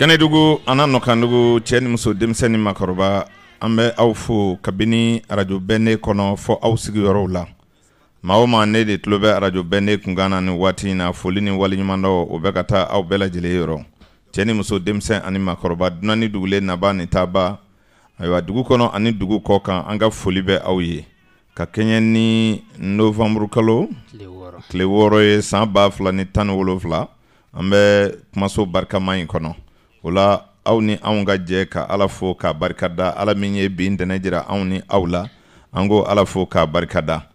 kɛnɛdugu ana na nɔkandugu cɛɛ ni muso denmisɛn ni makɔrɔba an bɛ aw fo kabini arajo bɛnde kɔnɔ fɔ aw sigiyɔrɔw la maa o maa ne de tulo bɛ arajo bɛnde kunkan na nin waati in na foli ni waleɲumandɔ o bɛ ka taa aw bɛɛ lajɛlen yɔrɔ cɛɛ ni muso denmisɛn ani makɔrɔba dunani ni dugulen naba ni taaba ayiwa dugu kɔnɔ ani dugu kɔ kan an ka foli bɛ aw ye ka kɛɲɛ ni novanburukalo tile wɔɔrɔ ye saan b'a fila ni tan ni wolonfila an bɛ kumaso barikama ɲi kɔnɔ ola la aw ni anw ka jɛ ka ala fo k'a barikada ala min ye bin dɛnɛ jira anw ni aw la an ko ala fo k'a barikada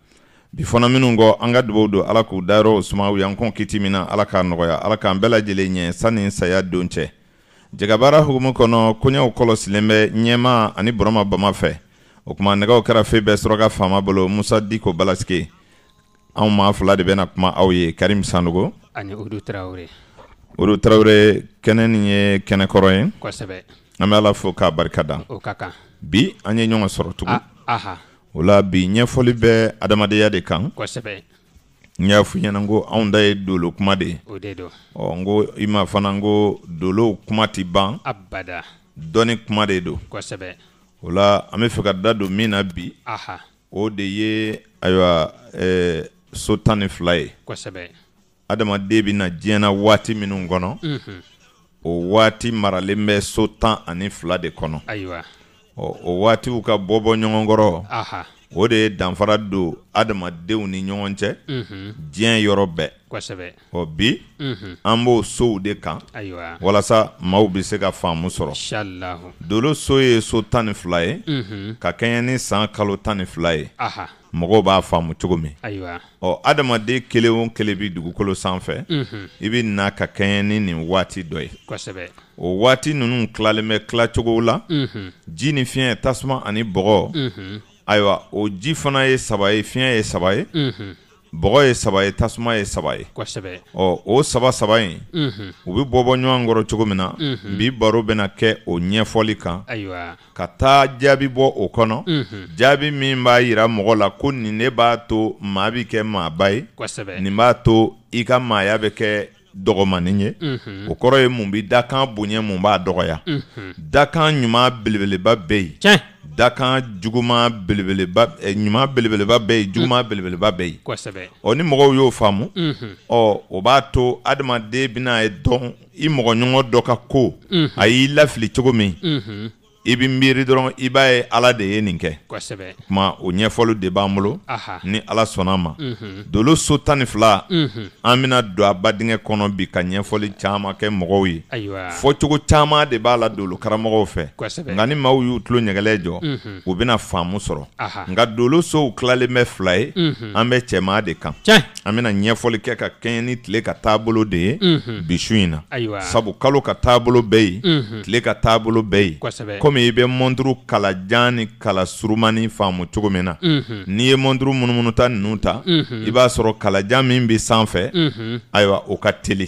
bi fana minnu kɔ an ka dubaw don ala k'u dayɔrɔw suma u y'an kiti min na ala k'a nɔgɔya ala k'an bɛɛ lajɛlen ɲɛ sanni saya don cɛ jɛgɛbaara hukumu kɔnɔ koɲɛw kɔlɔsilen bɛ ɲɛma ani burama bama fɛ o kuma nɛgɛw kɛra fɛn bɛɛ suraka faama bolo musa diko balasike anw maa fila de bɛna kuma aw ye karim sanogo ani odu tarawele Olu tarawele kɛnɛ ni ye kɛnɛ kɔrɔ ye kosɛbɛ an bɛ ala fo k'a barikada bi an ye ɲɔgɔn sɔrɔ tugun o la bi ɲɛfɔli bɛ adamadenyaya de kan n y'a f ɲɛna ko anw ta ye dolo kuma de ye ɔ n ko i ma fana ko dolo kuma ti ban dɔni kuma de do o la an be fɛ ka da don min na bi o de ye ayiwa so tan ni fila ye adamaden bɛ na diɲɛna waati minnu kɔnɔ o waati maralen bɛ so tan ani fila de kɔnɔ ayiwa ɔ o waatiw ka bɔbɔ ɲɔgɔn kɔrɔ o de ye danfara don adamadenw ni ɲɔgɔn cɛ diɲɛ yɔrɔ bɛɛ ɔ bi an b'o sow de kan walasa maaw bɛ se ka faamu sɔrɔ dolo so ye so tan ni fila ye ka kɛɲɛ ni san kalo tan ni fila ye mɔgɔw b'a faamu cogo min ɔ adamaden kelen o kelen bɛ dugukolo sanfɛ i bɛ na ka kɛɲɛ ni nin waati dɔ ye o waati ninnu tilalen bɛ tilacogo la ji ni fiɲɛ tasuma ani bɔgɔ ayiwa o ji fana ye saba ye fiɲɛ ye saba ye bɔgɔ ye saba ye tasuma ye saba ye ɔ o saba saba in u bɛ bɔ bɔ ɲɔgɔn kɔrɔ cogo min na bi baro bena kɛ o ɲɛfɔli kan ka taa jaabi bɔ o kɔnɔ jaabi min b'a jira mɔgɔ la ko nin ne b'a to maa bɛ kɛ maaba ye nin b'a to i ka maaya bɛ kɛ dɔgɔmanin ye o kɔrɔ ye mun bi dakan bonya mun b'a dɔgɔya dakan ɲuman belebeleba bɛ yen dakan juguman belebeleba ɲuman belebeleba bɛ yen juguman mm. belebeleba bɛ yen ɔ ni mɔgɔw y'o faamu ɔ o b'a to adamaden bɛna ye dɔn i mɔgɔɲɔgɔn dɔ ka ko a y'i lafili cogo min i bɛ miiri dɔrɔn i b'a ye ala de ye nin kɛ kosɛbɛ kuma o ɲɛfɔli de b'an bolo ni ala sɔnna a ma dolo so tan ni fila an bɛna don a ba dingɛ kɔnɔ bi ka ɲɛfɔli caman kɛ mɔgɔw ye fɔcogo caman de b'a la dolo karamɔgɔw fɛ nka ni maaw y'u tulo ɲɛgɛlɛ jɔ u bɛna faamu sɔrɔ nka dolo sow tilalen bɛ fila ye an bɛ cɛman de kan an bɛna ɲɛfɔli kɛ ka kɛɲɛ ni tile ka taabolo de ye bi su in na sabu kalo ka taabolo bɛɛ yen tile ka taabolo bɛɛ yen komi i bɛ mɔnturu kalajan ni kala surumani faamu cogo min na n'i ye mɔnturu munumunu ta ninnu ta i b'a sɔrɔ kalajan min bɛ sanfɛ ayiwa o ka teli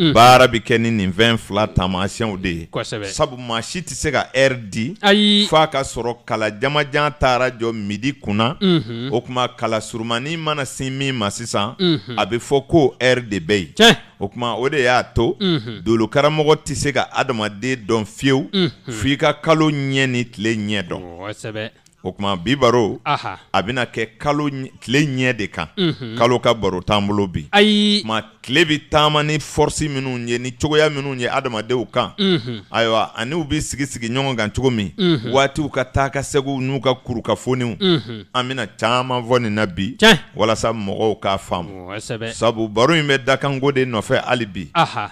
Mm. Bara bɛ kɛ ni nin fɛn fila de ye sabu maa si tɛ se ayi kala jamajan taara jɔ midi kunna o kala surmani mana simi min ma sisan a bɛ fɔ y'a to dolokaramɔgɔ tɛ se ka adamaden dɔn fiyewu f'i ka kalo ɲɛ ni tile o tuma bi baro a bɛna kɛ kalo tile ɲɛ de kan mhm. kalo ka baro t'an bolo bi ayi tuma tile bɛ taama ni force minnu ye ni cogoya minnu ye adamadenw kan mhm. ayiwa ani u bɛ sigi sigi ɲɔgɔn kan cogo min mhm. waatiw ka taa ka segiw n'u ka kurukafoniw an bɛna caman fɔ nin na bi walasa mɔgɔw k'a faamu sabu baro in bɛ dakanko de nɔfɛ hali bi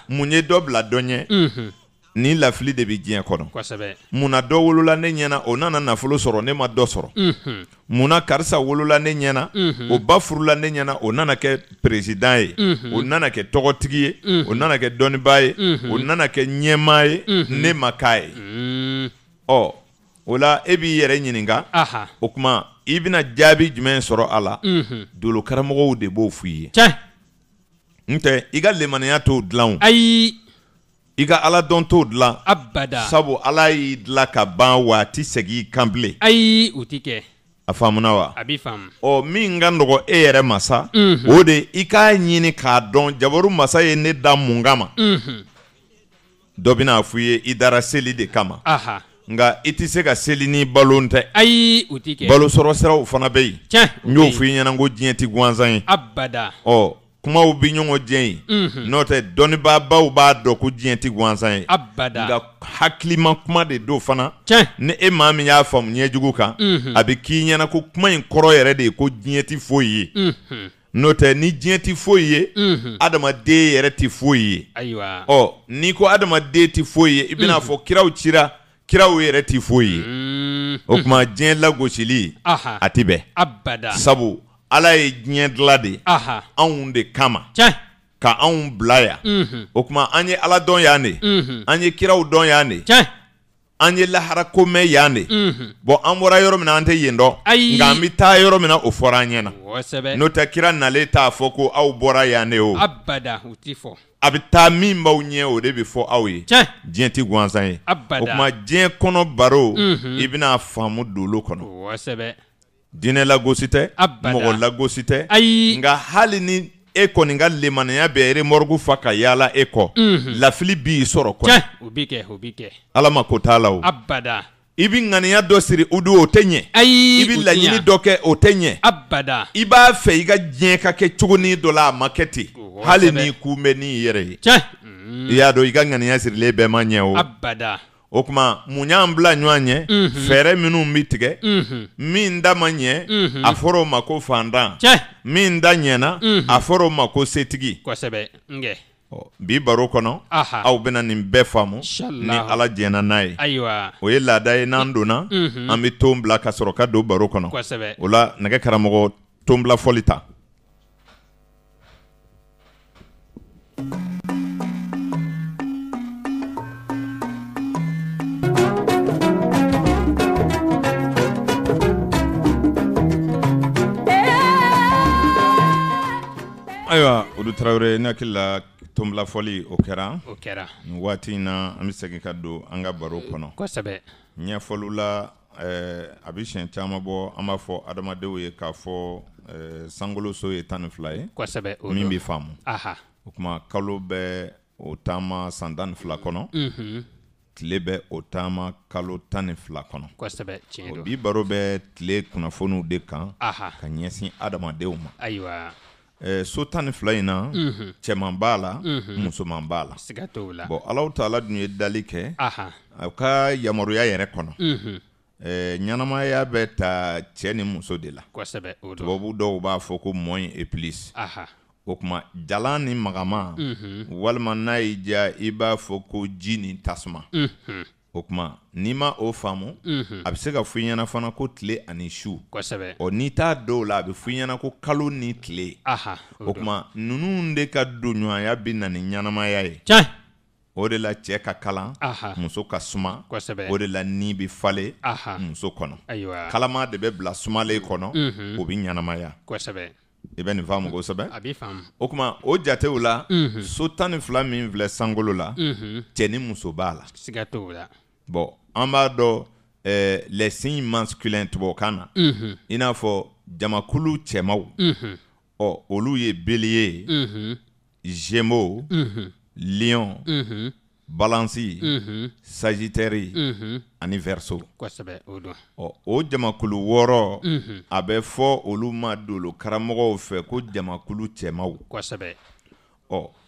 mun ye dɔ bila dɔn ye nin lafili de bɛ diɲɛ kɔnɔ munna dɔ wolola ne ɲɛna o nana nafolo sɔrɔ ne ma dɔ sɔrɔ mm -hmm. munna karisa wolola ne ɲɛna mm o ba furula ne ɲɛna o nana kɛ peresidan ye o nana kɛ tɔgɔtigi ye o nana kɛ dɔnnibaa ye o nana kɛ ɲɛma ye ne ma k'a ye mm. ɔ o la e b'i yɛrɛ ɲininka o kuma i bɛna jaabi jumɛn sɔrɔ a la dolokaramɔgɔw de b'o f'i ye n tɛ i ka lemaniya t'o dilan ayi i ka ala dɔn t'o dilan abada sabu ala y'i dilan ka ban wa a ti segin i kan bilen ayi u ti kɛ a faamuna wa a bi faamu ɔ min ka nɔgɔ e yɛrɛ ma sa o de i k'a ɲini k'a dɔn jabaru masa ye ne da mun kama dɔ bɛna f'i ye i dara seli de kama Aha. nka i tɛ se ka seli ni balo tɛ ayi u ti kɛ balosɔrɔ siraw fana bɛ yen tiɲɛ n y'o f'i ɲɛna ko diɲɛ tɛ gansan ye abada ɔ kumaw bɛ ɲɔgɔn jɛn ye n'o tɛ dɔnnibaabaw b'a dɔn ko diɲɛ tɛ gansan ye abada nka hakilima kuma de do fana ni e maa min y'a faamu ɲɛjugu kan a bɛ k'i ɲɛna ko kuma in kɔrɔ yɛrɛ de ye ko diɲɛ tɛ foyi ye n'o tɛ ni diɲɛ tɛ foyi ye adamaden yɛrɛ tɛ foyi ye ɔ n'i ko adamaden tɛ foyi ye i bɛn'a fɔ kiraw cira kiraw yɛrɛ tɛ foyi ye mm. o tuma diɲɛ lagosili a tɛ bɛn sabu ala ye diɲɛ dilan de anw de kama ka anw bila yan o tuma an ye ala dɔn yan de an ye kiraw dɔn yan de an ye lahara ko mɛn yan de bɔn an bɔra yɔrɔ min na an tɛ yen dɔn nka an bɛ taa yɔrɔ min na o fɔra an ɲɛna n'o tɛ kira nalen t'a fɔ ko aw bɔra yan de o a bɛ taa min b'aw ɲɛ o de bɛ fɔ aw ye diɲɛ tɛ gansan ye o tuma diɲɛ kɔnɔ baro i bɛna faamu dolo kɔnɔ Dinɛ lagosi tɛ mɔgɔ lagosi tɛ ayi nka hali ni e kɔni ka lemaniya bɛ ye remorque fa ka yala e kɔ mhm. lafili b'i sɔrɔ koyi o kɛ o kɛ Ala ma ko t'a la o i bɛ ŋaniya dɔ siri o o tɛ ɲɛ i bɛ laɲini dɔ kɛ o tɛ ɲɛ i b'a fɛ i ka diɲɛ ka kɛ cogonin dɔ la a ma kɛ ten hali n'i kun bɛ n'i yɛrɛ ye tiɲɛ i y'a dɔn i ka ŋaniya sirilen bɛɛ ma ɲɛ o o kuma mun y'an bila ɲɔgɔn ɲɛ mm -hmm. fɛɛrɛ minnu bi tigɛ mm -hmm. min da ma ɲɛ mm -hmm. a fɔr'o ma ko fantan min da ɲɛna a fɔr'o ma ko setigi kosɛbɛ nkɛ bi baro kɔnɔ aw bena nin bɛɛ faamu ni ala jɛna n'a ye o ye laada ye n'an donna mhm. an be ton bila ka sɔrɔ ka don baro kɔnɔ o la nɛgɛ karamɔgɔ ton bila fɔli ta. ayiwa olu tarawele ne hakili la tonbilafɔli o kɛra o kɛra nin waati na an be segi ka don an ka baro kɔnɔ kosɛbɛ ɲɛfɔliw la eh, a bɛ siɲɛ caaman bɔ an b'a fɔ adamadenw ye k'a fɔ eh, ɛɛ sankoloso ye tan ni fila ye kosɛbɛ o min be faamu aha o kuma mm-hmm. kalo bɛ o taama san tan ni fila kɔnɔ unhun tile bɛ o taama kalo tan ni fila kɔnɔ kosɛbɛ tiɲɛ don bi baro bɛ tile kunnafoniw de kan aha ka ɲɛsin adamadenw ma ayiwa Eh, so tan ni fila mhm. in na cɛman mhm. b'a la musoman b'a la siga t'o bɔn alaw dun ye dali kɛ a ka yamaruya yɛrɛ kɔnɔ ɲɛnamaya mhm. eh, bɛ ta cɛ ni muso de la tubabu dɔw b'a fɔ ko mɔn ye epilis o kuma jalan ni magama walima n'a y'i diya i b'a fɔ ko ji ni tasuma o kuma n'i ma o faamu a bɛ se ka f'i ɲɛna fana ko tile ani su kosɛbɛ ɔ n'i t'a dɔw la a bɛ f'i ɲɛna ko kalo ni tile o kuma ninnu de ka donɲɔgɔnya bɛ na ni ɲɛnamaya ye tiɲɛ o de la cɛ ka kalan muso ka suma o de la ni bɛ falen muso kɔnɔ kalama de bɛ bila sumalen kɔnɔ o bɛ ɲɛnamaya kosɛbɛ i bɛ nin faamu kosɛbɛ a b'i faamu o tuma o jatew la so tan ni fila min filɛ sankolo la cɛ ni muso b'a la siga t'o la Bon, en bas de euh, les signes masculins tubabukan na mm -hmm. i n'a fɔ jamakulu cɛmaw mm -hmm. Oh, ɔ olu ye bélier mm -hmm. gémeaux mm -hmm. lion mm -hmm. balansi mm -hmm. sagitɛri mm -hmm. ani verso kosɛbɛ o oh, don ɔ oh, o jamakulu woro mm -hmm. a bɛ olu madolo karamogo fe ko jamakulu cɛmaw kosɛbɛ oh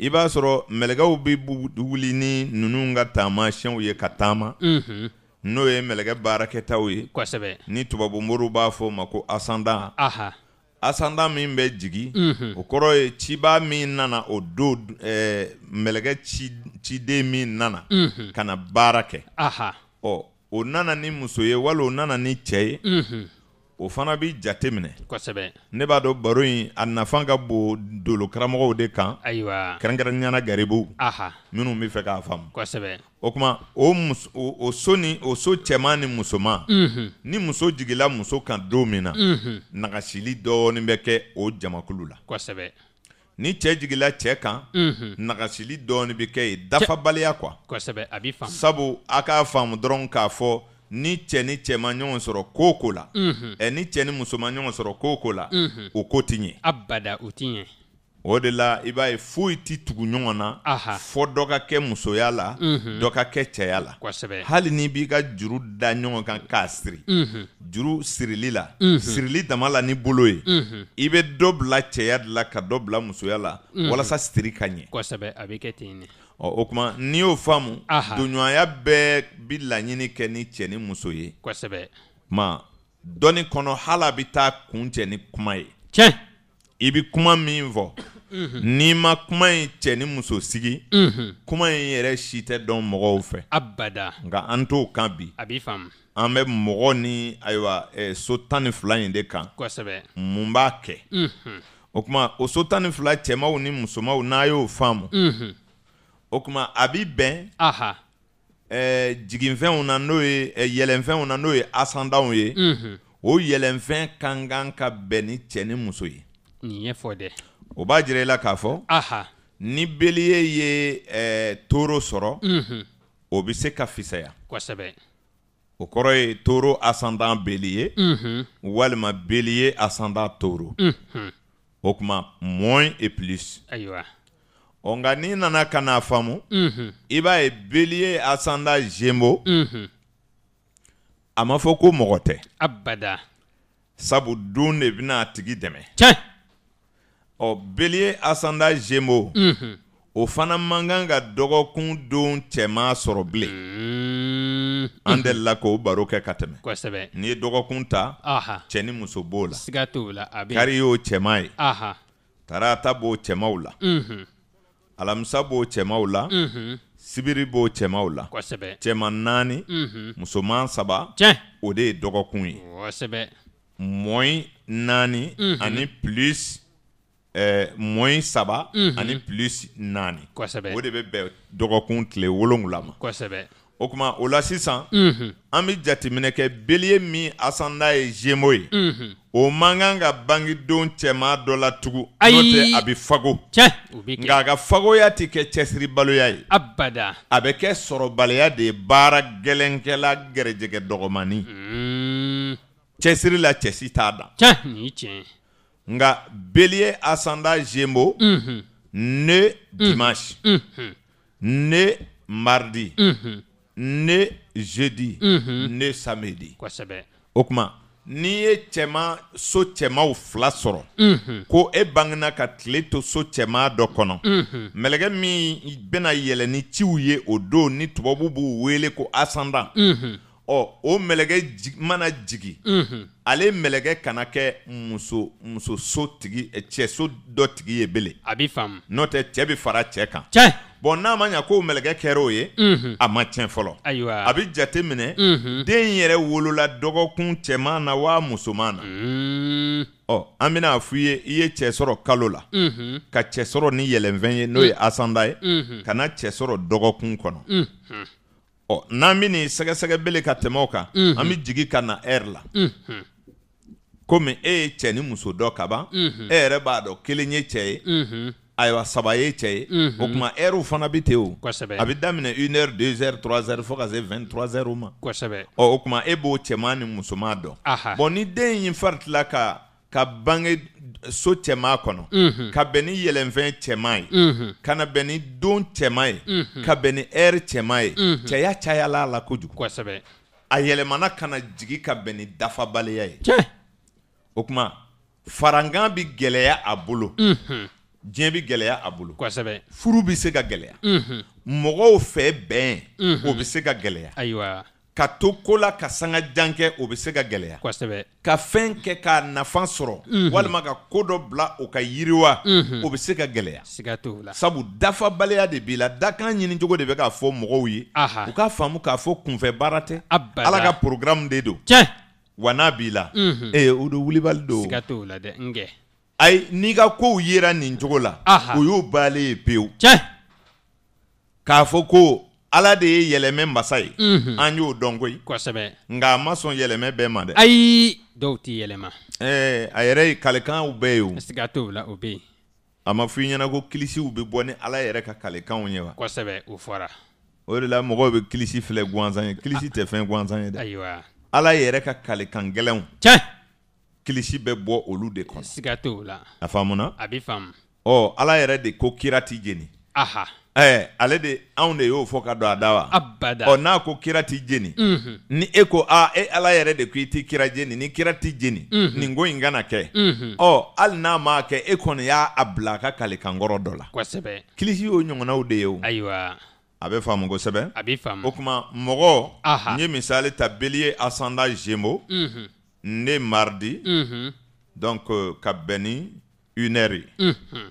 i b'a sɔrɔ mɛlɛkɛw bɛ wuli ni ninnu ka taamasiyɛnw ye ka taama n'o ye mɛlɛkɛ baarakɛtaw ye kosɛbɛ ni tubabumoriw b'a fɔ o ma ko asanda asanda min bɛ jigi o kɔrɔ ye cibaa min nana o don mɛlɛkɛ ciden min nana ka na baara kɛ ɔ o nana ni muso ye wali o nana ni cɛ ye Ou fana bi jate mne. Kwa sebe. Ne bado baroy anna fanga bo do lo kramo gwa ode kan. Ayo wa. Krenk renyana garebo. Aha. Min ou mi fe ka afam. Kwa sebe. Okman, ou soni, ou sou chemani mousouman. Mm-hmm. Ni mousou mhm. jigila mousou kan droumina. Mm-hmm. Naka shili doni beke ou jama kulula. Kwa sebe. Ni che jigila che kan. Mm-hmm. Naka shili doni beke e dafa bale akwa. Kwa sebe. Abi fam. Sabu ak a fam dron ka fo. Kwa sebe. ni cɛ ni cɛ ma ɲɔgɔn sɔrɔ ko ko la ɛ ni cɛ ni muso ma ɲɔgɔn sɔrɔ ko ko la o ko ti ɲɛ abada o ti ɲɛ o de la i b'a ye foyi ti tugu ɲɔgɔn na fɔ dɔ ka kɛ musoya la dɔ ka kɛ cɛya la hali n'i b'i ka juru da ɲɔgɔn kan k'a siri juru sirili la sirili dama la ni bolo ye i bɛ dɔ bila cɛya de la ka dɔ bila musoya la walasa siri ka ɲɛ a bɛ kɛ ten o kuma n'i y'o faamu aha donɲɔgɔnya bɛɛ bi laɲini kɛ ni cɛ ni muso ye kosɛbɛ ma dɔɔni kɔnɔ hali a bɛ taa kun cɛ ni kuma ye tiɲɛ i bɛ kuma min fɔ n'i ma kuma in cɛ ni muso sigi kuma in yɛrɛ si tɛ dɔn mɔgɔw fɛ abada nka an t'o kan bi a b'i faamu an bɛ mɔgɔ ni ayiwa so tan ni fila in de kan kosɛbɛ mun b'a kɛ o kuma o so tan ni fila cɛmanw ni musomanw n'a y'o faamu Okman, abi ben, eh, jiginfen ou nan nouye, eh, yelenfen ou nan nouye, asandan ouye, ou mhm. yelenfen kangan ka beni tjeni mousouye. Niye fode. Ou ba jire la kafo, ni beliye ye eh, toro soro, mhm. ou bi se kafise ya. Kwa se ben. Ou koroye toro asandan beliye, mhm. ou walima beliye asandan toro. Okman, mwen e plis. Ayo a. ɔ nka n'i nana ka n'a faamu mhm. i b'a ye beliye asanda zembo mhm. a ma fɔ ko mɔgɔ tɛ abada sabu don de bɛna a tigi dɛmɛ tiɲɛ ɔ beliye asanda zembo mhm. o fana man kan ka dɔgɔkun don cɛman sɔrɔ bilen an delila k'o baro kɛ ka tɛmɛ kosɛbɛ n'i ye dɔgɔkun ta cɛ ni muso b'o la siga t'o la a bɛ kari y'o cɛman ye tarata b'o cɛmanw la Alamisa b'o cɛmanw la mhm. sibiri b'o cɛmanw la cɛman naani mhm. musoman saba o de ye dɔgɔkun ye mɔ naani mhm. ani pli mɔ saba ani plus naani o de bɛ bɛn dɔgɔkun tile wolonwula ma O Ola o la sisan mhm. an bɛ jateminɛ kɛ asanda ye ye mhm. o man kan ka abifago, cɛman dɔ la tugun ayi a bɛ fago nka a ka fagoya tɛ kɛ cɛsiri baloya abada a bɛ kɛ sɔrɔbaliya de ye baara gɛlɛnkɛla gjɛgɛ la mhm. cɛsiri la cɛsi t'a da nka bele asanda zebo ne dimash. ne mardi. ne jeudi mm ne samedi kosɛbɛ o kuma n'i ye cɛman so cɛmanw fila sɔrɔ ko e bangena ka tile to so cɛman dɔ kɔnɔ mɛlɛkɛ mhm. min bena yɛlɛ ni ciw ye o don ni tubabu b'u wele ko asanda mhm. ɔ o mɛlɛkɛ mana jigi ale mɛlɛkɛ kana kɛ muso muso so tigi cɛso dɔ tigi ye bele a bi faamu n'o tɛ cɛ bi fara cɛ kan cɛ bɔn n'a ma ɲa k'o mɛlɛkɛ kɛra o ye a ma tiɲɛ fɔlɔ ayiwa a bi jate minɛ den yɛrɛ wolola dɔgɔkun cɛman na wa musoman na ɔ an bɛna f'i ye i ye cɛ sɔrɔ kalo la ka cɛ sɔrɔ ni yɛlɛnfɛn ye n'o ye asanda ye ka na cɛ sɔrɔ dɔgɔkun kɔnɔ ɔ n'an bɛ nin bele ka tɛmɛ o kan an bɛ jigin ka na ɛri la komi e ye cɛ ni muso dɔ kaban e yɛrɛ b'a dɔn kelen ye cɛ ye ayiwa saba ye cɛ ye o tuma ɛriw fana bɛ ten o a bɛ daminɛ une heure deux heures trois heures fo ka se vingt trois heures ma ɔ o tuma e b'o cɛman ni musoman dɔn bɔn ni den in fari tila ka ka bange so cɛman kɔnɔ ka bɛn ni yɛlɛnfɛn cɛman ye ka na bɛn ni don cɛman ye ka bɛn ni ɛri cɛman ye cɛya cayala a la kojugu kosɛbɛ a yɛlɛmana ka na jigi ka bɛn ni dafabaliya ye o kuma farankan bi gɛlɛya a bolo diɲɛ bi gɛlɛya a bolo kosɛbɛ furu bi se ka gɛlɛya mɔgɔw fɛ bɛn o bi se ka gɛlɛya ayiwa ka to ko la ka sangajan kɛ o be se ka gwɛlɛya kosɛbɛ ka fɛn kɛ k'a nafa sɔrɔ mm -hmm. walima ka ko dɔ bila o ka yiriwa mm -hmm. o be se ka gwɛlɛya siga t'o sabu dafabaliya de b'i la dakan ɲinicogo de bɛ k'a fɔ mɔgɔw ye u k'a faamu k'a fɔ kunfɛ baara tɛ ala ka programme de don tiɲɛ wa n'a b'i la mm -hmm. ee o do wulibali don ayi n'i ka kow yera nin cogo la o y'o bannen ye pewu k'a fɔ ko ala de ye yɛlɛmɛ masa ye an y'o dɔn koyi kosɛbɛ nka a ma sɔn yɛlɛmɛ bɛɛ ma dɛ ayi dɔw tɛ yɛlɛma ɛɛ a yɛrɛ ye kalikanw bɛɛ ye o siga t'o la o bɛ yen a ma fɔ i ɲɛna ko kilisiw bɛ bɔ ni ala yɛrɛ ka kalikanw ye wa kosɛbɛ o fɔra o de la mɔgɔw bɛ kilisi filɛ gansan ye kilisi ah. tɛ fɛn gansan ye dɛ ayiwa ala yɛrɛ ka kalikan gɛlɛnw tiɲɛ kilisi bɛ bɔ olu de kɔnɔ siga t'o la a faamuna a bɛ faamu ɔ ala yɛrɛ de ko kira ti jeni aha Eh, ale de anw de y'o fɔ ka don a da wa abada ɔ n'a ko kira t'i jeni unhun ni e ko a e Ala yɛrɛ de ko i ti kira jeni ni kira t'i jeni unhun nin ko in kana kɛ o ɔ hali n'a m'a kɛ e kɔni y'a a bila a ka kalekankɔrɔ dɔ la kɔsɛbɛ kilisi y'o ɲɔgɔnnaw de ye o ayiwa a bɛ faamu kosɛbɛ a bi faamu o kuma mɔgɔ n ye misali ta bélier ascendant Gémeaux unhun ne mardi unhun donc euh, ka bɛn ni une heure ye unhun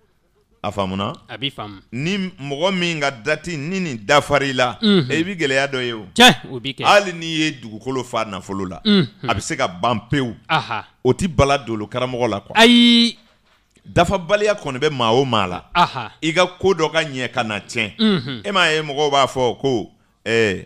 a faamuna a b'i faamu ni mɔgɔ min ka dati ni nin dafarila mm -hmm. E i bi gɛlɛya dɔ ye o cɛ o bi kɛ hali n'i ye dugukolo fa nafolo la a bɛ se ka ban pewu o ti bala dolo karamɔgɔ la kuwa ayi dafabaliya kɔni bɛ maa o maa la i ka ko dɔ ka ɲɛ ka na tiɲɛ mm e m'a ye mɔgɔw b'a fɔ ko ɛɛ eh,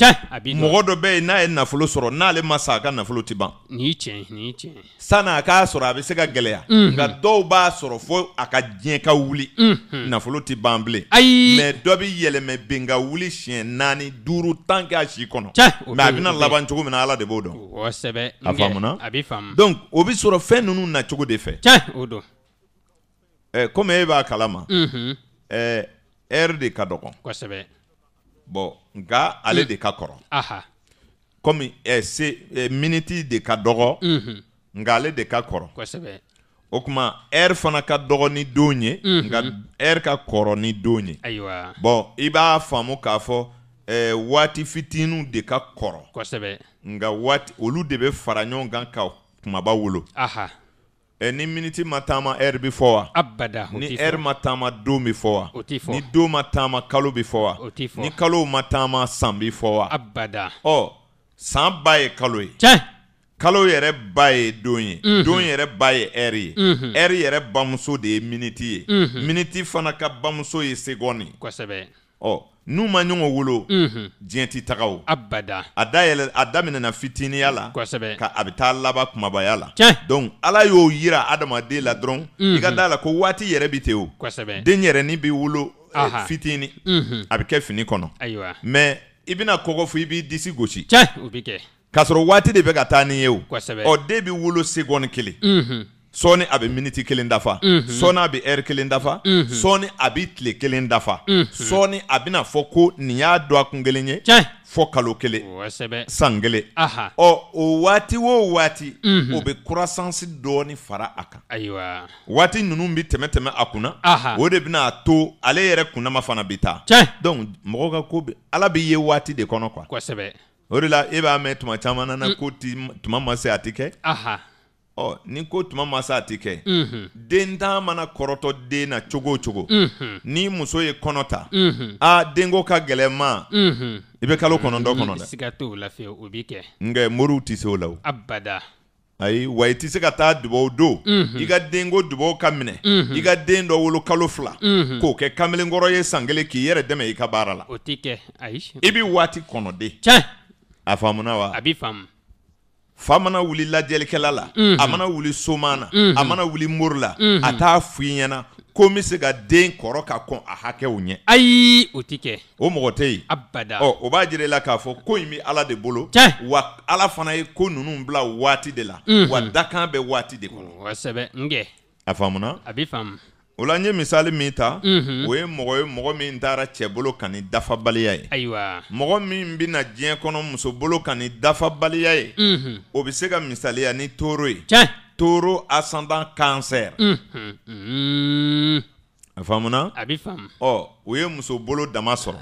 mɔgɔ dɔ bɛ yen n'a ye nafolo sɔrɔ n'ale ma sa a ka nafolo tɛ ban sanni a k'a sɔrɔ a bɛ se ka gɛlɛya nka dɔw b'a sɔrɔ fo a ka diɲɛ ka wuli nafolo tɛ ban bilen mɛ dɔ bɛ yɛlɛmɛ bin ka wuli siɲɛ naani duuru tan kɛ a si kɔnɔ mɛ a bɛna laban cogo min na ala de b'o dɔn a faamuna donc o bɛ sɔrɔ fɛn ninnu nacogo de fɛ komi e b'a kalama ɛɛ ɛri de ka dɔgɔn bon nka ale mm. de ka kɔrɔ kɔmi ɛ se ɛ miniti de ka dɔgɔ mhm. nka ale de ka kɔrɔ kosɛbɛ o kuma ɛri fana ka dɔgɔ ni don ye mhm. nka ɛri ka kɔrɔ ni don ye bon bɔn i b'a faamu k'a fɔ eh, waati fitininw de ka kɔrɔ kosɛbɛ nka waati olu de bɛ fara ɲɔgɔn kan ka kumaba wolo Er ni miniti ma taama ɛri bi fɔ wa. abada o ti fɔ ni ɛri ma taama don bi fɔ wa. o ti fɔ ni don ma taama kalo bi fɔ wa. o ti fɔ ni kalo ma taama san bi fɔ wa. abada. ɔ san ba ye kalo ye. tiɲɛ. kalo yɛrɛ ba ye don mhm. ye. don yɛrɛ ba ye ɛri mhm. ye. ɛri yɛrɛ bamuso de ye miniti ye. Mhm. miniti fana ka bamuso ye segɔni. kosɛbɛ. ɔ n'u ma ɲɔgɔn wolo diɲɛ tɛ taga o abada a dayɛlɛ a daminɛna fitiniya la kosɛbɛ ka a bɛ taa laban kumabaya la donc ala y'o yira adamaden la dɔrɔn i ka mhm. d'a la ko waati yɛrɛ bi ten o kosɛbɛ den yɛrɛ ni bɛ wolo fitini mhm. a bɛ kɛ fini kɔnɔ ayiwa mɛ i bɛna kɔgɔ fɔ i b'i disi gosi tiɲɛ o bɛ kɛ k'a sɔrɔ waati de bɛ ka taa ni ye o kosɛbɛ ɔ den bɛ wolo segɔni kelen mhm. sɔɔni a bɛ miniti kelen dafa mhm. sɔɔni a bɛ ɛri kelen dafa mhm. sɔɔni a bɛ tile kelen dafa mhm. sɔɔni a bɛna fɔ ko nin y'a don a kun kelen ye fɔ kalo kelen san kelen ɔ o waati o waati o bɛ kurasansi dɔɔni fara a kan waati ninnu bɛ tɛmɛ tɛmɛ a kunna o de bɛna a to ale yɛrɛ kunnama fana bɛ taa dɔnku mɔgɔ ka ko ala b'i ye waati de kɔnɔ kuwa o de la e b'a mɛn tuma caman na ko tuma ma se a tɛ kɛ ɔ ni ko tuma ma se a ti kɛ mm -hmm. dentan mana kɔrɔtɔ den na cogo o cogo mm -hmm. ni muso ye kɔnɔ ta mm -hmm. a denko ka gɛlɛn ma i bɛ kalo kɔnɔntɔn kɔnɔ dɛ siga t'o la fiyewu o b'i kɛ nka moriw ti se o la o abada ayi wa i tɛ se ka taa dubaw don i ka denko dubaw ka minɛ i ka den dɔ wolo kalo fila k'o kɛ kamalenkɔrɔ ye san kelen k'i yɛrɛ dɛmɛ i ka baara la o tɛ kɛ ayi i bɛ waati kɔnɔ de tiɲɛ a faamuna wa a faamu fa mana wuli lajɛlikɛla la a mana wuli soman na a mana wuli mori la a t'a f'i ɲɛna ko n se ka den kɔrɔ ka kɔn a hakɛw ɲɛ ayi o tɛ kɛ o mɔgɔ tɛ yen abada ɔ o b'a jira i la k'a fɔ ko ɲi bɛ ala de bolo wa ala fana ye ko nunu bila waati de la wa dakan bɛ waati de kɔnɔ kosɛbɛ nkɛ a faamuna a bɛ faamu o la n ye misali min ta o ye mɔgɔ ye mɔgɔ min taara cɛbolo kan ni dafabaliya ye ayiwa mɔgɔ min bɛna diɲɛ kɔnɔ musobolo kan ni dafabaliya ye o bɛ se ka misaliya ni toro ye toro ascendant cancer a faamuna a bɛ faamu ɔ o ye musobolo dama sɔrɔ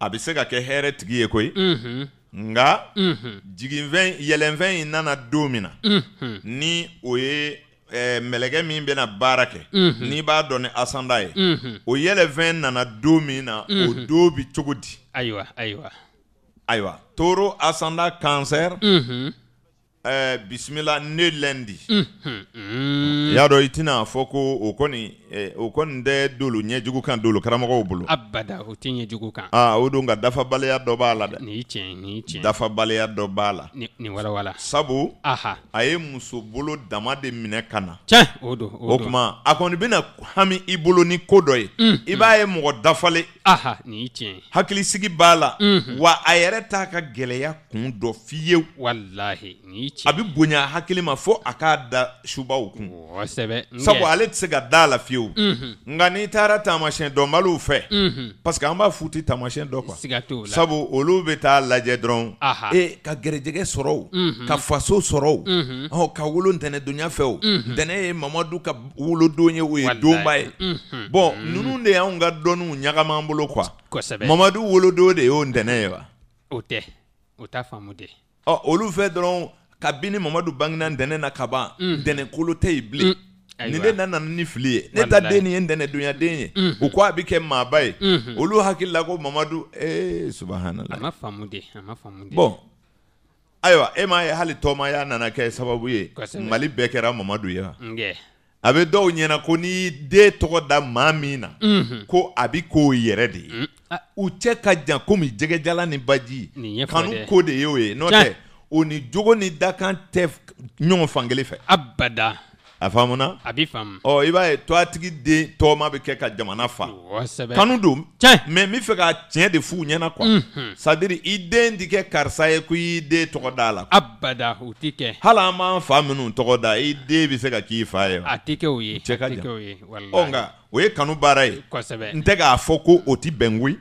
a bɛ se ka kɛ hɛrɛ tigi ye koyi nka jiginfɛn yɛlɛnfɛn in nana don min na ni o ye Eh, mɛlɛkɛ min bɛna baara kɛ n'i b'a dɔn ni asanda ye o yɛlɛfɛn nana don min na o don bi cogo di ayiwa ayiwa ayiwa toro asanda kansɛri eh, bisimila ne lɛndi i y'a dɔn i tɛna fɔ ko o kɔni Eh, o kɔni tɛ dolo ɲɛjugu kan dolo karamɔgɔw bolo abada o tɛ ɲɛjugu kan aa ah, o don nka dafabaliya dɔ b'a la dɛ nin tiɲɛ nin tiɲɛ dafabaliya dɔ b'a la nin walawala sabu aha a ye muso bolo dama de minɛ ka na tiɲɛ o don o don o kuma a kɔni bɛna hami i bolo ni ko dɔ ye i b'a ye mɔgɔ dafalen aha nin tiɲɛ hakilisigi b'a la mm-hmm. wa a yɛrɛ t'a ka gɛlɛya kun dɔ fiyewu walahi nin tiɲɛ a bɛ bonya hakili ma fo a k'a da subaw kun kosɛbɛ sabu ale tɛ se ka da la fiyewu fiyewu mm-hmm. nka n'i taara taamasiyɛn dɔnbaliw fɛ mm-hmm. parce que an b'a futi taamasiyɛn dɔ kan sabu olu bɛ taa lajɛ dɔrɔn e ka gɛrɛjɛgɛ sɔrɔ o mm-hmm. ka faso sɔrɔ o ka wolo ntɛnɛndonya fɛ o ntɛnɛn ye mamadu ka wolodon ye o ye donba ye bɔn ninnu de y'anw ka dɔnniw ɲagami an bolo kuwa mamadu wolodon de y'o ntɛnɛn ye wa. o tɛ o t'a faamu de. ɔ olu fɛ dɔrɔn kabini mamadu bangena ntɛnɛn na ka ban ntɛnɛnkolo tɛ yen bilen. ni de nana ni fili ye ne ta den nin ye ntɛnɛndonya den ye u ko a bi kɛ maaba ye mm-hmm. olu hakili la ko mamadu ee subahana bɔn ayiwa e m'a ye hali tɔɔmaya nana kɛ sababu ye mali bɛɛ kɛra mamadu ye wa a bɛ dɔw ɲɛna ko n'i den tɔgɔ da maa min na mm-hmm. ko a bi k'o yɛrɛ de ye mm-hmm. u cɛ ka jan komi jɛgɛjala ni baji kanu ko de y'o ye n'o tɛ o ni jogo ni dakan tɛ ɲɔgɔn fan fɛ abada a faamuna a bi faamu ɔ i b'a ye to a tigi den tɔgɔma bɛ kɛ ka jamana fa kosɛbɛ kanu don tiɲɛ mɛ n bɛ fɛ ka tiɲɛ de f'u ɲɛna kuwa c'est i den ti kɛ karisa ye ko i den tɔgɔ d'a la abada o ti kɛ hali an b'an fa minnu tɔgɔ da i den bɛ se ka k'i fa ye a ti kɛ o ye cɛ ka jan cɛ ka jan ɔ nka o ye kanu baara ye n tɛ k'a fɔ ko o ti bɛn koyi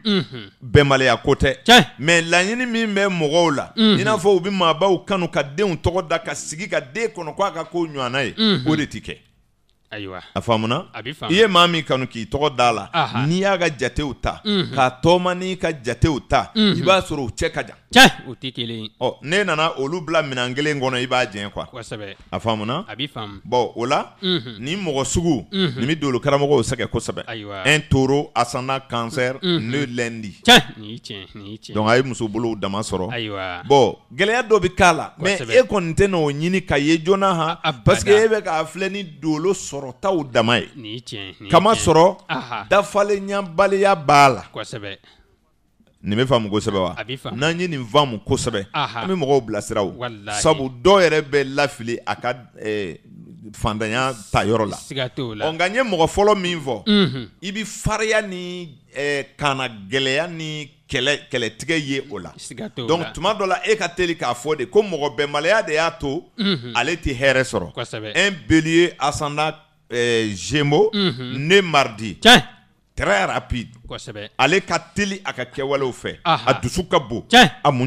bɛnbaliya ko tɛ mɛ laɲini min bɛ mɔgɔw la i n'a fɔ u bɛ maabaw kanu ka denw tɔgɔ da ka sigi ka den kɔnɔ k'a ka ko ɲɔgɔnna ye o de ti kɛ ayiwa a faamuna a bi faamu i ye maa min kanu k'i tɔgɔ da la n'i y'a ka jatew ta k'a tɔɔma n'i ka jatew ta i b'a sɔrɔ u cɛ ka jan cɛ o tɛ kelen ye ɔ n'e nana olu bila minɛn kelen kɔnɔ i b'a jɛn kuwa kosɛbɛ a faamuna a bi faamu bɔn o la nin mɔgɔ sugu nin bɛ dolo karamɔgɔw sɛgɛn kosɛbɛ ayiwa un taureau ascendant cancer le lundi cɛ nin y'i tiɲɛ nin y'i tiɲɛ donc a ye muso bolow dama sɔrɔ ayiwa bɔn gɛlɛya dɔ bɛ k'a la mɛ e kɔni tɛ n'o ɲini ka ye joona han parce que e bɛ k'a filɛ ni dolo sɔrɔ sɔrɔtaw dama ye kama sɔrɔ da b'a la nin bɛ faamu kosɛbɛ wa n'an ye nin faamu kosɛbɛ an bɛ mɔgɔw bilasira o sabu dɔw yɛrɛ bɛ lafili a ka fantanya ta yɔrɔ la nka n ye mɔgɔ fɔlɔ min fɔ i bɛ ni kana gɛlɛya ni kɛlɛtigɛ ye o la donc tuma dɔ la e ka teli k'a fɔ de ko mɔgɔ bɛnbaliya de y'a to ale tɛ hɛrɛ sɔrɔ un belier ascendant eh, mhm. né ne Tiens très rapide Allez, ale teli a ka fait fɛ ah, a ah. Tiens, Tiens bon Oh,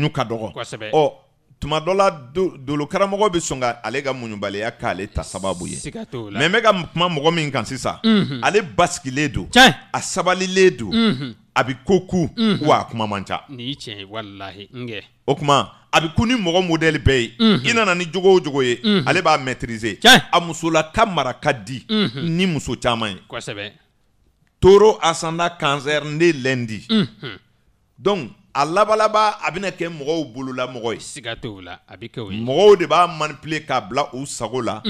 tu ka dɔgɔ kosɛbɛ ɔ tuma dɔ la bɛ sɔn ka ale ka muɲubaliya k'ale ta sababu ye siga t'o la mɛ n bɛ ka kuma mɔgɔ min kan sisan mhm. ale basigilen don a sabalilen mhm a bɛ ko ku mhm. wa a kuma man ca y'i tiɲɛ ye walahi nkɛ o kuma a bɛ ku ni mɔgɔ modèle bɛɛ ye mhm. i ni jogo o mhm. ale b'a maîtriser a musolaka mara ka ni muso caman ye kosɛbɛ Toro asana cancer né lundi donc a labalaba a bɛna kɛ mɔgɔw bolola mɔgɔ ye la a bɛ kɛ o de b'a manipuler k'a bila u sago la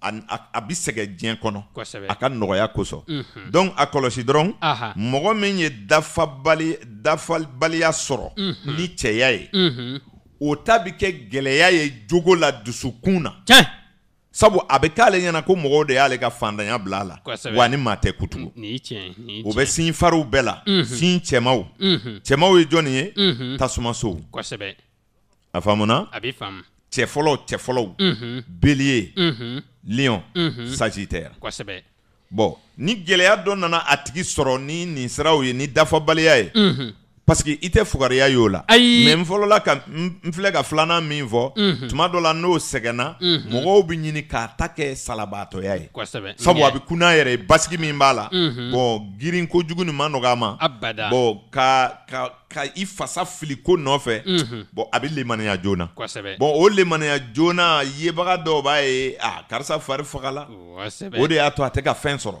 a bɛ sɛgɛn diɲɛ kɔnɔ a ka nɔgɔya kosɔn dɔnku a kɔlɔsi dɔrɔn mɔgɔ min ye dafabaliya sɔrɔ ni cɛya ye o ta bɛ kɛ gɛlɛya ye jogo la dusukun na sabu a bɛ k'ale ɲɛna ko mɔgɔw de y'ale ka ya bila a la wa ni maa tɛ kutugu o bɛ sin fariw bɛɛ la sin cɛmaw cɛmaw ye jɔnni ye tasumasow a faamuna cɛ fɔlɔ follow. fɔlɔ Lion mhm. Sagittaire kosɛbɛ bon ni gɛlɛya dɔ nana a tigi sɔrɔ ni nin siraw ye ni dafabaliya ye mhm parce que i tɛ fugariya ye o la n fɔlɔla ka n filɛ ka filana min fɔ mhm. tuma dɔ la n'o sɛgɛnna mɔgɔw mhm. bɛ ɲini k'a ta kɛ salabaatɔya ye sabu a bɛ kun n'a yɛrɛ basigi min b'a la mhm. bɔn girin kojugu nin ma nɔgɔ a ma bɔn ka ka ka i fasa fili ko nɔfɛ bɔn a bɛ lemaniya joona bɔn o lemaniya joona yebaga dɔw b'a ye a ah, karisa fari fagala o de y'a to a tɛ ka fɛn sɔrɔ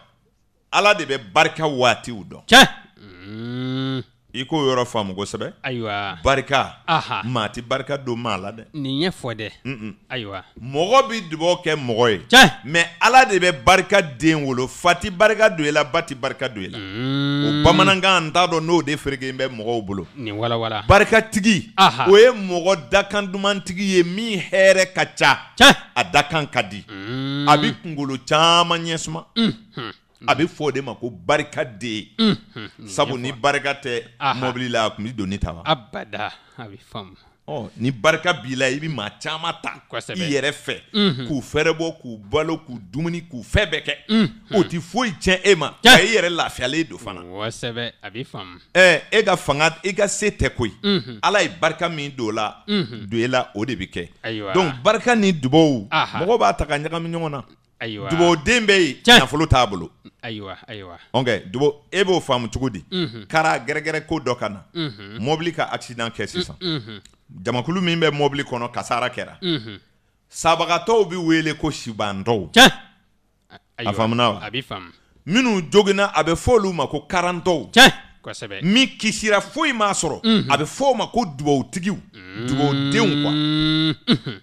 ala de bɛ barika waatiw dɔn cɛ hmm. i k'o yɔrɔ faamu kosɛbɛ ayiwa barika maa tɛ barika don maa la dɛ nin ye fɔ dɛ ayiwa mɔgɔ bɛ dugawu kɛ mɔgɔ ye cɛ mɛ ala de bɛ barika den wolo fa tɛ barika don i la ba tɛ barika don i la hmm. o bamanankan n t'a dɔn n'o de feereken bɛ mɔgɔw bolo nin walawala barikatigi o ye mɔgɔ dakan dumantigi ye min hɛrɛ ka ca cɛ a dakan ka di hmm. a bɛ kunkolo caman ɲɛ suma a bɛ fɔ o de ma ko barika de ye sabu ni barika tɛ mɔbili la a tun bɛ ta wa abada a bɛ faamu ɔ ni barika b'i la i bɛ maa caman ta i yɛrɛ fɛ k'u fɛrɛbɔ k'u balo k'u dumuni k'u fɛn bɛɛ kɛ o ti foyi tiɲɛ e ma a i yɛrɛ lafiyalen don fana kosɛbɛ a bɛ faamu ɛ e ka fanga e ka se tɛ koyi ala ye barika min don o la don e la o de bɛ kɛ ayiwa donc barika ni dubaw mɔgɔ b'a ta ka ɲagami ɲɔgɔn na dubo den bɛ yen nafolo t'a bolo ayiwa ok dubo e b'o faamu cogo di kara gɛrɛgɛrɛ ko dɔ ka na mɔbili ka accident kɛ sisan jamakulu min bɛ mɔbili kɔnɔ kasara kɛra sabagatɔw bɛ wele ko sibantɔw a faamuna wa minnu jogina a bɛ fɔ olu ma ko karantɔw kosɛbɛ min kisira foyi m'a sɔrɔ mhm. a bɛ fɔ o ma ko dugawutigiw kuwa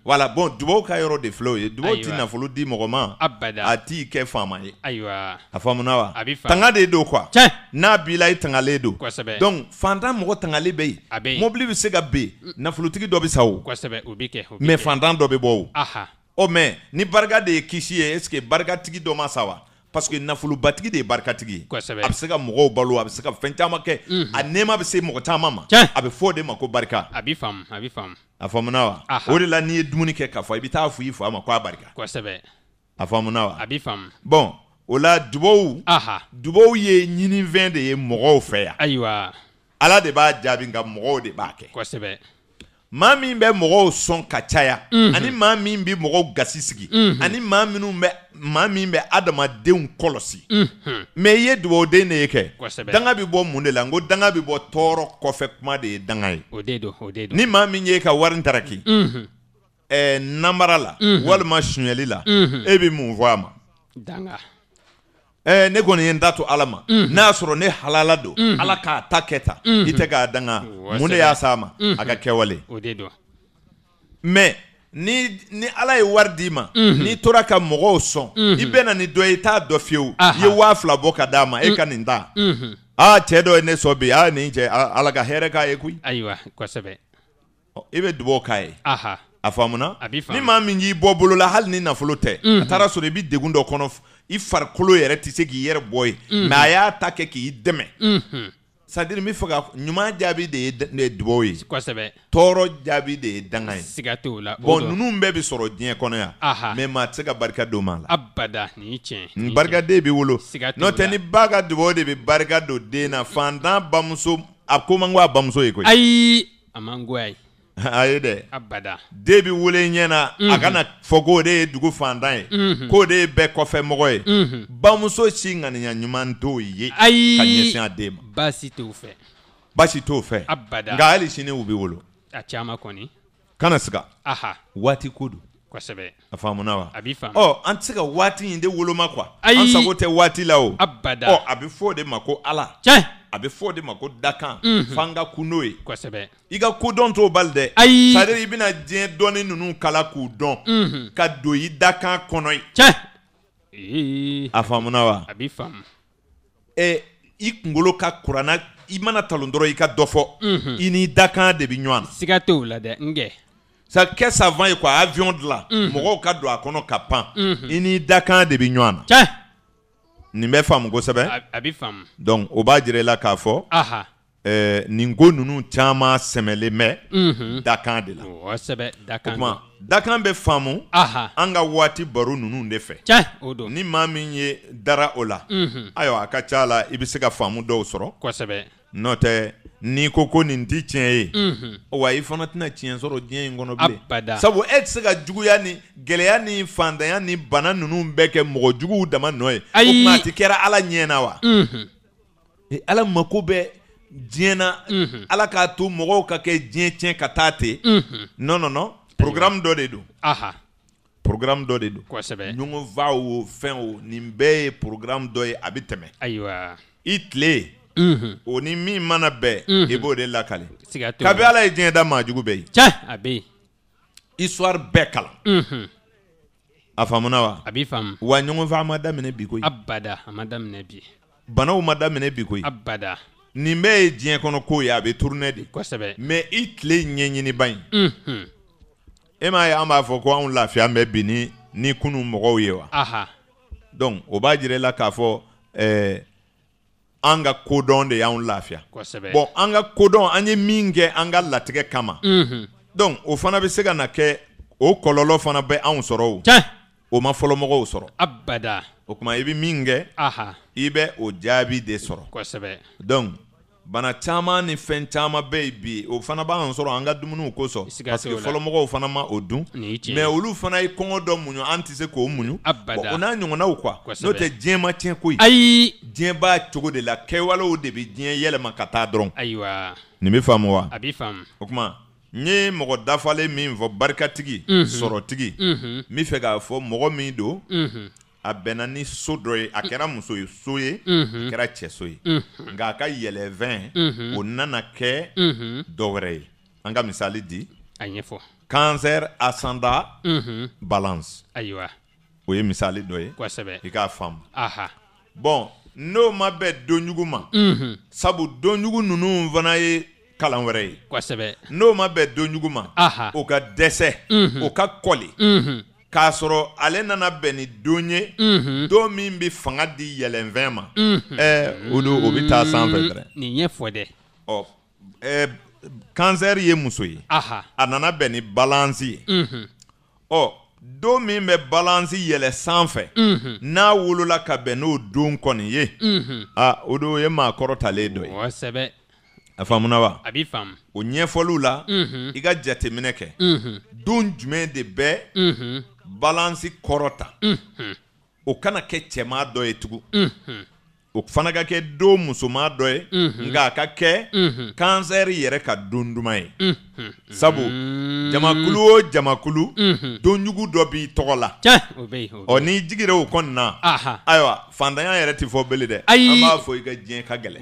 wala bon dubo ka de filɛ o ye ti nafolo di mɔgɔ ma a t'i kɛ faama ye ayiwa a faamuna wa tanga de don kuwa n'a b'i la i tangalen don kosɛbɛ donc fantan mɔgɔ tangalen bɛ yen a bɛ yen mobili bɛ se ka ben nafolotigi dɔ bɛ sa o kosɛbɛ o bɛ mais ni barika de ye kisi ye est ce que dɔ ma sa parce que nafolobatigi de ye barikatigi ye a bɛ se ka e e mɔgɔw balo a bɛ se ka fɛn caman a bɛ se mɔgɔ caman ma a bɛ o de a faamu a wa o la n'i ye dumuni kɛ k'a fɔ i bɛ taa fa ma a barika kosɛbɛ a faamuna wa a faamu bɔn la dubaw dubaw ye ɲinifɛn de ye mɔgɔw fɛ yan ayiwa ala de b'a jaabi nka mɔgɔw de b'a kɛ maa min bɛ mɔgɔw sɔn ka caya ani maa min bɛ mɔgɔw gasi sigi ani maa minnu bɛ maa min bɛ adamadenw kɔlɔsi mɛ i ye dugawuden de ye kɛ danga bɛ bɔ mun de la n ko danga bɛ bɔ tɔɔrɔ kɔfɛ kuma de ye danga ye ni maa min ye ka wari ntaraki ɛɛ namara la walima sonyali la e bɛ mun fɔ a ma Eh, ne kɔni ye n da to ala ma mm -hmm. n'a sɔrɔ ne halala don mm -hmm. ala k'a ta kɛ tan mm -hmm. i tɛ k'a danga mun y'a s'a ma mhm. a ka kɛwale mɛ ni ni ala ye wari d'i ma mhm. n'i tora ka mɔgɔw sɔn mhm. i bɛ na ni dɔ ye i t'a dɔ fiyewu i ye waa fila bɔ ka d'a ma e ka nin ta aa cɛɛ dɔ ye ne sɔn bi ni nin cɛ ala ka hɛrɛ k'a ye koyi ayiwa kosɛbɛ i be dubabu k'a ye a faamuna ni ma min k'i bɔ bolola hali ni nafolo tɛ a taara sɔrɔ i bi degun dɔ kɔnɔ i farikolo yɛrɛ tɛ se k'i yɛrɛ bɔ ye mɛ mhm. a y'a ta kɛ k'i dɛmɛ mhm. sadiri n bɛ fɛ ka ɲuman jaabi de ye dubaw ye kosɛbɛ tɔɔrɔ jaabi de ye danga ye siga t'o la bɔn ninnu bɛɛ bɛ sɔrɔ diɲɛ kɔnɔ yan mɛ maa tɛ se ka barika don maa la abada nin tiɲɛ nin barikaden bɛ wolo siga t'o la n'o tɛ ni ba ka dubaw de bɛ barika don den na fantan bamuso a ko man go a bamuso ye koyi ayi a man go a ye a ye dɛ den bɛ wolo i ɲɛ na a kana fɔ k'o de ye dugu fantan ye mhm. k'o de ye bɛɛ kɔfɛmɔgɔ ye mhm. bamuso si ŋaniya ɲuman t'o ye ka ɲɛsin a den ma baasi t'o fɛ baasi t'o fɛ nka hali sini u bɛ wolo a caman kɔni kana siga waati ko don kosɛbɛ a faamuna wa a b'i faamu ɔ an tɛ se ka waati in de woloma kuwa an sago tɛ waati la o abada ɔ a bɛ fɔ o de ma ko ala tiɲɛ A be fode mako dakan, mhm. fanga kounoy. Kwa sebe? I ga koudon to balde. Ay! Sa de li binadjen doni nou nou kala koudon. Mhmm. Ka doyi dakan konoy. Tchè! I! E. A fam moun ava. A bi fam. E, ik ngolo ka kouranak, iman atalondro i ka dofo. Mhmm. Ini dakan debi nyo an. Sika tou la de, nge. Sa kes avan yu kwa aviond la, mwok mhm. yo ka do akono kapan. Mhmm. Ini dakan debi nyo an. Tchè! Nin bɛ faamu kosɛbɛ a bɛ faamu donc o b'a jira i la k'a fɔ anhan ɛɛ nin ko ninnu caman sɛmɛlen bɛ dakan de la dakan o tuma dakan bɛ faamu an ka waati baro ninnu de fɛ tiɲɛ ni maa min dara ola la Ayo ayiwa a ka c'a la i bɛ se ka n'i ko ko nin tɛ tiɲɛ ye wa i fana tɛna tiɲɛ sɔrɔ diɲɛ in kɔnɔ bilen sabu e tɛ se ka juguya ni gɛlɛya ni fantanya ni bana ninnu bɛɛ kɛ mɔgɔ juguw dama nɔ ye ayi o tuma kɛra ala ɲɛ na wa e, ala mako bɛ diɲɛ na ala k'a to mɔgɔw ka kɛ diɲɛ tiɲɛ ka taa ten non non non programme dɔ de don programme dɔ de don ɲɔgɔn fa o fɛn o nin bɛɛ ye programme dɔ ye a bɛ tɛmɛ ayiwa i tile o ni min mana bɛn e b'o de lakale e kabi ala ye diɲɛ da maa bɛɛ ye soir bɛɛ kalan a wa a b'i faamu wa ɲɔgɔn faa ma daminɛ bi abada a ma daminɛ bi banaw ma daminɛ abada nin bɛɛ ye diɲɛ kɔnɔ ko ye a bɛ de kosɛbɛ mɛ i m'a ni ni kunun mɔgɔw ye wa dɔnku la an ka kodɔn de y'anw lafiya bɔn an ka kodɔn an ye min kɛ an ka latigɛ kama dɔnku o fana bɛ se ka na kɛ o kɔlɔlɔ fana bɛ anw sɔrɔ o o ma fɔlɔmɔgɔw sɔrɔ abada o tuma i bɛ min kɛ i bɛ o jaabi de sɔrɔ dɔnku bana caman ni fɛn caman bɛ yen bi o fana b'an sɔrɔ an ka dumuniw kosɔn parce que fɔlɔmɔgɔw fana ma o dun mɛ olu fana ye kɔngɔ dɔ muɲu an tɛ se k'o muɲu o n'a ɲɔgɔnnaw kuwa n'o tɛ diɲɛ ma tiɲɛ koyi ayi diɲɛ b'a cogo de la kɛwalew de bɛ diɲɛ yɛlɛma ka taa dɔrɔn ayiwa nin bɛ faamu wa a bɛ faamu o tuma n ye mɔgɔ dafalen min fɔ barikatigi sɔrɔtigi n bɛ fɛ k'a fɔ mɔgɔ min don a bɛnna ni so dɔ ye a kɛra muso ye so ye a kɛra cɛ so ye nka a ka yɛlɛfɛn mm-hmm. o nana kɛ dɔ wɛrɛ ye an ka misali di a ɲɛfɔ cancer asanda mm-hmm. balance ayiwa o ye misali dɔ ye kosɛbɛ i k'a faamu bɔn n'o ma bɛn donjugu ma mm-hmm. sabu donjugu ninnu fana ye kalan wɛrɛ ye kosɛbɛ n'o ma bɛn donjugu ma o ka dɛsɛ o ka kɔli k'a sɔrɔ ale nana bɛn ni don ye don min bɛ fanga di yɛlɛnfɛn ma ɛɛ o don o bɛ taa sanfɛ dɛrɛ nin ye fɔ dɛ ɔ ɛɛ kansɛri ye muso ye a nana bɛn ni balansi ye ɔ don min bɛ balansi yɛlɛ sanfɛ n'a wolola ka bɛn n'o don kɔni ye aa o don o ye maa kɔrɔtalen dɔ ye kosɛbɛ a faamuna wa a b'i faamu o ɲɛfɔliw la i ka jateminɛ kɛ don jumɛn de bɛ balansi kɔrɔta o kana kɛ cɛma dɔ ye tugun o fana ka kɛ do musoma dɔ ye nka a ka kɛ kansɛri yɛrɛ ka don duman ye sabu mm. jamakulu o jamakulu donjugu dɔ b'i tɔgɔ la ɔ n'i jigira o kɔni na ayiwa fantanya yɛrɛ tɛ fɔ bele dɛ an b'a fɔ i ka diɲɛ ka gɛlɛ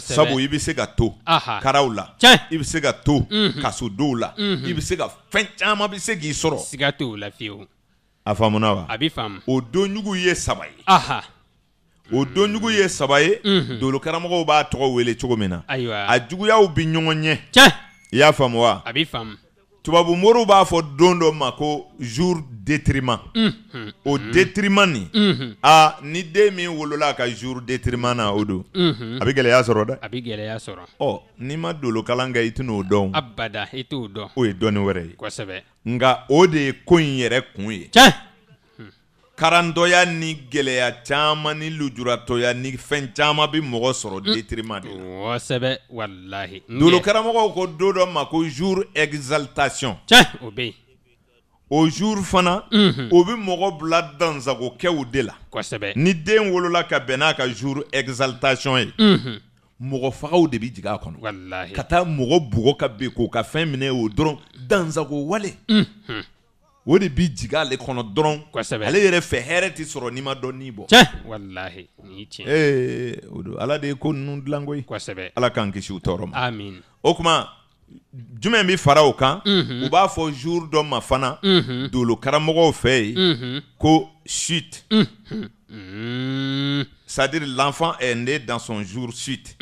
sabu i bɛ se ka to karaw la i bɛ se ka to kasodow la i bɛ se ka fɛn caman bɛ se k'i sɔrɔ A faamuna wa? A bɛ faamu, o donjugu ye saba ye, anhan, o donjugu ye saba ye, unhun, b'a tɔgɔ wele cogo min na, ayiwa, a juguyaw bɛ ɲɔgɔn ɲɛ, y'a faamu wa? A bɛ faamu, tubabu moriw b'a fɔ don dɔ ma jour détriment unhun, o détriment nin, ni den min wolola ka jour détriment na o don, unhun, a bɛ gɛlɛya sɔrɔ dɛ, a gɛlɛya n'i ma donlokalan kɛ i tɛ n'o dɔn, abada i t'o dɔn, o ye wɛrɛ ye, kosɛbɛ, nka o de ye ko in kun ye, Karandoya ni gɛlɛya caman ni lujuratɔya ni fɛn caman bi mɔgɔ sɔrɔ mm. détriment de la, walahi, donlokaramɔgɔw ko ma jour exaltation tiɲɛ o Au jour fana, o bɛ mɔgɔ bila dansagokɛw de la, kosɛbɛ, ni den wolola ka jour exaltation ye, unhun, mɔgɔ fagaw de bɛ Wallahi. »« a kɔnɔ, ka taa mɔgɔ bugɔ ka ben k'o O de bɛ jigin ale kɔnɔ dɔrɔn kosɛbɛ ale yɛrɛ fɛ hɛrɛ tɛ sɔrɔ n'i ma dɔnni bɔ walahi ee o don Ala de ye ko ninnu dilan koyi kosɛbɛ Ala k'an kisi u tɔɔrɔ ma jume o tuma jumɛn bɛ fara o kan unhun u b'a fɔ jour dɔ ma fana unhun dolokaramɔgɔw fɛ yen ko chute mm. c'est à dire l'enfant est né dans son jour chute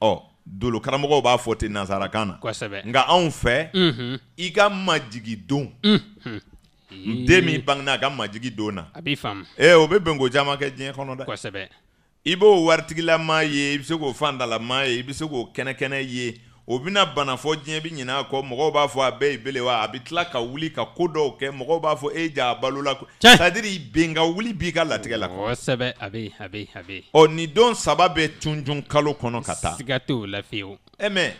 oh dolokaramɔgɔw b'a fɔ ten nansarakan na kosɛbɛ nka anw fɛ mm -hmm. i ka majigi don mm -hmm. den min bangena a ka majigi don na a b'i faamu ee eh, o bɛ bɛn ko caman kɛ diɲɛ kɔnɔ dɛ kosɛbɛ i b'o waritigilama ye i bɛ se k'o fantalama ye i bɛ se k'o kɛnɛkɛnɛ ye o bɛna bana fɔ diɲɛ bi ɲin'a kɔ mɔgɔw b'a fɔ a bɛɛ ye bele wa a bɛ tila ka wuli ka ko dɔw kɛ mɔgɔw b'a fɔ e ja a balola c'est à dire ben ka wuli b'i ka latigɛ oh, la kosɛbɛ a bɛ yen a bɛ yen a bɛ yen ɔ nin don saba bɛ cunjun kalo kɔnɔ ka taa siga t'o la fiyewu ɛ mɛ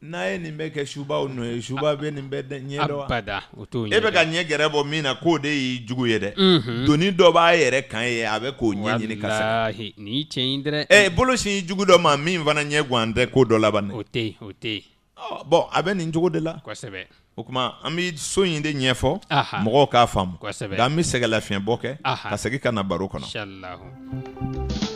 n'a ye nin bɛ kɛ subaw nɔ ye suba bɛ nin bɛ ɲɛ abada e bɛ ka ɲɛ gɛrɛ bɔ min na k'o de y'i jugu ye dɛ mhm. doni dɔ b'a yɛrɛ kan ye a bɛ k'o ɲɛ ɲini ka sa ɛ bolo sin y'i jugu dɔ ma min fana ɲɛ gan tɛ ko dɔ laban o bɔn a bɛ nin cogo de la kosɛbɛ o kuma an bɛ so in de ɲɛfɔ mɔgɔw k'a faamu kosɛbɛ nka an bɛ sɛgɛlafiɲɛbɔ kɛ ka segin ka na baro kɔnɔ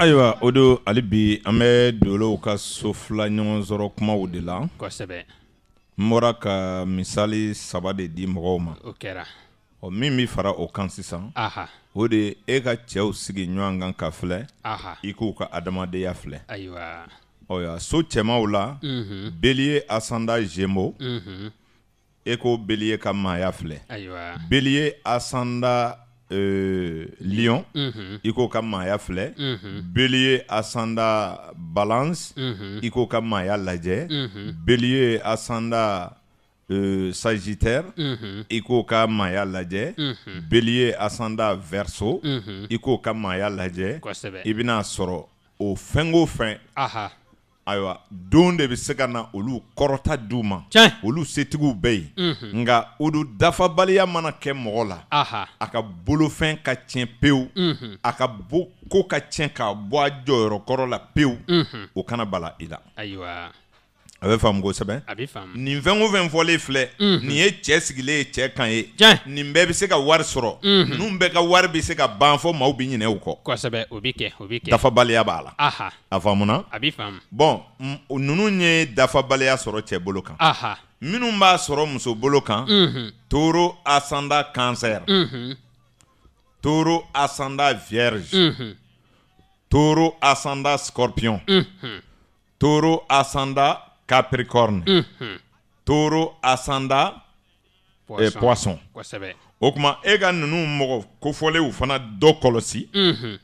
ayiwa o don hali bi an bɛ don ka so kumaw de misali sabade, Dim Roma. okera o kɛra fara o kan sisan o de e ka cɛw sigi ɲɔgɔn kan ka filɛ i so cɛmanw asanda jemo. e ko Belie ka maaya filɛ ayiwa asanda lion ikoka maya ka maaya filɛ asanda balance mm-hmm. ikoka maya ya maaya lajɛ mm-hmm. bere ye asanda euh, sagitaire mm-hmm. i ya ka bélier ascendant verseau i k'o ka maaya ibina soro bɛn'a sɔrɔ o fin. Aha ayiwa don de bɛ se ka na olu kɔrɔta di u ma olu setigiw bɛ yen nka dafabaliya mana kɛ mɔgɔ la a ka bolofɛn ka tiɲɛ pewu ka o a bɛ faamu kosɛbɛ a bɛ faamu nin fɛn o fɛn fɔlen filɛ unhun nin ye cɛ sigilen ye cɛ kan ye tiɲɛ nin bɛɛ bɛ se ka wari sɔrɔ unhun mhm. ninnu bɛɛ ka wari bɛ se ka ban fɔ maaw bi ɲinɛ u kɔ kɔsɛbɛ o bɛ kɛ o bɛ kɛ dafabaliya b'a la a faamuna a faamu bon ninnu ye dafabaliya sɔrɔ cɛ bolo kan anhan minnu b'a sɔrɔ muso bolo kan unhun mhm. ascendant cancer unhun mhm. taureau ascendant vierge unhun taureau ascendant scorpion unhun taureau ascendant Capricórnio, Capricorne. Uhum. Toro Asanda eh, Poisson. Kosɛbɛ. O kuma e ka ninnu mɔgɔ kofɔlenw fana dɔ kɔlɔsi. Uhum.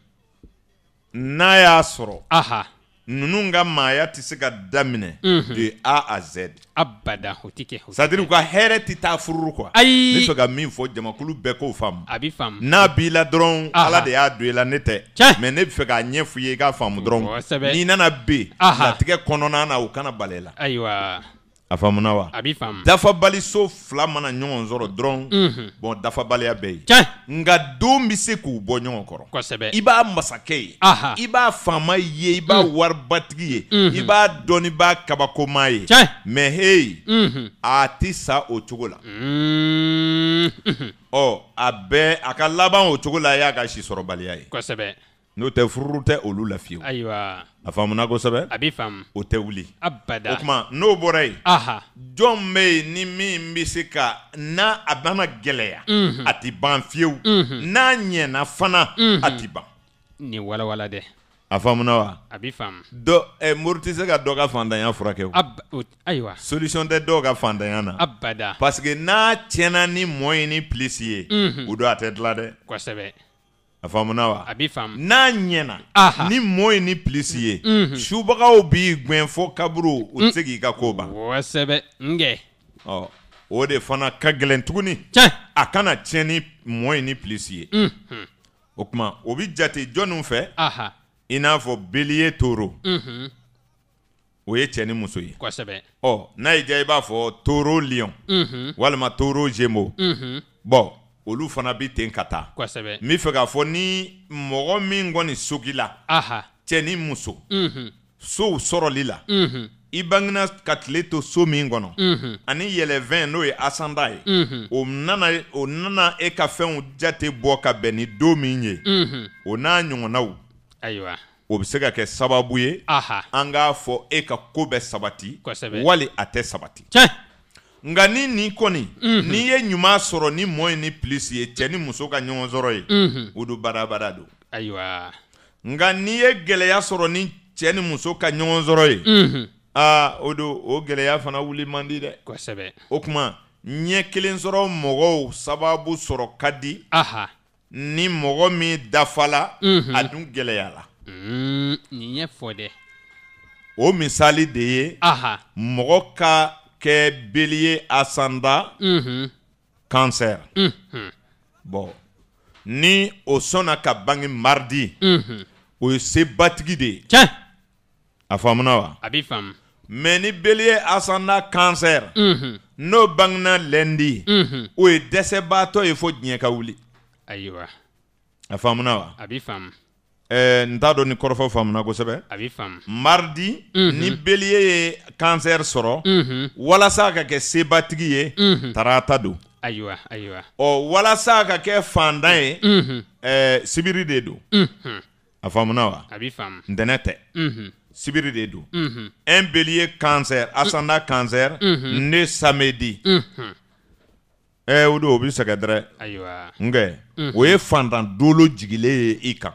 N'a y'a sɔrɔ. Aha. ninnu ka maaya tɛ se ka daminɛ mhm. de A à Z. abada o tɛ kɛ. c'est à dire u ka hɛrɛ tɛ taa fururu quoi. ayi n bɛ fɛ ka min fɔ jamakulu bɛɛ k'o faamu. a bɛ faamu. n'a b'i la dɔrɔn ala de y'a don i la ne tɛ. tiɲɛ mɛ ne bɛ fɛ k'a ɲɛ f'i ye i k'a faamu dɔrɔn. kosɛbɛ n'i nana ben. latigɛ kɔnɔna na u kana bal'i la. ayiwa. a faamuna wa a bi faamu dafabaliso fila mana ɲɔgɔn sɔrɔ dɔrɔn mm -hmm. bɔn dafabaliya bɛɛ ye nka don bɛ se k'u bɔ ɲɔgɔn kɔrɔ kosɛbɛ i b'a masakɛ ye i b'a faama ye i b'a mm. waribatigi ye mm -hmm. i b'a dɔnnibaa kabakoma ye mɛ heyi -hmm. a ti sa o cogo la ɔ a bɛɛ a ka laban o cogo la y'a ka sisɔrɔbaliya ye kosɛbɛ n'o tɛ furu tɛ olu la fiyewu ayiwa a faamuna kosɛbɛ a bɛ faamu o tɛ wuli abada o tuma n'o bɔra yen jɔn bɛ yen ni min bɛ se ka n'a a bana gɛlɛya a tɛ ban fiyewu n'a ɲɛna fana a tɛ ban nin walawala dɛ a faamuna wa a bɛ faamu dɔ ɛ mori tɛ se ka dɔ ka fantanya furakɛ o ayiwa solution tɛ dɔw ka fantanya na abada parce que n'a tiɲɛna ni mɔ ye ni pilisi ye o don a tɛ dilan dɛ kosɛbɛ a faamuna wa a bi faamu n'a ɲɛna ni mɔ ye ni pilisi ye subagaw b'i gwɛn fɔ kaburu u tɛ mm. se k'i ka ko ban kosɛbɛ nkɛ ɔ o de fana ka gɛlɛn tuguni tiɲɛ a kana tiɲɛ ni mɔ ye ni pilisi ye o tuma o bi jate jɔnniw fɛ i n'a fɔ beliye toro o ye cɛ ni muso ye kosɛbɛ ɔ n'a y'i diya i b'a fɔ toro liyɔn walima toro zemo bɔn olu fana bi ten ka taa kosɛbɛ n bɛ fɛ k'a fɔ ni mɔgɔ min kɔni sogila cɛ ni muso sow sɔrɔli la i bangina ka tile to so min kɔnɔ ani yɛlɛfɛn n'o ye asanda ye o nana o nana e ka fɛnw jate bɔ ka bɛn ni don min ye o n'a ɲɔgɔnnaw ayiwa o bɛ se ka kɛ sababu ye an k'a fɔ e ka ko bɛ sabati wali a tɛ sabati nka ni nin kɔni mhm. n'i ye ɲuman sɔrɔ ni mɔ ni pilisi ye cɛ ni muso ka ɲɔgɔn sɔrɔ ye o mhm. don badabada don ayiwa nka n'i ye gɛlɛya sɔrɔ ni cɛ ni muso ka ɲɔgɔn sɔrɔ ye aa mhm. o don o gɛlɛya fana wuli man di dɛ kosɛbɛ o kuma ɲɛ kelen sɔrɔ mɔgɔw sababu sɔrɔ ka di ni mɔgɔ min dafala a dun gɛlɛyala mm, nin ɲɛ fɔ dɛ o misali de ye mɔgɔ ka Que bélier Asanda mhm. cancer. Mhm. Bon, ni osona ka bange mardi o se bat de ye a faamuna wa abifam bɛ faamu asanda ni n'o bangena lendi. o ye dɛsɛbaatɔ ye fo wuli wa a wa abifam Eh, n t'a dɔn ni kɔrɔfɔ faamuna kosɛbɛ mardi bɛ mhm. faamu ni beliye ye kansɛr sɔrɔ mhm. walasa ka kɛ sebatigi ye mhm. tarata don ayiwa ayiwa ɔ walasa ka kɛ fandan ye eh, sibiri de don a faamuna wa ntɛnɛ bɛ faamu tɛ sibiri de don un belie kansɛri asanda kansɛri ne samedi eh, o don o bi sɛgɛn dɛrɛ ayiwa nkɛ o ye fandan dolo jigile ye i kan.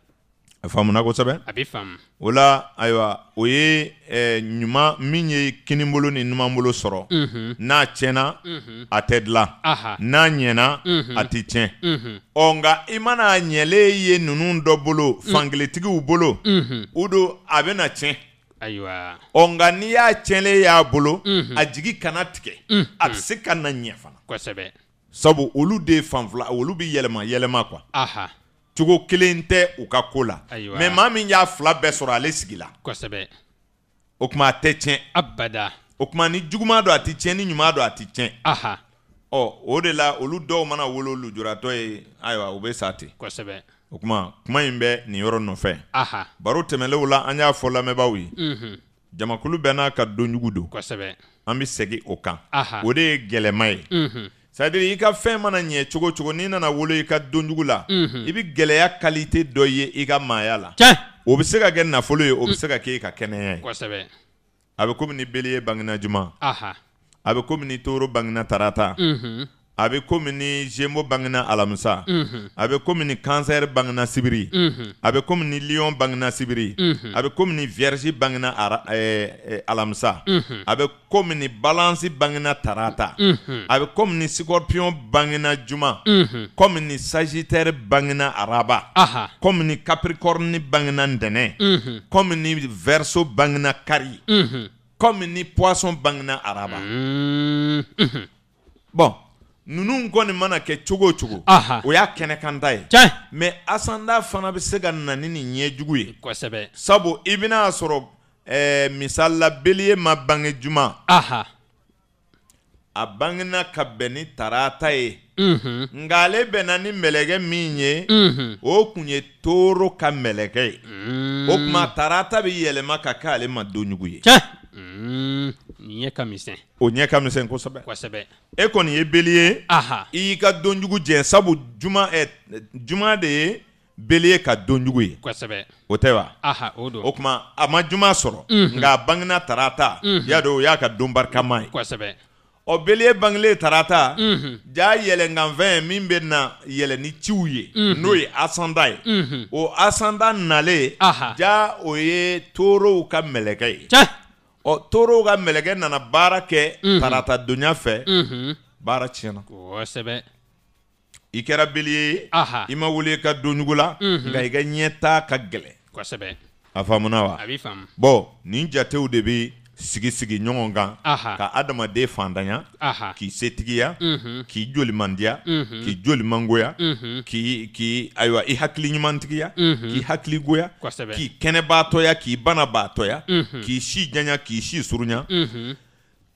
faamuna kosɛbɛ a bɛ faamu o la ayiwa o ye eh, ɲuman min ye kinibolo ni numanbolo sɔrɔ mm -hmm. n'a tiɲɛna mm -hmm. a tɛ dilan n'a ɲɛna mm -hmm. a tɛ tiɲɛ mm -hmm. ɔ nka i mana ɲɛlen ye ninnu dɔ bolo mm. fankeletigiw bolo mm -hmm. o don a bɛna tiɲɛ ayiwa ɔ nka n'i y'a tiɲɛlen y'a bolo mm -hmm. a jigi kana tigɛ mm -hmm. a tɛ mhm. se ka na ɲɛ fana kosɛbɛ sabu olu de ye fanfila olu bɛ yɛlɛma yɛlɛma kuwa cogo kelen tɛ u ka ko la mɛ maa min y'a fila bɛɛ sɔrɔ ale sigi la o tuma a tɛ tiɲɛ abada o tuma ni juguman don a ti tiɲɛ ni ɲuman don a ti tiɲɛ aha ɔ o de la olu dɔw mana wolo lujuratɔ ye ayiwa u bɛ sa ten kosɛbɛ o tuma kuma in bɛ nin yɔrɔ nɔfɛ aha baro tɛmɛlenw la an y'a fɔ lamɛnbaaw ye unhun jamakulu bɛɛ n'a ka donjugu don kosɛbɛ an bɛ segin o kan aha o de ye gɛlɛma ye unhun Sadiri i ka fɛn mana ɲɛ cogo cogo n'i nana wolo i ka donjugu la i bɛ gɛlɛya kalilite dɔ ye i ka maaya la o bɛ se ka kɛ nafolo ye o bɛ mm. se ka kɛ i ka kɛnɛya ye a bɛ kɔmi bere ye bangina j a bɛ kɔmi to bangina tarata Avec bɛ komi ni gémo bangena alamsa, a bɛ komi ni cancer bangena sibiri a bɛ komi ni lion bangena sibiri a bɛ ni vierge bangena alamsa, a bɛ komi ni balance bangena tarata avec bɛ ni scorpion bangena juma komi ni sagittaire bangena araba komi ni capricorne bangena ntɛnɛn komi ni verseau bangena kari komi ni poisson bangena araba bon ninnu kɔni mana kɛ cogo o cogo o y'a kɛnɛkanta ye tiɲɛ mɛ asanda fana bɛ se ka na ni nin ɲɛjugu ye kosɛbɛ sabu i bɛna'a sɔrɔ eh, ɛɛ misalila beliye ma bange juma a bangena ka bɛn ni tarata ye mhm. nka ale bɛnna ni mɛlɛkɛ min ye mhm. o tun ye toro ka mɛlɛkɛ ye mm. o tuma tarata bɛ yɛlɛma ka k'ale ma donjugu ye tiɲɛ nin ɲɛ ka o ɲɛ ka misɛn kosɛbɛ kosɛbɛ e kɔni ye beli ye aha i y'i ka donjugu jɛ sabu juma ɛ juma de ye beli ye ka donjugu ye kosɛbɛ o tɛ wa aha o don o tuma a ma juma sɔrɔ nka a bangena tarata y'a dɔn o y'a ka don barikama ye kosɛbɛ ɔ belie bangelen tarata ja yɛlɛnkanfɛn min bɛ na yɛlɛ ni ciw ye n'o ye asanda ye o asanda nalen jaa o ye torow ka mɛlɛkɛ ye ɔ torow ka mɛlɛkɛ nana baara kɛ tarata donya fɛ baara tiɲɛna kosɛbɛ i kɛra beli ye i ma wuli ka donjugu nka i ka ɲɛta ka gɛlɛn kosɛbɛ a faamuna wa a bɔn nin jatew de bɛ sigi sigi ɲɔgɔn kan ka adamaden fandanya k'i setigiya mhm. k'i joli mandiya mhm. k'i joli mangoya mhm. k'i ayiwa i hakili ɲumantigiya k'i hakili goya k'i kɛnɛbaatɔya k'i banabaatɔya k'i si janya k'i si surunya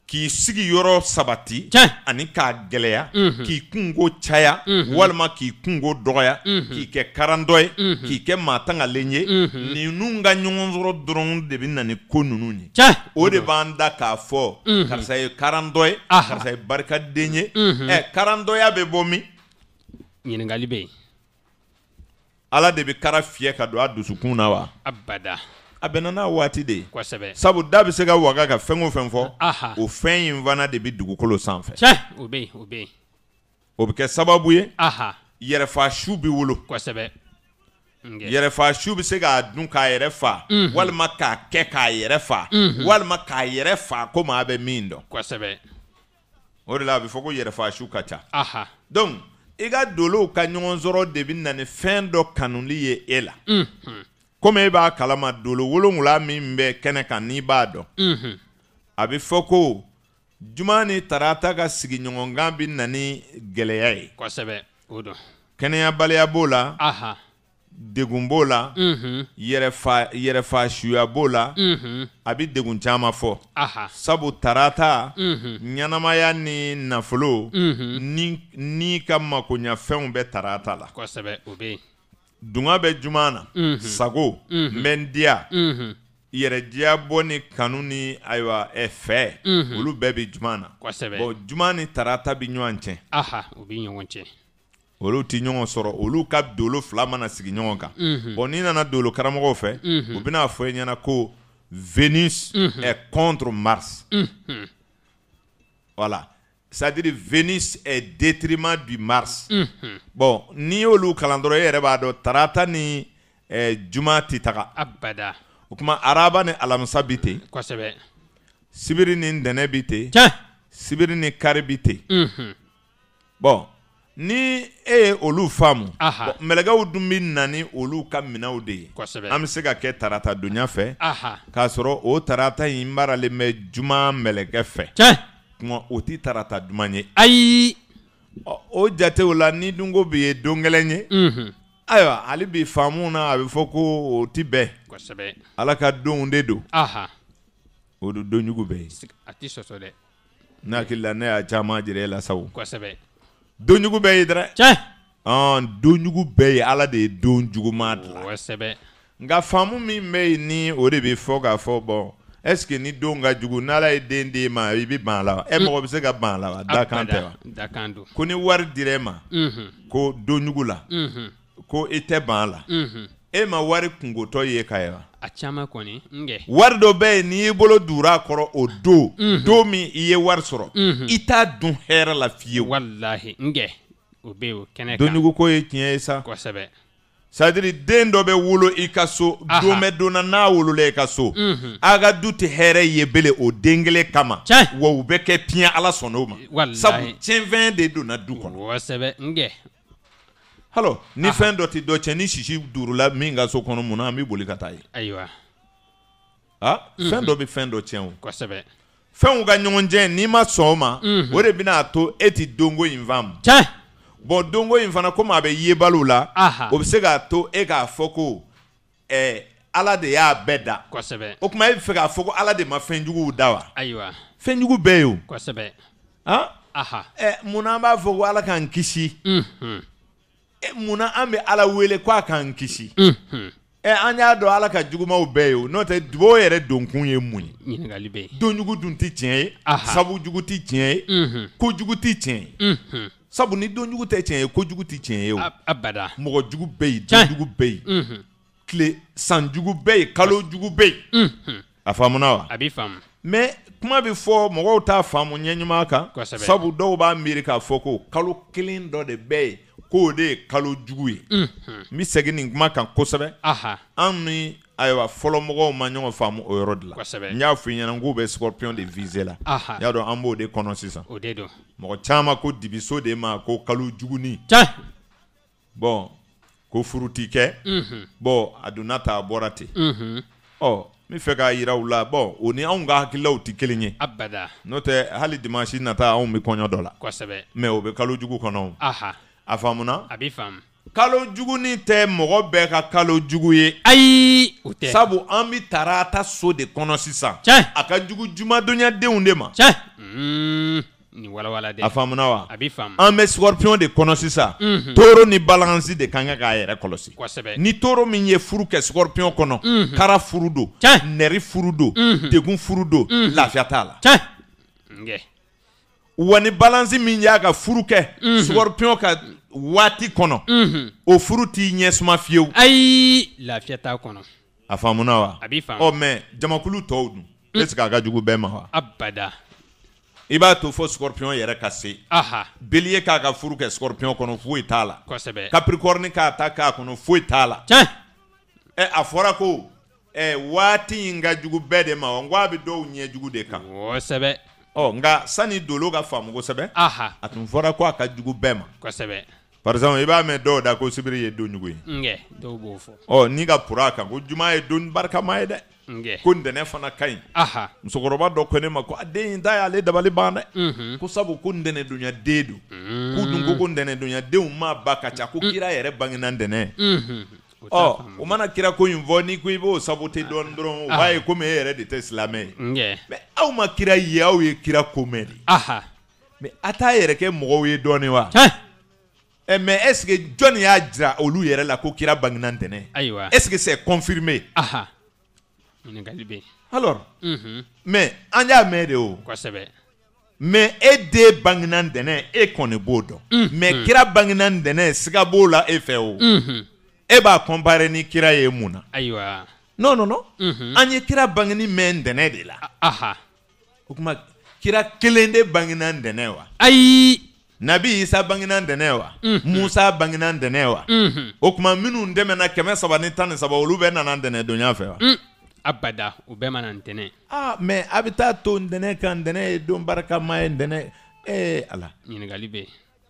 k'i sigiyɔrɔ sabati ani k'a gɛlɛya k'i kungo caya walima k'i kungo dɔgɔya k'i kɛ karandɔ ye k'i kɛ maa tangalen ye ninnu ka ɲɔgɔn sɔrɔ dɔrɔn de bɛ na ni ko ninnu ye o de b'an da k'a fɔ karisa ye karandɔ ye karisa ye barikaden ye ɛ karandɔya bɛ bɔ min ɲininkali bɛ yen ala de bɛ kara fiyɛ ka don a dusukun na wa abada a bɛnna n'a waati de ye kosɛbɛ sabu da bɛ se ka waga ka fɛn o fɛn fɔ o fɛn in fana de bɛ dugukolo sanfɛ tiɲɛ o bɛ yen o bɛ yen o bɛ kɛ sababu ye yɛrɛfaasiw bɛ wolo kosɛbɛ yɛrɛfaasiw bɛ se k'a dun k'a yɛrɛ fa mhm. walima k'a kɛ k'a yɛrɛ fa mhm. walima k'a yɛrɛ fa komi a bɛ min dɔn kosɛbɛ o de la a bɛ fɔ ko yɛrɛfaasiw ka ca donc i ka dolow ka ɲɔgɔn sɔrɔ de bɛ na ni fɛn dɔ kanuli ye e la. Mm -hmm. komi e b'a kalama dolo wolonwula min bɛ kɛnɛ kan n'i b'a dɔn a bɛ fɔ ko juma ni tarata ka sigiɲɔgɔnkan bɛ na ni gɛlɛya ye kosɛbɛ o don kɛnɛyabaliya b'o la aha degun b'o la yɛrɛfa yɛrɛfasuya b'o la a bɛ degun caman fɔ sabu tarata ɲɛnamaya ni nafolo ni n'i ka makoɲɛfɛnw bɛ tarata la kosɛbɛ o bɛ yen dunga bɛ juma na mhm. sago mhm. n mhm. diya yɛrɛjiya bɔ ni kanu ni ayiwa fɛ olu bɛɛ bɛ juma na bɔn juma ni tarata bɛ ɲɔgɔn cɛ u bɛ ɲɔgɔn cɛ olu ti ɲɔgɔn sɔrɔ olu ka dolo fila mana sigi ɲɔgɔn kan bon n'i nana dolo karamɔgɔw fɛ u bɛna'a fɔ i ɲɛna ko v ɛ kɔntɔn mari wala sadiri venus est détriment du mars. Mm -hmm. bon n'i y'olu kalan dɔrɔn e yɛrɛ b'a dɔn tarata ni eh, juma ti taga. abada. o tuma araba ni alamisa bi ten. kosɛbɛ. sibiri ni ntɛnɛn bi ten. tiɲɛ. sibiri ni kari bi ten. Mm -hmm. bon ni e ye olu faamu. bon mɛlɛkɛw dun bɛ na ni olu ka minɛnw de ye. kosɛbɛ. an bɛ se ka kɛ tarata donya fɛ. k'a sɔrɔ o tarata in maralen bɛ juma mɛlɛkɛ fɛ. tiɲɛ. kuma o ti tarata duman ye ayi o jatew la ni dunko bɛ ye don gɛlɛn ye ayiwa hali bi faamu na a bɛ fɔ ko o ti bɛn kosɛbɛ ala ka donw de don o don donjugu bɛɛ ye a ti sɔsɔ dɛ ne hakili la ne y'a caman jira e la sago kosɛbɛ donjugu bɛɛ ye dɛrɛ tiɲɛ ɔn donjugu bɛɛ ye ala de ye don juguman dilan kosɛbɛ nka faamu min bɛ yen ni o de bɛ fɔ k'a fɔ bɔn est ce que ni don ka jugu n'ala ye den d'e ma i bɛ ban a la wa e mm. mɔgɔ bɛ se ka ban a la wa dakan tɛ wa dakan don ko ni wari dira e ma ko donjugu la ko i tɛ ban a la e ma wari kungotɔ ye ka ye wa a caman kɔni nkɛ wari dɔ bɛ yen n'i y'i bolo dugura a kɔrɔ o don don min i ye wari sɔrɔ i t'a dun hɛrɛ la fiyewu walahi nkɛ o bɛ yen o kɛnɛ kan donjugu ko ye tiɲɛ ye sa kosɛbɛ sadiri den dɔ bɛ wolo i ka so domɛ donna n'a wolola i ka so mhm. a ka du tɛ hɛrɛ ye bele o den kelen kama wa u bɛ kɛ piɲɛ ala sɔnna o ma sabu tiɲɛfɛn de donna du kɔnɔ hali ni fɛn dɔ tɛ dɔ cɛ ni sisi durula min ka so kɔnɔ mun na an bɛ boli ka taa ye ayiwa mhm. fɛn dɔ bɛ fɛn dɔ tiɲɛ o kosɛbɛ fɛnw ka ɲɔgɔn jɛ n'i ma sɔn o ma o mhm. de bɛna na to e tɛ donko in faamu bom donko in fana komi a bɛ ye balo la o bɛ se k'a to e k'a fɔ ko ala de y'a bɛɛ da kosɛbɛ o tuma e bɛ fɛ k'a fɔ ko ala de mhm. eh, ma fɛnjuguw da wa ayiwa fɛnjugu bɛɛ ye o kosɛbɛ ɛɛ munna an b'a fɔ ko ala k'an kisi munna an bɛ ala wele ko a k'an kisi ɛ an y'a dɔn ala ka jugumaw bɛɛ ye o n'o tɛ dubaw yɛrɛ donkun ye mun ye ɲininkali bɛ yen donjugu dun tɛ tiɲɛ ye sabu tiɲɛ ye kojugu tiɲɛ ye sabu ni donjugu tɛ tiɲɛ ye kojugu tɛ tiɲɛ ye o abada mɔgɔ jugu bɛ yen donjugu bɛ yen tile sanjugu bɛ yen kalo jugu bɛ yen a faamuna wa a b'i faamu mɛ kuma bɛ fɔ mɔgɔw t'a faamu ɲɛɲuman kan sabu dɔw b'a miiri k'a fɔ ko kalo kelen dɔ de bɛ yen k'o de ye kalo jugu ye n bɛ segin nin kuma kan kosɛbɛ an ni ayiwa mɔgɔw ma ɲɔgɔn faamu o yɔrɔ de la n y'a fɔ i ɲɛna k'u bɛ scorpion de visé la n y'a dɔn an b'o de kɔnɔ sisan mɔgɔ caman ko dibiso de ma ko kalo juguni bɔn ko furu ti kɛ bɔn a donna ta a bɔra ten ɔ n bɛ fɛ k'a yira u la bɔn o ni anw ka hakililaw tɛ kelen ye n'o tɛ hali dimanche nata anw bɛ kɔɲɔ dɔ la kosɛbɛ mɛ o bɛ kalo jugu kɔnɔ a faamuna a bɛ faamu kalo juguni tɛ mɔgɔ ka kalo jugu ye ayi sabu an bɛ tarata so de Konosisa. sisan tiɲɛ a ka jugu jumadonyadenw de ma tiɲɛ mm. nin walawala dɛ a wa a bi faamu an scorpion de Konosisa. toro ni balansi de kanga ka k'a yɛrɛ kɔlɔsi kosɛbɛ ni toro min ye scorpion kɔnɔ kara furu don tiɲɛ nɛri furu don degun furu don lafiya t'a la tiɲɛ wa ni balansi min y'a ka furu ka waati kɔnɔ o furu t'i ɲɛ fiyewu t'a a faamuna wa a b'i faamu ɔ mɛ jamakulu tɔw dun e abada i b'a scorpion yɛrɛ ka se bélier k'a ka furu scorpion kɔnɔ foyi t'a la kosɛbɛ capricorne k'a ta k'a kɔnɔ foyi t'a la tiɲɛ ɛ a fɔra ko ɛ waati in ka jugu bɛɛ de ma wa n ko a bɛ dɔw sani ka faamu kosɛbɛ a tun fɔra ko a par exemple i b'a mɛn dɔw da ko sibiri ye don jugu ye nkɛ dɔw b'o fɔ ɔ oh, n'i ka pur'a kan ko juma ye don barikama ye dɛ nkɛ ko ntɛnɛn fana ka ɲi aha musokɔrɔba dɔ ko ne ma ko a den in ta y'ale dabali ban dɛ mhm. ko sabu ko ntɛnɛn dunya den don k'u mm. dun ko ko ntɛnɛn dunya denw maa ba ka ca ko mm. kira yɛrɛ bangena ntɛnɛn ɔ mhm. o oh, mana kira ko in fɔ n'i ko i b'o sabote ah. dɔɔni dɔrɔn o b'a ye komi e yɛrɛ de tɛ silamɛ ye mɛ aw ma kira ye aw ye kira komɛn de mɛ a t'a yɛrɛ kɛ mɔgɔw ye dɔɔni wa mɛ ɛseke jɔnni y'a jira olu yɛrɛ la ko kira bangina ntɛnɛn ayiwa ɛseke c'est confirmé aha ɲininkali bɛ mɛ an y'a mɛn de o kosɛbɛ mɛ e de bangina ntɛnɛn e kɔni b'o dɔn mɛ mhm. kira bangina ntɛnɛn siga b'o la e fɛ o mhm. e b'a comparer ni kira ye mun na ayiwa non non non mhm. an ye kira bangini mɛn ntɛnɛn de la o tuma kira kelen de bangina ntɛnɛn wa ayi nabi isa bangena ntɛnɛ wa mm -hmm. musa bangena ntɛnɛ wa mm -hmm. o tuma minnu na mhm. kɛmɛ saba ni tan ni saba olu bɛɛ nana ntɛnɛ donya fɛ wa mm. abada o bɛɛ mana ntɛnɛ ah, mɛ a bɛ taa to ntɛnɛ kan ntɛnɛ ye don barikama ye ntɛnɛ ee ala ɲininkali bɛ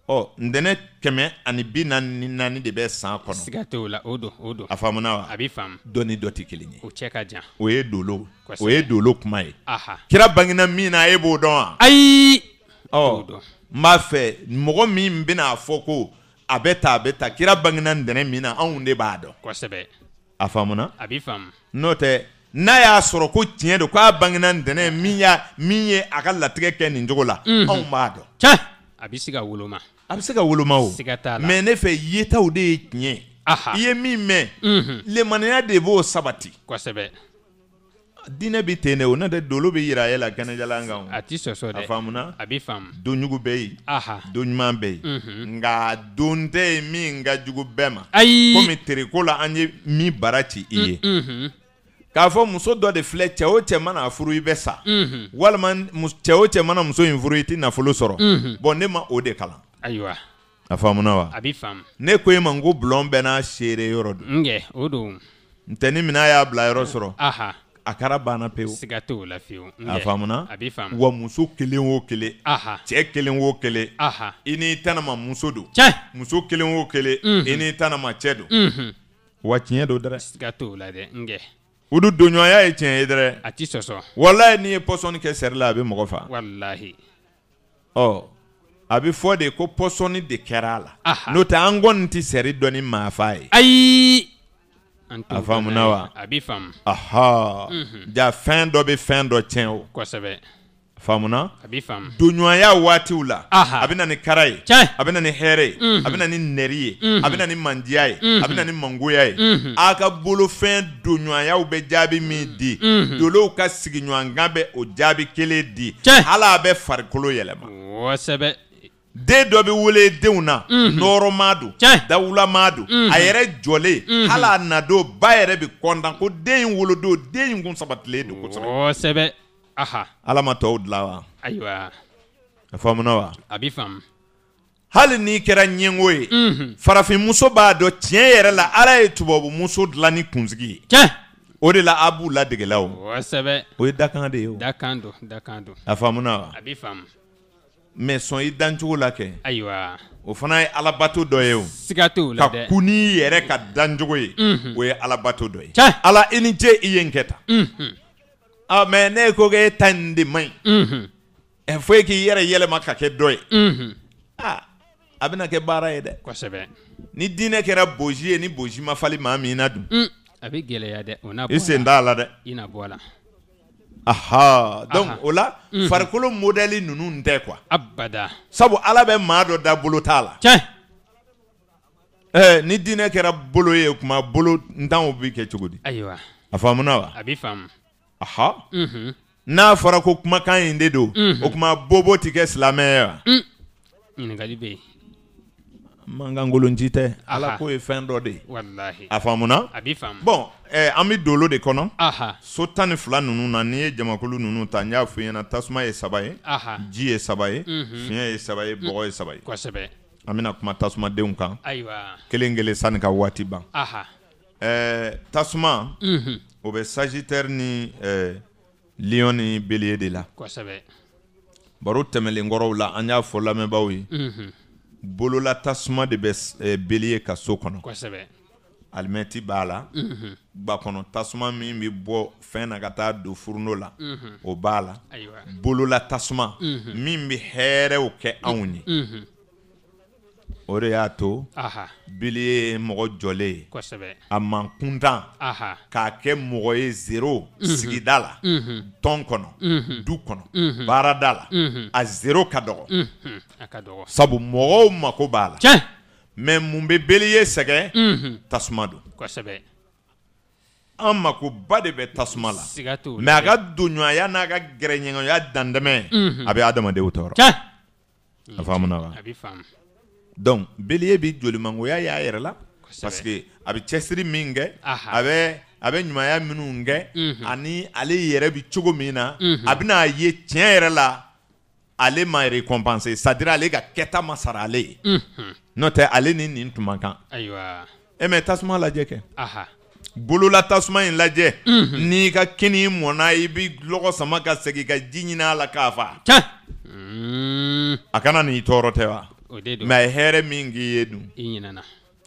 oh, yen ɔ ntɛnɛ kɛmɛ ani bi naani ni naani de bɛ san kɔnɔ siga t'o la o don o don a faamuna wa a bɛ faamu dɔ dɔ tɛ kelen ye o cɛ ka jan o ye dolo o ye dolo kuma ye kira bangina min na e b'o dɔn wa ayi ɔ n b'a fɛ mɔgɔ min bɛna fɔ ko a bɛ ta a bɛ ta kira bangena ntɛnɛn min na anw de b'a dɔn kosɛbɛ a faamuna a b'i faamu n'o tɛ n'a y'a sɔrɔ ko tiɲɛ don k'a bangena ntɛnɛn min y'a min ye a ka latigɛ kɛ nin cogo la anw b'a dɔn tiɲɛ a bɛ se ka woloma a bɛ se ka woloma o siga t'a la mɛ ne fɛ yetaw de ye tiɲɛ i ye min mɛn lemaniya de b'o sabati kosɛbɛ diinɛ bɛ ten dɛ o n'o tɛ dolo bɛ yira a yɛ la kɛnɛjalan kan o a ti sɔsɔ dɛ a faamuna a bɛ faamu donjugu bɛ yen don ɲuman bɛ yen nka don tɛ yen min ka jugu bɛɛ ma ayi komi tereko la an ye min bara ci i ye mm, k'a fɔ muso dɔ de filɛ cɛ o cɛ mana a furu i bɛ sa walima cɛ o cɛ mana muso in furu i tɛ nafolo sɔrɔ bɔn ne ma o de kalan ayiwa a faamuna wa a bɛ faamu ne ko e ma n ko bulon bɛɛ n'a seere yɔrɔ don nkɛ o don ntɛni minɛ a y'a bila yɔrɔ sɔrɔ a kɛra banna pewu siga t'o la fiyewu a faamuna a b'i faamu wa muso kelen o kelen cɛ kelen o kelen i n'i tɛnɛma muso don muso kelen o kelen i n'i tɛnɛma cɛ don wa tiɲɛ don dɛrɛ siga t'o la dɛ n olu donɲɔgɔnya ye tiɲɛ ye dɛrɛ a ti sɔsɔ walahi n'i ye pɔsɔni kɛ sɛri la a bɛ mɔgɔ faga walahi ɔ a bɛ fɔ de ko pɔsɔni de kɛra a la n'o tɛ an kɔni ti sɛri dɔn ni maa fa ye ayi a mhm. na wa a bi faamu aha ja fɛn dɔ bɛ fɛn dɔ tiɲɛ o kosɛbɛ faamuna a bi faamu donɲɔgɔnya waatiw la a bɛ na ni kara ye a bɛ na ni hɛrɛ ye mhm. a bɛ na ni nɛri ye mhm. a bɛ na ni mandiya ye a bɛ na ni mangoya ye a ka bolofɛn donɲɔgɔnyaw bɛ jaabi min di dolow ka sigiɲɔgɔnkan bɛ o jaabi kelen di hali a bɛ farikolo yɛlɛma kosɛbɛ den dɔ bɛ wele denw na tɔɔrɔma don dawulama don a yɛrɛ jɔlen hali a nadon ba yɛrɛ bɛ kɔntan ko den in wolodon den in kun sabatilen don kosɛbɛ kosɛbɛ ala ma tɔw dilan wa ayiwa a faamuna wa a bi faamu hali n'i kɛra ɲɛngo ye farafinmuso b'a dɔn tiɲɛ yɛrɛ la ala ye tubabumuso dilan ni kunsigi ye o de la a b'u ladegela o o ye dakan de ye o dakan don dakan don a faamuna wa a bi faamu mɛ sɔn i dancogo la kɛ ayiwa o fana ye alabato dɔ ye o siga t'o la dɛ ka kun yɛrɛ ka dancogo ye o ye alabato dɔ ye ala i ni ce i ye n kɛ tan ɔ mɛ ne ko k'e ta nin de man ɲi ɛ fo e k'i yɛrɛ yɛlɛma ka kɛ dɔ ye aa ah, a bɛna kɛ baara ye dɛ kosɛbɛ ni diinɛ kɛra bozi ye ni bozi ma fali maa min na dun mm. a bɛ gɛlɛya dɛ o na bɔ a la i sen t'a la dɛ i na bɔ a la aha dɔnku o la farikolo modèle ninnu tɛ quoi. abada sabu ala bɛ maa dɔ da bolo t'a la tiɲɛ ɛɛ eh, ni diinɛ kɛra bolo ye kuma bolo ntanw bi kɛ cogo di ayiwa a faamuna wa a bi faamu aha mhm. n'a fɔra ko kumakan in de don mhm. o tuma bobo ti kɛ silamɛ ye wa mm. ɲininkali bɛ yen mankankolonci tɛ ala ko ye fɛn dɔ de a faamuna bɔn eh, an be dolo de kɔnɔ so tan ni e fila ninnu na n'i ye jamakulu nunu ta n y'a f'i ɲɛna tasuma ye saba ye ji ye saba ye mm fiɲɛ ye saba ye bɔgɔ ye saba ye kosɛbɛ an bena kuma tasumadenw kan kelen kelen sanni ka waati ban eh, tasuma mhm. o bɛ sagitɛri ni eh, liyɔn ni belier de la kosɛbɛ baro tɛmɛlenkɔrɔw la an y'a fɔ lamɛnbaaw ye. Mhm bolola tasuma de bɛ eh, bele ka so kɔnɔ alimɛti b'a la gbakɔnɔ tasuma min bɛ bɔ fɛn na ka taa don furuno la o b'a la bolola tasuma min bɛ hɛrɛw kɛ anw ye O de y'a to bi ye mɔgɔ jɔlen ye a man kuntan k'a kɛ mɔgɔ ye z sigida la tɔn kɔnɔ du kɔnɔ baarada la a z ka dɔgɔ sabu mɔgɔw mako b'a la mɛ mun bɛ bere ye de bɛ tasuma la a ka donɲɔgɔnya n'a ka dantɛmɛ a donc beliye bi jolimangoya y'a yɛrɛ la parce que a bɛ cɛsiri min kɛ a bɛ a bɛ ɲumanya minnu kɛ mhm. ani ale yɛrɛ bi cogo min mhm. na a bɛna a ye tiɲɛ yɛrɛ la ale ma récompensé c'est à dire ale ka kɛta ma sara ale ye n'o tɛ ale ni nin tun man kan ayiwa e eh, mɛ tasuma lajɛ kɛ bolola tasuma in lajɛ mhm. n'i ka kini mɔnna i bɛ lɔgɔ sama ka segin ka ji ɲini a la k'a fa a kana n'i tɔɔrɔ tɛ wa. Oh, mɛ hɛrɛ min k'i ye dun i ɲinɛna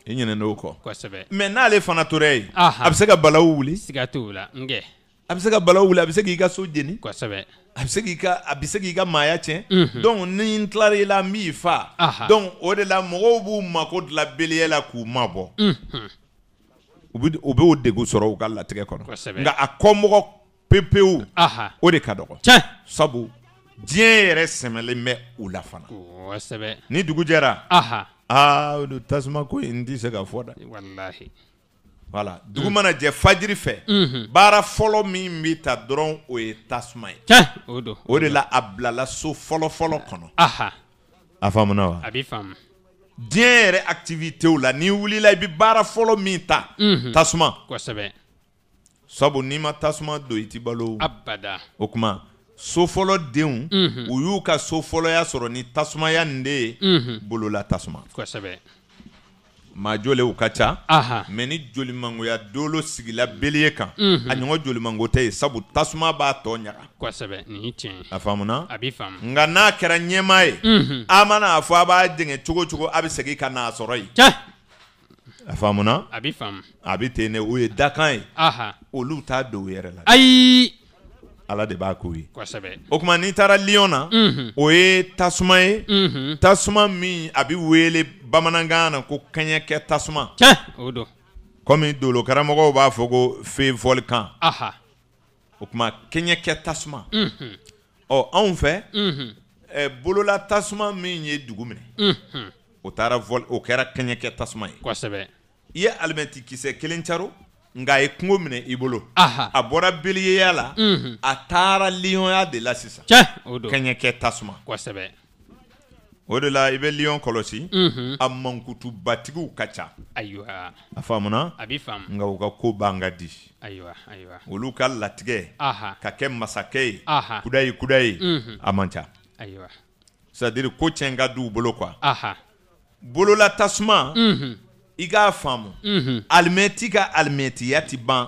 i ɲinɛna o kɔ kosɛbɛ mɛ n'ale fana tora ye a bɛ se ka balawu wuli siga t'o la nkɛ a bɛ se ka balawu wuli a bɛ se k'i ka so jeni kosɛbɛ a bɛ se k'i ka a bɛ se k'i ka maaya tiɲɛ donc ni n tilara i la n b'i fa donc o de la mɔgɔw b'u mako dilan beleya la k'u mabɔ mhm. u bɛ u b'o degun sɔrɔ u ka latigɛ kɔnɔ nka a kɔmɔgɔ pepewu o de ka dɔgɔ sabu diɲɛ yɛrɛ sɛmɛlen bɛ la fana ni du jɛra aha aa o don tasuma ko in n tɛ se ka walahi voilà mm. dugu mana jɛ fajiri fɛ mhm. follow me, min bɛ ta dɔrɔn o ye tasuma ye tiɲɛ o don o de la so fɔlɔfɔlɔ kɔnɔ aha a faamuna wa a bɛ faamu diɲɛ yɛrɛ la n'i wulila i bɛ baara fɔlɔ min ta mhm. tasuma kosɛbɛ sabu n'i ma tasuma don i abada okuma so fɔlɔ denw u y'u ka sofɔlɔya sɔrɔ ni tasumaya nin de ye bolola tasuma maajolew ka ca mɛ ni jolimangoya dolo sigila bele kan a ɲɔgɔn jolimango tɛ yen sabu tasuma b'a tɔ ɲaga a faamuna nka n'a kɛra ɲɛma ye a mana a fɔ a b'a jɛngɛ cogo cogo a be segi ka n'a sɔrɔ ye a faamuna a bɛ ten dɛ o ye dakan ye olu t'a dow u yɛrɛ la ayi Ala de b'a ko ye o kuma n'i taara liyɔn na o ye tasuma ye tasuma min a bɛ wele bamanankan na ko kaɲɛkɛ tasuma kɔmi dolokaramɔgɔ b'a fɔ ko fɛn aha o kuma kɛɲɛkɛ tasuma ɔ anw fɛ bolola tasuma min ye dugu minɛ o taara o kɛra kɛɲɛkɛ tasuma ye i ye alimɛti kisɛ kelen caro nka a ye kungo minɛ i bolo a bɔra b e l i y e y a la a taara liyɔnya de la sisan kɛɲɛkɛ tasuma kosɛbɛ o de la i bɛ liyɔn kɔlɔsi a mankutubatigiw ka ca a y i a faamuna a bi f a m nka u ka ko b'an ka di a y i a a y i a olu ka latigɛ ka kɛ masakɛ ye kudayi kudayi a man ca a y i a s t dire ko tiɲɛ ka di u bolo q u o a bolola tasuma Iga k'a faamu mhm. alimɛti ka alimɛtiya ti ban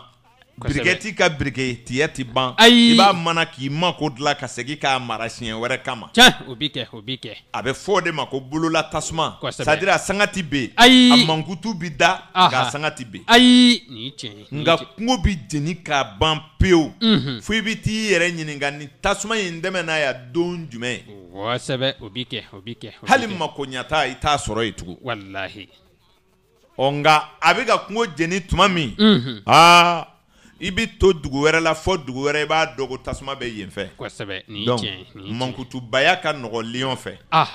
birikɛti ka ti ban i b'a mana k'i ma ko dilan ka segin k'a mara siɲɛ kama o bi kɛ o bi kɛ a bɛ fɔ de ma ko bolola tasuma a sanga ti ben a mankutu bi da nka sanga ti ben ayi nin tiɲɛ nka kungo bi jeni k'a ban tasuma in n'a ya don jumɛn kosɛbɛ o bi kɛ o bi kɛ hali makoɲata walahi ɔ nka a bɛ ka kungo jeni tuma min mhm. aa ah, i bɛ to dugu wɛrɛ la fɔ dugu wɛrɛ i b'a dɔn ko tasuma bɛ yen fɛ kosɛbɛ nin ye tiɲɛ ye mankutubaya ka nɔgɔ liyɔn fɛ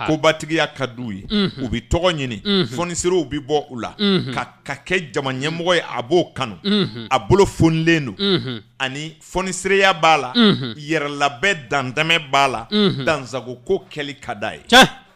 kobatigiya ka d'u ye mhm. u bɛ tɔgɔ ɲini mhm. fɔnisirew bɛ bɔ u la ka ka kɛ jama ɲɛmɔgɔ ye a b'o kanu a bolo fonilen don ani fɔnisireya b'a la yɛrɛlabɛ dantɛmɛ b'a la dansago ko kɛli ka d'a ye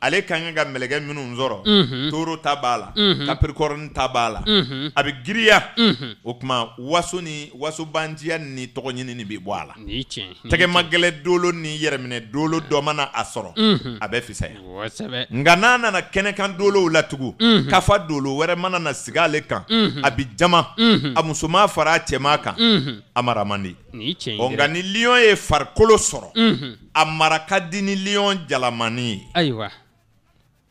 ale ka kan ka mɛlɛkɛ minnu sɔrɔ toro ta b'a la kapirikɔrɔni ta b'a la a bɛ giriya o tuma waso ni wasobantiya ni tɔgɔ ɲini nin bɛ bɔ a la tɛgɛmagɛlɛ dolo ni yɛrɛminɛ dolo dɔ mana a sɔrɔ a bɛ fisaya nka n'a nana kɛnɛkan dolow la tugun kafa dolo wɛrɛ mana na sigi ale kan a bɛ jama a musoman fara a cɛman kan a mara man di nka ni liɔn ye farikolo sɔrɔ a mara ka di ni liyɔn jalamani ye ayiwa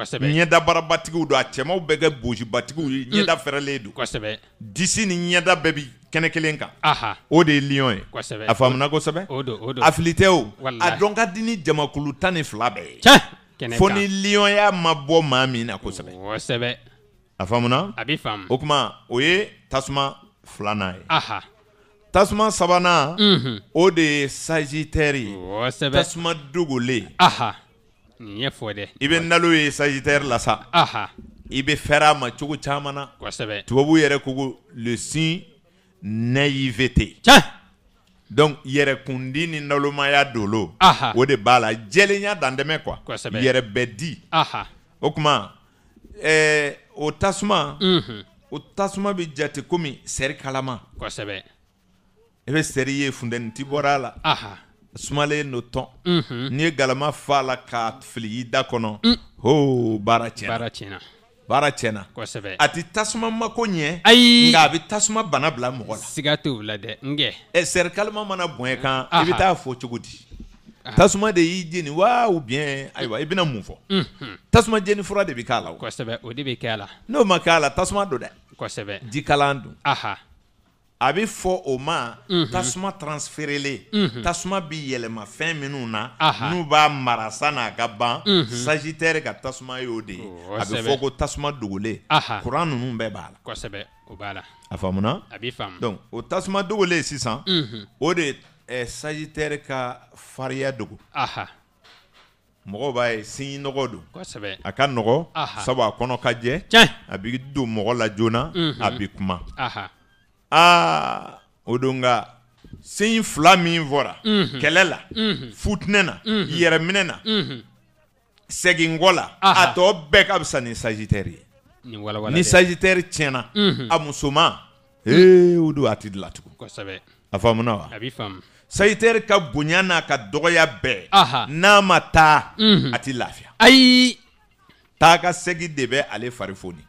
kosɛbɛ ɲɛda barabatigiw do a cɛmanw bɛɛ kɛ bozibatigiw ye ɲɛda mm. fɛrɛlen don kosɛbɛ disi ni ɲɛda bɛɛ bi kɛnɛ kelen kan aha o de ye liyɔn ye kosɛbɛ a faamuna kosɛbɛ o don o don a fili tɛ o a dɔn ka di ni jamakulu tan ni fila bɛɛ ye tiɲɛ fo ni liyɔnya ma bɔ maa min na kosɛbɛ kosɛbɛ a faamuna a bi faamu o tuma o ye tasuma filanan ye aha tasuma sabanan mhm. o de ye sagitɛri ye kosɛbɛ tasuma dogolen aha I be nalo ye sagitaire la sa. I be fɛrɛ a ma cogo caman na. Kosɛbɛ. yɛrɛ ko le sin naïveté donc yɛrɛkundi ni nalomaya dolo. O de b'a la jɛlenya dantɛmɛ kwa Kosɛbɛ. Yɛrɛbɛdi. Anhan. O kuma ɛɛ o tasuma. Unhun. O tasuma be jate komi sɛri kalama. Kosɛbɛ. I bɛ sɛri ye funtɛni ti bɔr'a la. Aha. sumalen n'o tɔn mhm. n'i ye galama fa la k'a fili i da kɔnɔ ho mm. oh, baara tiɲɛna baara tiɲɛna baara tiɲɛna kosɛbɛ a tɛ tasuma mako ɲɛ ayi nka a bɛ tasuma bana bila mɔgɔ la siga t'o la dɛ nkɛ ɛ sɛrikalima mana bɔn kan i bɛ taa fɔ cogo di tasuma de y'i jeni wa ou bien ayiwa i bɛna mun fɔ mhm. tasuma jeni fura de bɛ k'a la kosɛbɛ o de bɛ k'a la n'o ma k'a la tasuma don dɛ kosɛbɛ jikalan don aha a bɛ fɔ o ma tasuma transféré tasuma bɛ yɛlɛma fɛn minnu na n'u b'a mara san'a ka ban sagittaire ka tasuma y'o de oh, a tasuma dogolen a faamuna a b'i faamu donc o tasuma dogolen sisan o de ye sagittaire ka farinya dogo mɔgɔw b'a ye sinji nɔgɔ don kosɛbɛ a ka nɔgɔ sabu a la a aa ah, mhm. mhm. mhm. eh, o don nka sen fila min fɔra kɛlɛ la futinɛ na yɛrɛminɛ na sɛginkɔ la a tɔ bɛɛ ka fisa ni sagitɛri ye ni sagitɛri tiɲɛna a musoman ee o don a ti dilan tugun a faamuna wa sagitɛri ka bonya n'a ka dɔgɔya bɛɛ n'a ma taa a ti lafiya ayi taa ka segin de bɛ ale fari foni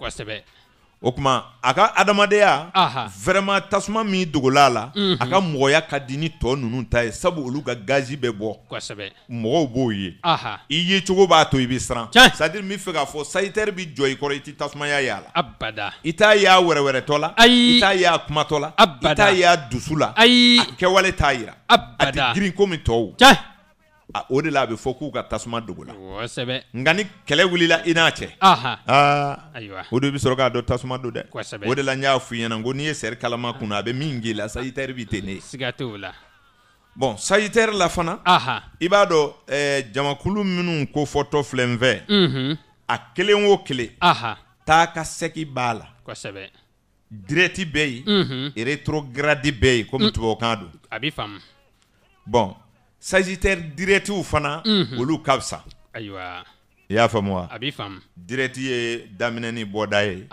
o tuma a mhm. ka adamadenya vraiment tasuma min dogola a la a ka mɔgɔya ka di ni tɔ ninnu ta ye sabu olu ka gazi bɛ bɔ mɔgɔw b'o ye i ye cogo b'a to i bɛ siran c'est à dire n fɛ k'a fɔ jɔ i kɔrɔ i tɛ tasumaya y'a la abada i t'a y'a wɛrɛwɛrɛtɔ la ayi i t'a y'a kumatɔ la abada i t'a y'a dusu la ayi a kɛwale t'a yira abada a tɛ girin komi o de la a bɛ fɔ k'u ka tasuma dogo la nka ni kɛlɛ wulila i n'a cɛ ayiwa o de bɛ sɔrɔ k'a dɔn tasuma don dɛ o de la n y'a f'i ɲɛna ko n'i ye sɛri kalama kunna a bɛ min k'i la sagitɛri b'i ten siga t'o la bon sagitɛri la fana i b'a dɔn ɛɛ jamakulu minnu kofɔtɔ filɛ n fɛ a kelen o kelen taa ka sɛgi b'a la kosɛbɛ dirɛti bɛ yen retrograde bɛ yen komi tubabukan don a faamu bon Sagittaire direct ou fana mhm. olu ka fisa ayiwa y'a faamu wa a b'i faamu direct ye daminɛ ni bɔda ye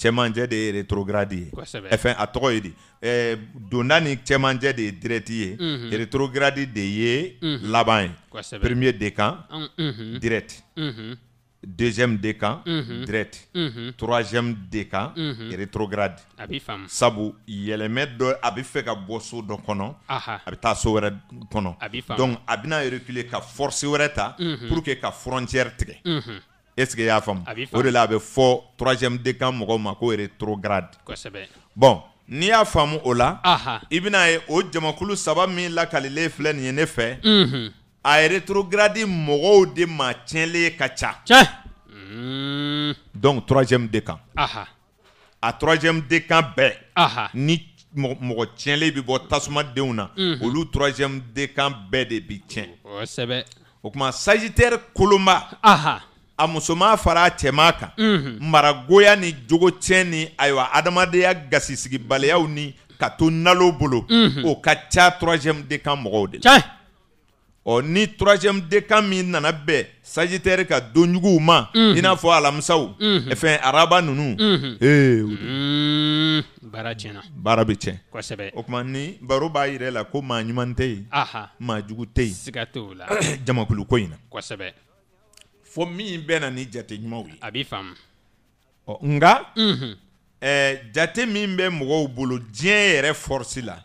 cɛmancɛ de ye rétrograde ye fɛn a tɔgɔ ye di donda de ye direct ye mhm. rétrograde de ye mhm. laban ye premier décan direct deuxième décan mhm. direct mhm. troisième décan rétrograde mhm. a bɛ faamu sabu yɛlɛmɛ dɔ a bɛ fɛ ka bɔ donc dɔ kɔnɔ a bɛ taa so wɛrɛ kɔnɔ a donc abina bɛna reculer ka force wɛrɛ ta pour que ka frontière tigɛ est ce que i y'a faamu o de la a bɛ troisième décan mɔgɔw ma ko rétrograde bien. bon n'i y'a faamu o Aha. i bɛna ye o jamakulu saba min lakalilen filɛ nin ye ne fɛ a rétrogradé mɔgɔw de ma tiɲɛlen ka ca. Hmm. donc troisième décan. Aha. a troisième décan bɛɛ. Aha. ni mɔgɔ tiɲɛlen bɛ bɔ tasumadenw na. olu troisième décan bɛɛ de bi tiɲɛ. kosɛbɛ. o sagittaire kolonba. Aha. a musoman fara a cɛman kan. maragoya ni jugo tiɲɛ ni ayiwa adamadenya gasisigibaliyaw ni ka to nalo bolo. troisième décan mɔgɔw de ɔ ni troisième décan min nana bɛ sagittaire ka donjuguw ma i n'a fɔ alamisaw fɛn araba nunu ee o don baara tiɲɛna baara bɛ tiɲɛ kosɛbɛ o kuma ni baro b'a yɛrɛ la ko maa ɲuman tɛ yen maa jugu tɛ yen siga t'o la jamakulu ko in na kosɛbɛ fo min bɛ na ni jate ɲumanw ye a b'i faamu ɔ nka jate min bɛ mɔgɔw bolo diɲɛ yɛrɛ force la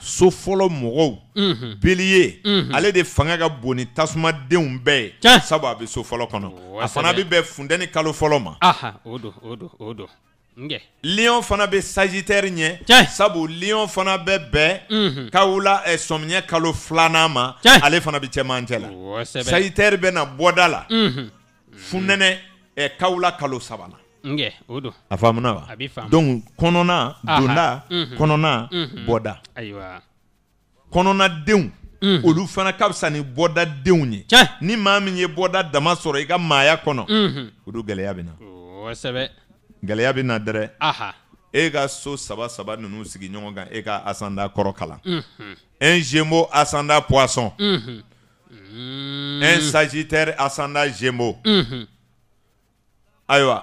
so fɔlɔ mɔgɔw beliye ale de fanga ka bon ni tasumadenw bɛɛ ye sabu a bɛ so fɔlɔ kɔnɔ a fana bɛ bɛn funtɛni kalo fɔlɔ ma liyɔn fana bɛ sagitɛri ɲɛ sabu liyɔn fana bɛ bɛn kawula sɔmiyɛ kalo filanan ma ale fana bɛ cɛmancɛ la sagitɛri bɛ na bɔda la funtɛnɛ kawula kalo sabanan A Udo. wa donc Konona donda Aywa. Konona kɔnɔnadenw olu fana ka fisa ni bɔdadenw ye ni maman min ye bɔda Maya sɔrɔ Odu ka maaya kɔnɔ olu gɛlɛya bɛ na gɛlɛya Aha. E so saba saba ninnu sigi e asanda Korokala En jemo mhm. asanda Poisson En mhm. mm. sagitaire asanda zebo mhm. Aywa.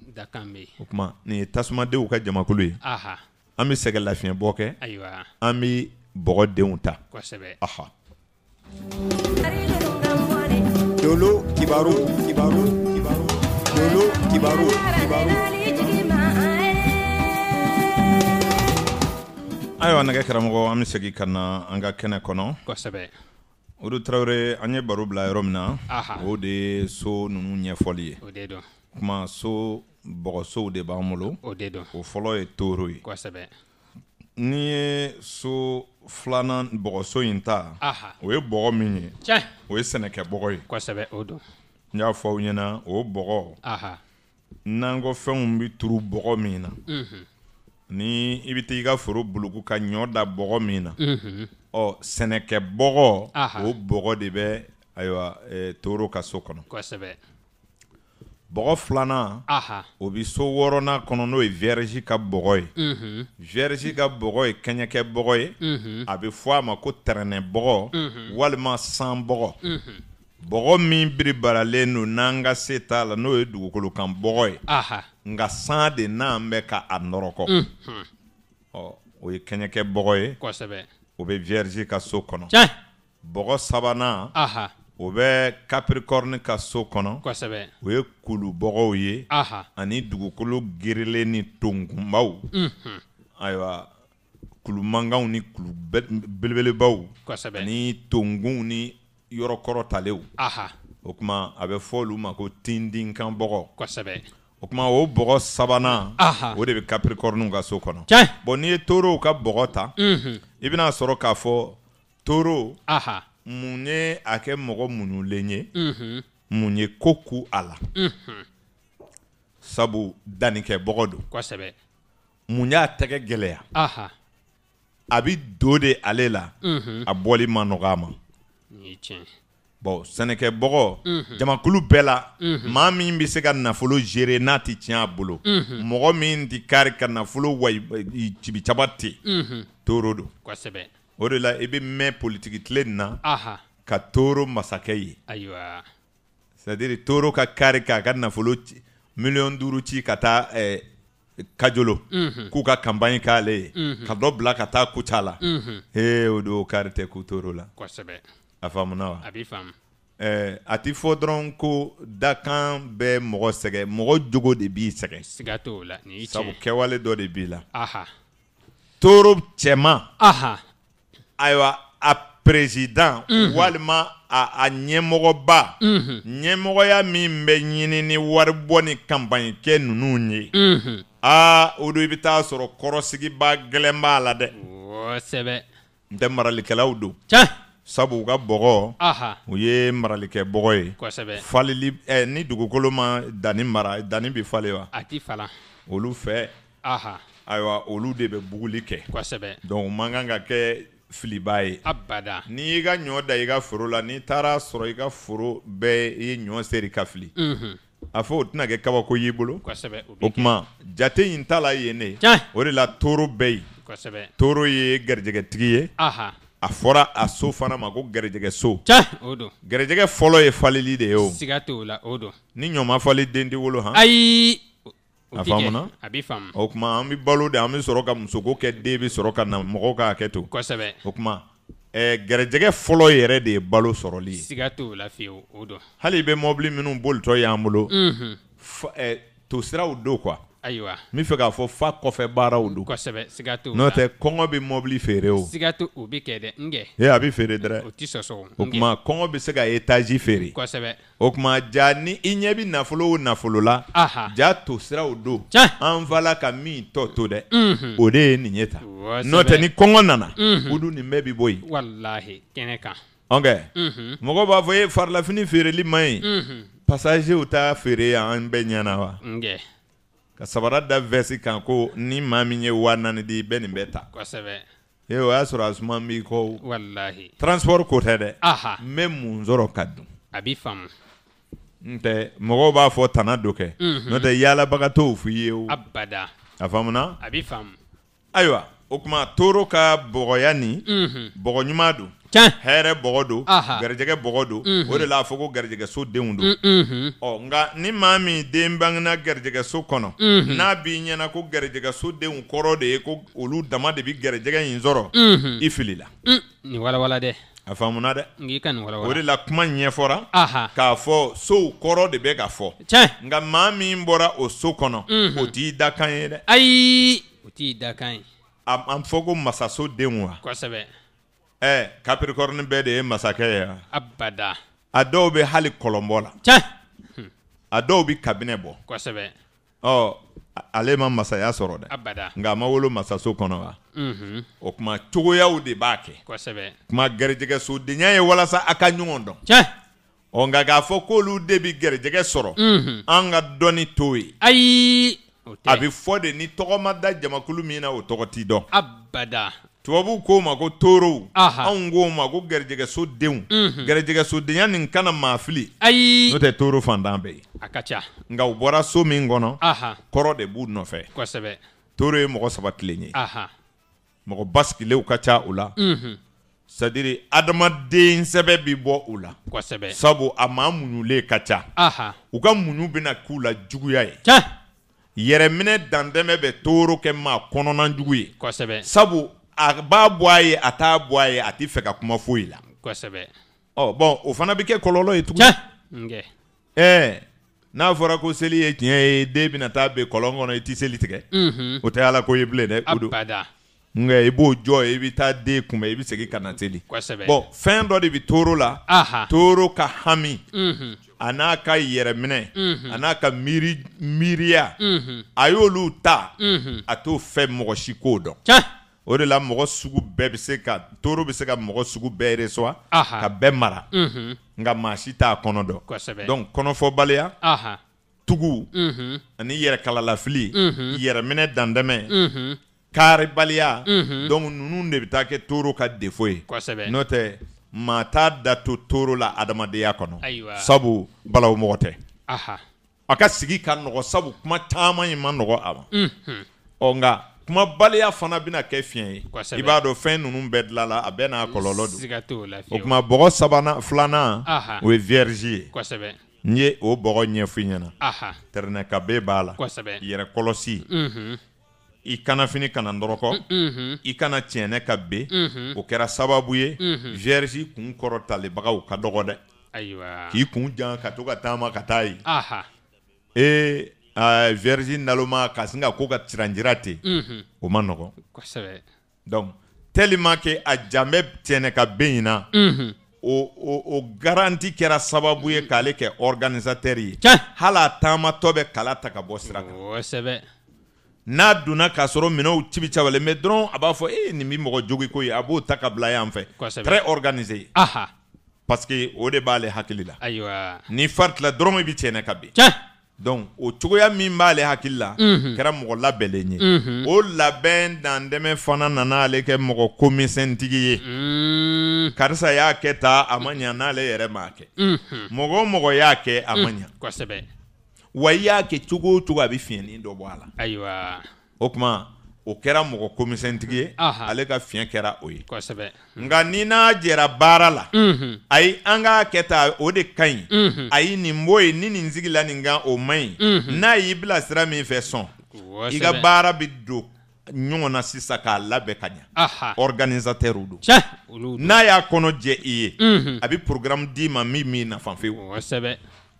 Dakami. Okma, bɛ yen, o tuma nin ye tasumadenw ka jamakulu ye, anhan, an bɛ sɛgɛn lafiɲɛbɔ kɛ, ayiwa, an bɔgɔdenw ta, kibaru kibaru kibaru kibaru kibaru ayiwa nɛgɛ karamɔgɔ an bɛ segin ka na an ka kɛnɛ kɔnɔ, kosɛbɛ, Odu Tarawele an ye baro bila yɔrɔ min na, o de ye so ninnu ɲɛfɔli ye, Kuma so bɔgɔsow de b'an bolo o de don o fɔlɔ ye toro ye kosɛbɛ n'i ye so filanan bɔgɔso in ta o ye bɔgɔ min ye tiɲɛ o ye sɛnɛkɛ bɔgɔ ye kosɛbɛ o don n y'a fɔ aw ɲɛna o bɔgɔ nakɔfɛnw bɛ turu bɔgɔ min na ni i bɛ taa i ka foro buluku ka ɲɔ da bɔgɔ min na ɔ sɛnɛkɛ bɔgɔ o bɔgɔ de bɛ ayiwa toro ka so kɔnɔ kosɛbɛ Bɔgɔ filanan o bɛ so wɔɔrɔn kɔnɔ n'o ye vresi ka bɔgɔ ye vresi ka bɔgɔ ye kɛɲɛkɛ bɔ ye a bɛ fɔ ma ko walima san bɔgɔ min don n'an ka se t'a la n'o ye dugukolokan bɔ ye nka san de n'an bɛ k'a nɔrɔkɔ ɔ o ye kɛɲɛkɛ ye o bɛ ka Capricorne bɛ kaprik ka so kɔnɔ o ye Ah ye ani dugukolo glen ni tokunbaw ayiwa kulu mankanw ni belebelebaw ani ni tunguni kɔrɔtalen o Aha. a bɛ fɔ olu ma ko tindinkanbɔ o o bɔ sabanan o de bɛ kaprik ka so kɔnɔ n'i ye ka bɔ ta i bɛna'a sɔrɔ k'a mun ye a kɛ mɔgɔ munulen ye mun ye ko ku a la sabu dannikɛbɔgɔ don kosɛbɛ mun y'a tɛgɛ gɛlɛya a bɛ do de ale la a bɔli ma nɔgɔ a ma bon sɛnɛkɛbɔgɔ jamakulu bɛɛ la maa min bɛ se ka nafolo gere n'a tɛ tiɲɛ a bolo mɔgɔ min tɛ kari ka nafolo wa cibicaba ten toro don o de la i e bɛ mɛn politigi tile nin na ka toro masakɛ ye ayiwa sadiri toro ka kari k'a ka nafolo miliyɔn duuru ci ka taa eh, kajolo k'u ka kanbaɲi k'ale ye ka dɔ bila ka taa kuca la ee o do kari tɛ k'u toro la a faamuna wa Eh, a ti fɔ dɔrɔn ko dakan bɛ mɔgɔ sɛgɛ mɔgɔ jogo de b'i sɛgɛ siga t'o la nin y'i tiɲɛ sabu kɛwale dɔ de b'i la aha toro cɛman aha a président walma a à ba mhm ya mimbe ni ni wari bwani kambanyi ké a sur le soro korosigi ba glenba alade ouh c'est bê t'es maralike la oudu tchè sabu boro aha ouye maralike boro quoi c'est li eni eh ni du gokolo dani mara ati fala oulu aha aïe ulude de boulike quoi c'est bê donc manganga filiba ye abada n'i y'i ka ɲɔ da i ka foro la n'i taara sɔrɔ i ka foro bɛɛ i ye ɲɔ seri ka fili a fɔ o tɛna kɛ kabako y'i bolo o kuma jate in ta la yen ne o de la toro bɛ yen toro ye garijɛgɛtigi ye aha a fɔra a so fana ma ko garijɛgɛ so o garijɛgɛ fɔlɔ ye falili de ye o siga t'o la o ni ɲɔma fali den tɛ wolo han A faamuna a bɛ faamu o tuma an bɛ balo de an bɛ sɔrɔ ka musoko kɛ den bɛ sɔrɔ ka na mɔgɔw ka hakɛ to kosɛbɛ o tuma garijɛgɛ fɔlɔ yɛrɛ de ye balo sɔrɔli ye siga t'o la fiyewu o don hali i bɛ mobili minnu bolitɔ y'an bolo to siraw don quoi ayiwa n bɛ fɛ k'a fɔ fa kɔfɛ baaraw don kosɛbɛ siga t'o la n'o tɛ kɔngɔ bɛ feere o siga t'o o bɛ kɛ dɛ nkɛ ee a bɛ feere dɛrɛ o ti sɔsɔ o tuma kɔngɔ bɛ se ka etazi feere kosɛbɛ o tuma ja ni i ɲɛ bɛ nafolo o nafolo la ja to siraw don an fala ka min tɔ to dɛ mhm. o de ye nin ye tan n'o tɛ ni kɔngɔ nana mhm. o dun nin bɛɛ bɛ bɔ yen walahi kɛnɛ kan nkɛ mhm. b'a fɔ e farilafini ta feere yan an ka sabara da vɛsi kan ko ni maa min ye wa naani di bɛ nin bɛɛ ta kosɛbɛ ee o y'a sɔrɔ a b'i kɔ walahi transport ko tɛ dɛ aha n bɛ mun sɔrɔ ka dun a b'i faamu n tɛ mɔgɔw b'a fɔ tana dɔ kɛ mhm. n'o tɛ yaalabaga f'i ye o abada a faamuna a b'i faamu ayiwa o kuma bogo ka bɔgɔya nin bɔgɔ ɲuman don hɛrɛ bɔgɔ don garijɛgɛ bɔgɔ don o de la a fɔ ko garijɛgɛso mm, ni maa min den bangena n'a b'i ɲɛna ko garijɛgɛso denw kɔrɔ de ye olu dama de bi garijɛgɛ in sɔrɔ i filila mm, nin walawala de la kuma ɲɛfɔra k'a fɔ de ka fɔ nka maa min bɔra o Nga kɔnɔ o t'i dakan ye dɛ ayi o an fɔ ko masaso denw wa kosɛbɛ ɛ eh, capricorne bɛɛ de ye masakɛ ye abada a dɔw be hali kɔlɔnbɔ la tiɲɛ a dɔw bɛ kabinɛ bɔ kosɛbɛ ɔ ale ma masaya sɔrɔ dɛ abada nga a ma wolo masaso kɔnɔ wa unhun mm-hmm. o kuma cogoyaw de b'a kɛ kosɛbɛ kuma denya ye walasa a ka ɲɔgɔn dɔn tiɲɛ ɔ nka k'a fɔ k'olu de bi gɛrɛjɛgɛ sɔrɔ unhun mm-hmm. an ka dɔnni t'o ye ayi a bɛ fɔ de ni tɔgɔ ma da jamakulu min na o tɔgɔ t'i dɔn. abada. tubabuw k'o ma ko toorow anw k'o ma ko gɛrɛjɛgɛso denw mhm. gɛrɛjɛgɛsodenya nin kana fili. ayi n'o tɛ tooro fantan bɛ yen. a ka ca nka u bɔra so min kɔnɔ kɔrɔ de b'u nɔfɛ kosɛbɛ tooro ye mɔgɔ saba tilen ye mɔgɔ basigilenw ka ca u la mhm. dire adamaden sɛbɛ bɛ bɔ u la kosɛbɛ sabu a maa muɲulen ka ca u ka muɲu bɛna k'u la juguya ye yɛrɛminɛ dantɛmɛ bɛ tooro kɛ maa kɔnɔnajugu ye kosɛbɛ sabu a b'a bɔ a ye a t'a bɔ a ye a tɛ fɛ ka kuma foyi la kosɛbɛ ɔ bɔn o fana bɛ kɛ kɔlɔlɔ ye tuguni ɛɛ n'a fɔra ko seli ye tiɲɛ ye den bɛna taa bɛn kɔlɔn kɔnɔ i tɛ seli tigɛ o tɛ ala ko ye bilen dɛ o don nka i b'o jɔ i bɛ taa den kunbɛn i bɛ segin ka na seli bɔn fɛn dɔ de bɛ tooro la tooro ka hami a n'a ka yɛrɛminɛ a n'a ka miiri miiriya a y'olu ta a t'o fɛ mɔgɔ si k'o dɔn o de la mɔgɔ sugu bɛɛ bɛ se ka toro bɛ se ka mɔgɔ sugu bɛɛ resuwa ka bɛɛ mara nka maa si t'a kɔnɔ dɔn donc kɔnɔfɔbaliya tugu ani yɛrɛkalalafili yɛrɛminɛ dantɛmɛ kaaribaliya donc ninnu de bɛ taa kɛ toro ka defo ye n'o tɛ maa t'a da to toro la adamadenya kɔnɔ sabu balawu mɔgɔ tɛ a ka sigi ka nɔgɔ sabu kuma caman in ma nɔgɔ a ma ɔ nka kumabaliya fana bɛna kɛ fiɲɛ ye i b'a dɔn fɛn ninnu bɛɛ dilala a bɛɛ n'a kɔlɔlɔ don o tuma bɔgɔ sabanan filanan o ye vierge ye n ye o bɔgɔ ɲɛfɔ i ɲɛna tɛrɛnɛkabe b'a la yɛrɛ kɔlɔsi i kana fini kana nɔrɔkɔ mm -hmm. i kana tiɲɛnɛ ka be mm -hmm. o kɛra sababu ye mm-hmm. vierge kun kɔrɔ talibagaw ka dɔgɔ dɛ k'i kun jan ka to ka taama ka taa yen e uh, vierge naloma ka sin ka ko ka tiranjira ten mm-hmm. o ma nɔgɔ donc tellement ke a janbɛ tiɲɛnɛ ka be in na mm-hmm. o, o, o garanti kɛra sababu ye k'ale kɛ organisateur ye hali a taamatɔ bɛ kala ta ka bɔ sira kan n'a donna k'a sɔrɔ minɛnw ci bi cawalen bɛ dɔrɔn a b'a fɔ e nin bi mɔgɔ jogiko ye a b'o ta ka bila yan fɛ très organisé aha parce que o de b'ale hakili la ayiwa ni fari tila dɔrɔn bi tiɲɛnɛ ka bin tiɲɛ donc o cogoya min b'ale hakili la kɛra mɔgɔ labɛnlen ye o labɛn dantɛmɛ fana nana ale kɛ mɔgɔ komisɛntigi ye karisa y'a kɛ tan a ma ɲa n'ale yɛrɛ m'a kɛ mɔgɔ o mɔgɔ y'a kɛ a ma ɲa kosɛbɛ wa y'a kɛ cogo o cogo a bɛ fiɲɛnin dɔ bɔ a la ayiwa o kuma o kɛra mɔgɔ komisɛntigi ye ale ka fiɲɛ kɛra o ye nka ni mhm. n'a jɛra baara la ayi an k'a kɛ ta o de ka ɲi ayi nin b'o ye ni nin sigila nin kan o man ɲi n'a y'i bila sira min fɛ sɔn i ka baara bɛ don ɲɔgɔn na sisan k'a labɛn ka ɲa organisatɛrw don n'a y'a kɔnɔ jɛ i ye mhm. a bɛ porogaramu d'i ma min m'i nafa fewu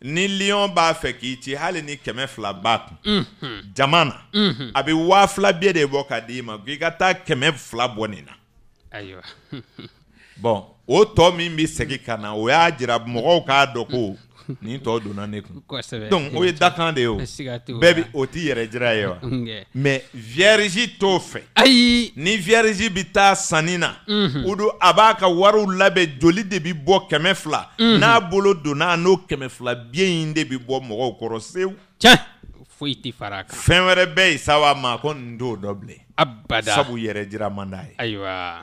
ni liyɔn b'a fɛ k'i ci hali ni kɛmɛ fila b'a kun jama na a bɛ waa fila bɛɛ de bɔ k'a d'i ma k'i ka taa kɛmɛ fila bɔ nin na ayiwa bɔn o tɔ min bɛ segin ka na o y'a jira mɔgɔw k'a dɔn ko nin tɔ donna ne kun donc o ye dakan de ye o bɛɛ bi o t'i yɛrɛ jira ye wa mɛ vierge t'o fɛ ayi ni vierge bi taa sanni na mhm. o don a b'a ka wariw labɛn joli de bi bɔ kɛmɛ fila mhm. n'a bolo donna n'o kɛmɛ fila biye in de bi bɔ mɔgɔw kɔrɔ sewu tiɲɛ foyi ti fara a kan fɛn wɛrɛ bɛɛ ye sawa ma ko nin t'o dɔ bilen abada sabu yɛrɛ jira man d'a ye ayiwa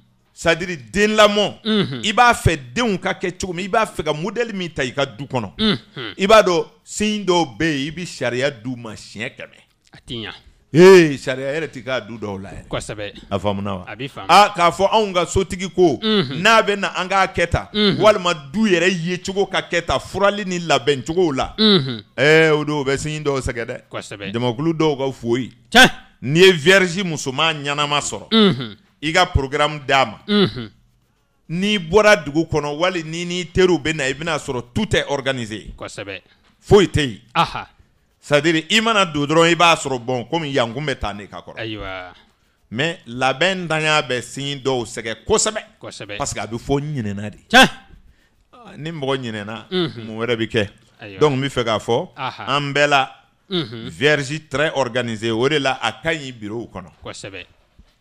Sadiri den lamɔ i b'a fɛ denw ka kɛ cogo min i b'a fɛ ka mudli min ta i ka du kɔnɔ i b'a dɔn sin dɔw bɛ yen i bɛ sariya d ma siɲɛ kɛmɛ a tɛ ɲɛ sariya yɛrɛ tɛ k'a du dɔw la a faamuna wa k'a fɔ anw ka sotigi ko n'a bɛ na an k'a kɛta walima du yɛrɛ yecogo ka kɛta furali ni labɛncogo la o don bɛ sin dɔw sɛgɛrɛ dɛ jamakulu dɔw ka foyi n'i ye vrisi musoman ɲɛnama sɔrɔ Iga program porokra d'a n'i bɔra dugu kɔnɔ wali ni n'i teriw bɛ na i bɛna'a sɔrɔ tu tɛ foyi tɛ yen sadiri i mana don dɔrɔn i b'a sɔrɔ bɔn kɔmi yankun bɛ taa ne ka kɔrɔ mɛ labɛn ntanya bɛ sin dɔw sɛgɛn kosɛbɛ parce que a bɛ fɔ ɲinɛna de ah, ni mɔgɔ ɲinɛna mun wɛrɛ bɛ kɛ dɔnku bɛ fɛ k'a fɔ an bɛɛ la vɛrisi t gananie o de la a ka ɲi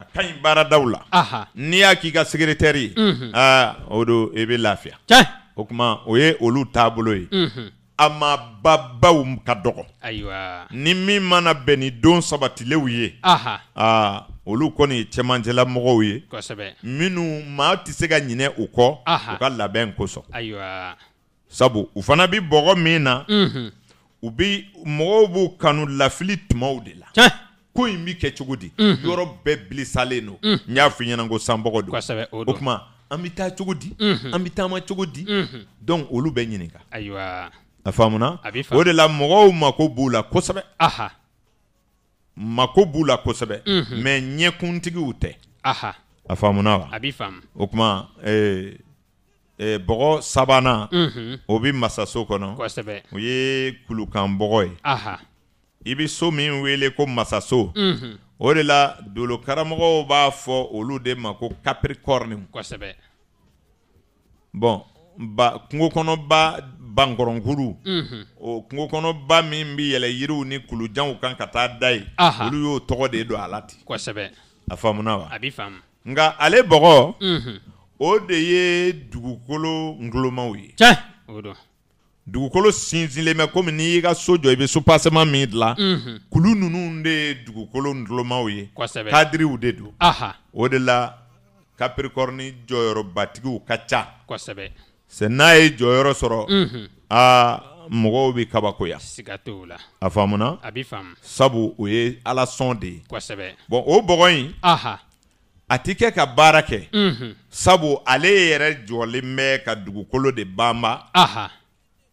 A kany barada wla. Aha. Nye a ki ga sekireteri. Mhm. A odo ebe lafya. Tchè. Okman oye olu tablo e. Mhm. Ama babaw mkadoko. Ayo a. Nimi man abeni don sabatile wye. Aha. A olu koni chemanjela mwro wye. Kwa sebe. Minu matisega njene oko. Aha. Okan laben kosok. Ayo a. Sabu ufana bi boro mena. Mhm. Ubi mwro wu kanu lafilit mwou de la. Tchè. Kou imike chougou di, mhm. yorou be bli sale nou, njafi mhm. nyen an gosan bogo do. Kwa sebe, odou. Okman, amita chougou di, mhm. amita amay chougou di, donk ou lou benye nika. Aywa. Afam ou nan? Abifam. Wode la mwou makou boulak, kwa sebe. Aha. Makou boulak, kwa sebe, men nyekoun tigi ute. Aha. Afam ou nan? Abifam. Okman, e, e, bogo sabana, obi masasoko nan? Kwa sebe. Oye, kulukan bogo e. Aha. i bɛ so min wele ko masaso o de la dolokaramɔgɔw b'a fɔ olu de ma ko kapirikɔrini kosɛbɛ bɔn ba kungokɔnɔba bankɔrɔnkuru o kungokɔnɔba min bɛ yɛlɛ yiriw ni kulujanw kan ka taa da yen olu y'o tɔgɔ de don a la ten kosɛbɛ a faamuna wa a bɛ faamu nka ale bɔgɔ o de ye dugukolo ngolomaw ye tiɲɛ o don Dugo kolo sin zin leme komi niye ka sojo ebe sou paseman mid la. Mm-hmm. Koulou nou nou nde dugo kolo ndlou mawe. Kwa sebe. Kadri ou dedu. Aha. Ou de la kaprikorni joyero batik ou kacha. Kwa sebe. Senayi joyero soro. Mm-hmm. A mwou bi kabakoya. Sigato ou la. Afam ou nan? Abifam. Sabu ouye ala sonde. Kwa sebe. Bon ou bogo yin. Aha. Atike ka barake. Mm-hmm. Sabu aleye rejou leme ka dugo kolo de bamba. Aha. Aha.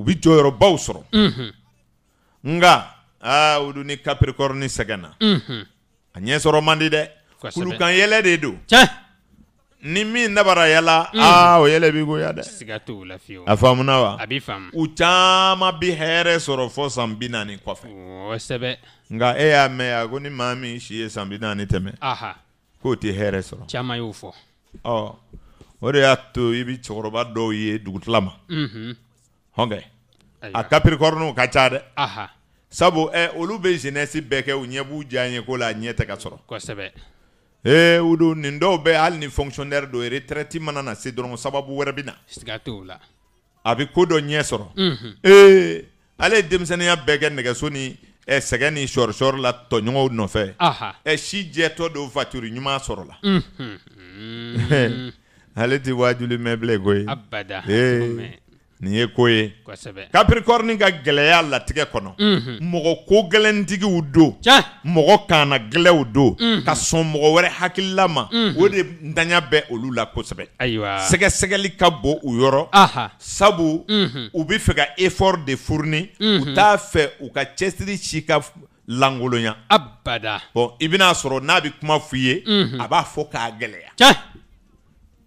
u bɛ jɔyɔrɔbaw sɔrɔ nka aa o dun ni kapirikɔrɔ ni sɛgɛnna a ɲɛ sɔrɔ man di dɛ kulukan yɛlɛ de don ni min dabara yala aa o yɛlɛ b'i goya dɛ a faamuna wa u caman bi hɛrɛ sɔrɔ fɔ san bi naani kɔfɛ nga nka e y'a mɛn a ko ni maa min si ye san bi naani tɛmɛ k'o tɛ hɛrɛ sɔrɔ ɔ o de y'a to i bɛ cɛkɔrɔba dɔw ye dugutila ma hɔnkɛ a kapirikɔrɔniw ka ca dɛ sabu ɛ olu bɛ zenɛsi bɛɛ kɛ u ɲɛ b'u diya ye ko la a ɲɛ tɛ ka sɔrɔ kosɛbɛ ee o don nin dɔw bɛ hali ni fonctionnaire dɔ retraite mana na se dɔrɔn sababu wɛrɛ bɛ na siga t'o la a bɛ ko dɔ ɲɛ sɔrɔ ee ale ye denmisɛnninya bɛɛ kɛ nɛgɛso ni ɛ sɛgɛn ni sɔri la tɔɲɔgɔnw nɔfɛ ɛ si jɛtɔ don faturi ɲuman sɔrɔ la ale tɛ wajuli mɛn bilen koyi abada ee nin ye ko ye kapricorne ka gɛlɛya latigɛ kɔnɔ mɔgɔ ko mhm. gɛlɛntigiw do mɔgɔ kana gɛlɛw do mhm. ka sɔn mɔgɔ wɛrɛ hakilila ma mhm. o de ntanya bɛ olu la kosɛbɛ sɛgɛsɛgɛli ka bon u yɔrɔ sabu u be fɛ ka effort de fourni u t'a fɛ u ka cɛsiri si ka lankolonya abada i bɛn'a sɔrɔ n'a be kuma f'i ye a b'a fɔ k'a gɛlɛya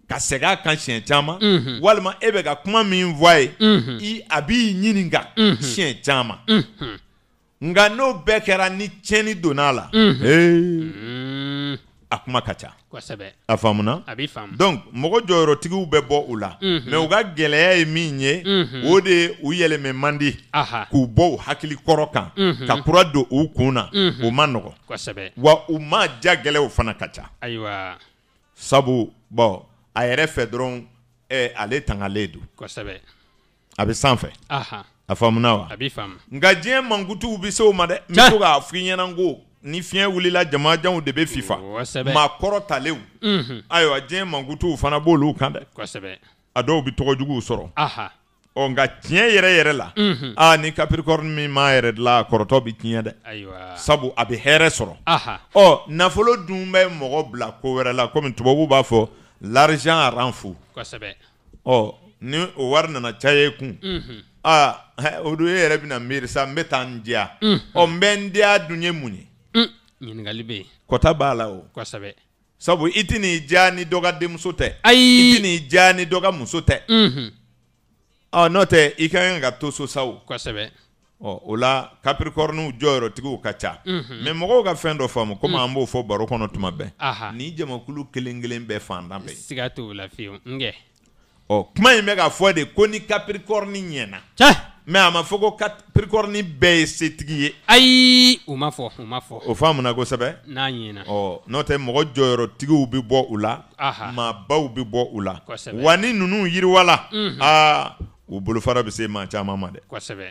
ka segin a kan siɲɛ caman mhm. walima e bɛ ka kuma min fɔ mhm. a mhm. ye i a b'i ɲininka siɲɛ caman nka n'o bɛɛ kɛra ni tiɲɛni donna a la -hmm. a kuma ka ca a faamuna donc mɔgɔ jɔyɔrɔtigiw bɛ bɔ u la mɛ u ka gɛlɛya ye min ye o de ye u yɛlɛmɛ man di k'u bɔ u hakili kɔrɔ kan ka kura don u kun na o ma nɔgɔn wa u ma ja gɛlɛyaw fana ka ca sabu bɔn a yɛrɛ fɛ dɔrɔn ale tangale do kosɛbɛ a bɛ sanfɛ a faamuna wa a bɛ faamu nka diɲɛ mankutuw bɛ se o ma dɛ n bɛ to k'a f'i ɲɛna ko ni fiɲɛ wulila jamajanw de be fifa maa kɔrɔtalenw ayiwa diɲɛ mankutuw fana b'olu kan dɛ kosɛbɛ a dɔw bɛ tɔgɔjuguw sɔrɔ ɔ nka tiɲɛ yɛrɛ yɛrɛ la a ni kapirikɔri min m'a yɛrɛ la kɔrɔtɔ bi tiɲɛ dɛ sabu a bɛ hɛrɛ sɔrɔ ɔ nafolo dun bɛ mɔgɔ bila ko wɛrɛ la komi tubabuw b'a fɔ l'argent rend fou kosɛbɛ ɔ oh, ni o wari nana caya i kun mhm. aa ah, o don e yɛrɛ bɛna miiri sa n bɛ taa n diya mhm. ɔ n bɛ n diya dun ye mun ye mhm. ɲininkali bɛ yen kɔta b'a la o kosɛbɛ sabu i tɛ n'i diya ni dɔ ka denmuso tɛ ayi i tɛ n'i diya ni dɔ ka muso tɛ ɔ n'o tɛ i ka kan ka to so sa o kosɛbɛ ɔ o la kapirikɔriniw jɔyɔrɔtigiw ka ca mɛ mɔgɔw ka fɛn dɔ faamu komi mm. an b'o fɔ baro kɔnɔ tuma bɛɛ nin jamakulu kelen kelen bɛɛ fantan bɛ siga t'o la fiyewu nkɛ ɔ kuma in bɛ ka fɔ de ko ni capricorne ɲɛna cɛ mɛ a ma fɔ ko capricorne bɛɛ ye setigi ye ayi u ma fɔ u ma fɔ o faamuna kosɛbɛ n'a ɲɛna ɔ n'o tɛ mɔgɔ jɔyɔrɔtigiw bɛ bɔ u la maabaw bɛ bɔ u la wa ni ninnu yiriwala aa u bolofara bɛ se maa caman ma dɛ kosɛbɛ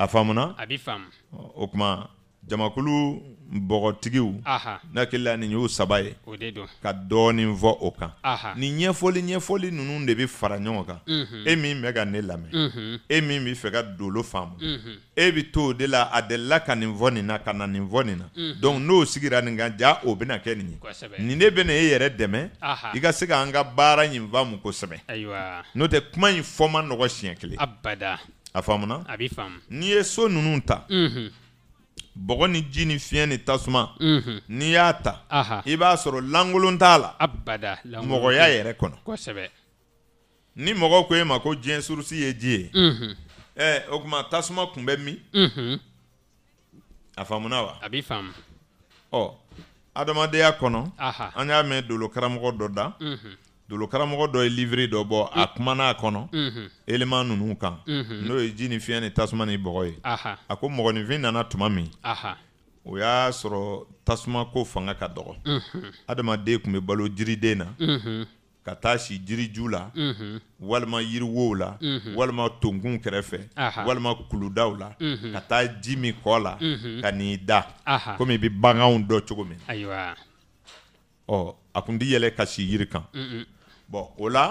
A abifam okma jamakulu borotigu Aha, Nakila nin sabaye saba ye ka dɔɔnin fɔ o kan nin ɲɛfɔli ɲɛfɔli ninnu de bɛ fara ɲɔgɔn kan e min bɛ ka ne lamɛn e min bɛ e to de la a delila ka nin fɔ nin na ka na nin fɔ na n'o sigira nin kan ja o bɛna kɛ nin ye nin de bɛ e yɛrɛ dɛmɛ i n'o A faamu a bɛ faamu n'i ye so ninnu ta b ni ji ni fiɲɛ ni tasuma n'i y'a ta i b'a sɔrɔlankolon t'a la abada mɔgɔya yɛrɛ kɔnɔ ni mɔgɔ ko e ma ko diɲɛ surusi ye ji ye ɛ o tuma tasuma tun bɛ min a fa wa a bɛ faamu ɔ adamadenyaya kɔnɔ an y'a mɛn don karamɔgɔ dɔ da dolokaramɔgɔ dɔ ye livre dɔ bɔ a kumana a kɔnɔ elema nunu kan n'o ye ji ni fiɲɛ ni tasuma ni bɔgɔ ye a ko mɔgɔninfin nana tuma min o y'a sɔrɔ tasuma ko fanga ka dɔgɔ adamaden tun bɛ balo jiriden na ka taa si jiriju la walima yiriwow la walima tonkun kɛrɛfɛ walima kuludaw la ka taa ji min kɔ la ka nii da komi i be baganw dɔ cogo min ɔ a tun tɛ yɛlɛ ka si yiri kan bɔn o la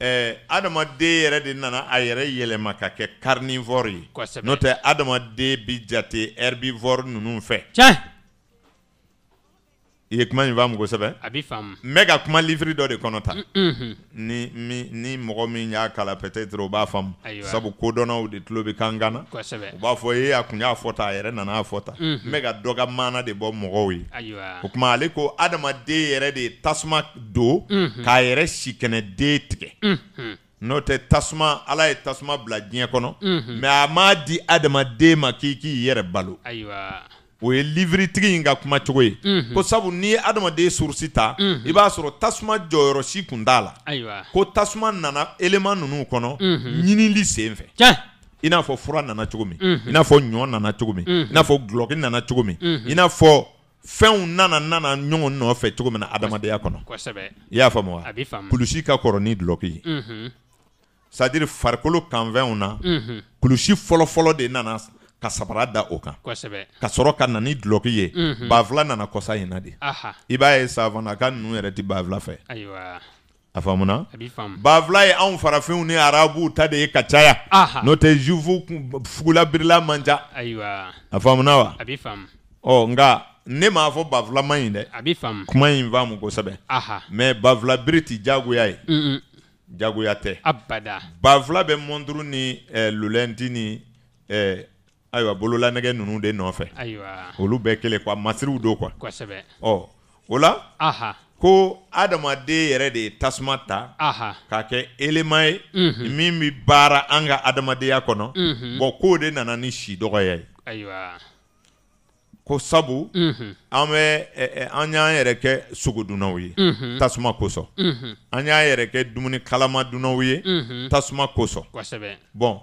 eh, adamaden yɛrɛ de nana a yɛrɛ yɛlɛma ka kɛ karnivore ye n'o tɛ adamaden bi jate herbivore ninnu fɛ I ye kuma in faamu kosɛbɛ, de kɔnɔ ta mm, mm, mm. ni mi ni mɔgɔ min y'a kala peut être o b'a sabu kodɔnnaw de tulo kan na, kosɛbɛ, u b'a fɔ y'a a nana fɔ maana de bom mɔgɔw ye, o ko de tasuma don, k'a yɛrɛ sikɛnɛden tigɛ, n'o tɛ Ala ye tasuma bila diɲɛ a m'a di adamaden ma k'i k'i o ye liiritigi in ka kuma cogo ye ko sabu n'i ye adamaden surusi ta i b'a sɔrɔ tasuma jɔyɔrɔ kun t'a la ko tasuma nana eleman ninnu kɔnɔ ɲinili sen fɛ i n'a fɔ fura nana cogo min i n'a fɔ ɲɔ nana cogo min i n'a fɔ dulɔki nana cogo min i n'a fɔ fɛnw nana nana ɲɔgɔn nɔfɛ cogo min na adamadenya kɔnɔ i y'a faamu wa kulusi ka kɔrɔ ni dulɔki ye c'est à dire farikolo kanfɛnw na kulusi fɔlɔfɔlɔ de nana ka sabara da o kan na ni dulɔki ye banfula nana kɔsa in na de i b'a ye savanaka ninnu yɛrɛ a faamuna banfula ye anw farafinw ni arabuw ta de ye Aha. caya n'o tɛ zufu fugulabirila man ca a faamuna wa ɔ nka ne m'a fɔ banfula man ɲi dɛ kuma in faamu kosɛbɛ mɛ banfula biri ti diyagoya ye diyagoya tɛ ayiwa bolola nɛgɛ ninnu de nɔfɛ olu bɛɛ kelen kuwa masiriw don kuwa Oh, o Aha. ko adamaden yɛrɛ de ye tasuma ta k'a kɛ ema ye min bɛ baara an ka adamadenyaya kɔnɔ k'o de nana ni si dɔgɔya ye ko sabu an bɛ an y'an yɛrɛ kɛ sogodunw ye tasuma kosɔn an y'an yɛrɛ kɛ dumuni kalama Tasma ye tasuma kosɔn bɔn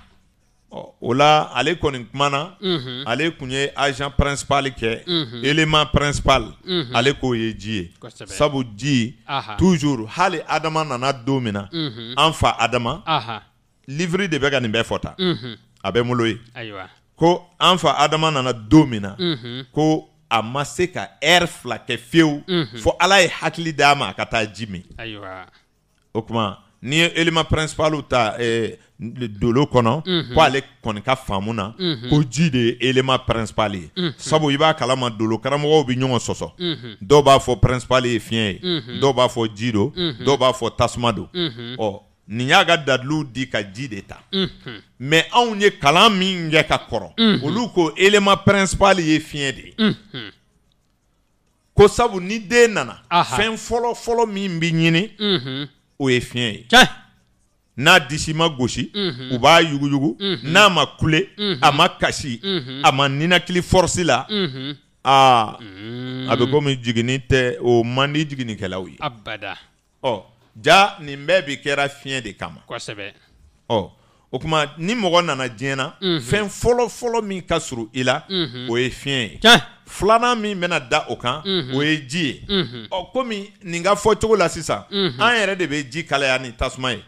Ɔ o la ale kɔni kumana ale tun ye az principli kɛ ema principli ale k'o ye ji ye sabu ji hali adama nana don min na an fa adama litiriri de bɛ ka nin bɛɛ fɔ ta a bɛ bolo ye ko an fa adama nana don min na ko a ma se ka ɛ fila kɛ fiyewu fo ala ye hakili d'a ma a ka taa ji min o n'i ye elima principal ta eh, dolo kɔnɔ mm -hmm. ko ale kɔni ka faamu na mm -hmm. ko ji de ye elima principal ye mm -hmm. sabu i b'a kalama dolo karamɔgɔw bɛ ɲɔgɔn sɔsɔ mm -hmm. dɔw b'a fɔ principal ye fiɲɛ ye mm -hmm. dɔw b'a fɔ ji mhm. do mm -hmm. dɔw b'a fɔ tasuma do mm -hmm. Oh, ɔ nin y'a ka daliluw di ka ji de ta mm -hmm. mɛ anw ye kalan min kɛ ka kɔrɔ mm -hmm. olu ko elima principal ye fiɲɛ de ye mm -hmm. ko sabu ni den nana fɛn fɔlɔ fɔlɔ min bɛ ɲini. Mm -hmm o ye fiɲɛ ye n'a disi ma gosi u b'a yuguyugu n'a ma kule a ma kasi a ma ninakili force la aa mm. a bɛ komi jiginni tɛ o man di jiginnikɛlaw ye ɔ ja nin bɛɛ bi kɛra fiɲɛ de kama ɔ o tuma ni mɔgɔ nana diɲɛ na fɛn fɔlɔfɔlɔ min ka surun i la o ye fiɲɛ ye filanan min bɛna da o kan o ye ji ye ɔ komi nin ka fɔ cogo la sisan an yɛrɛ de bɛ ji kalaya ni tasuma ye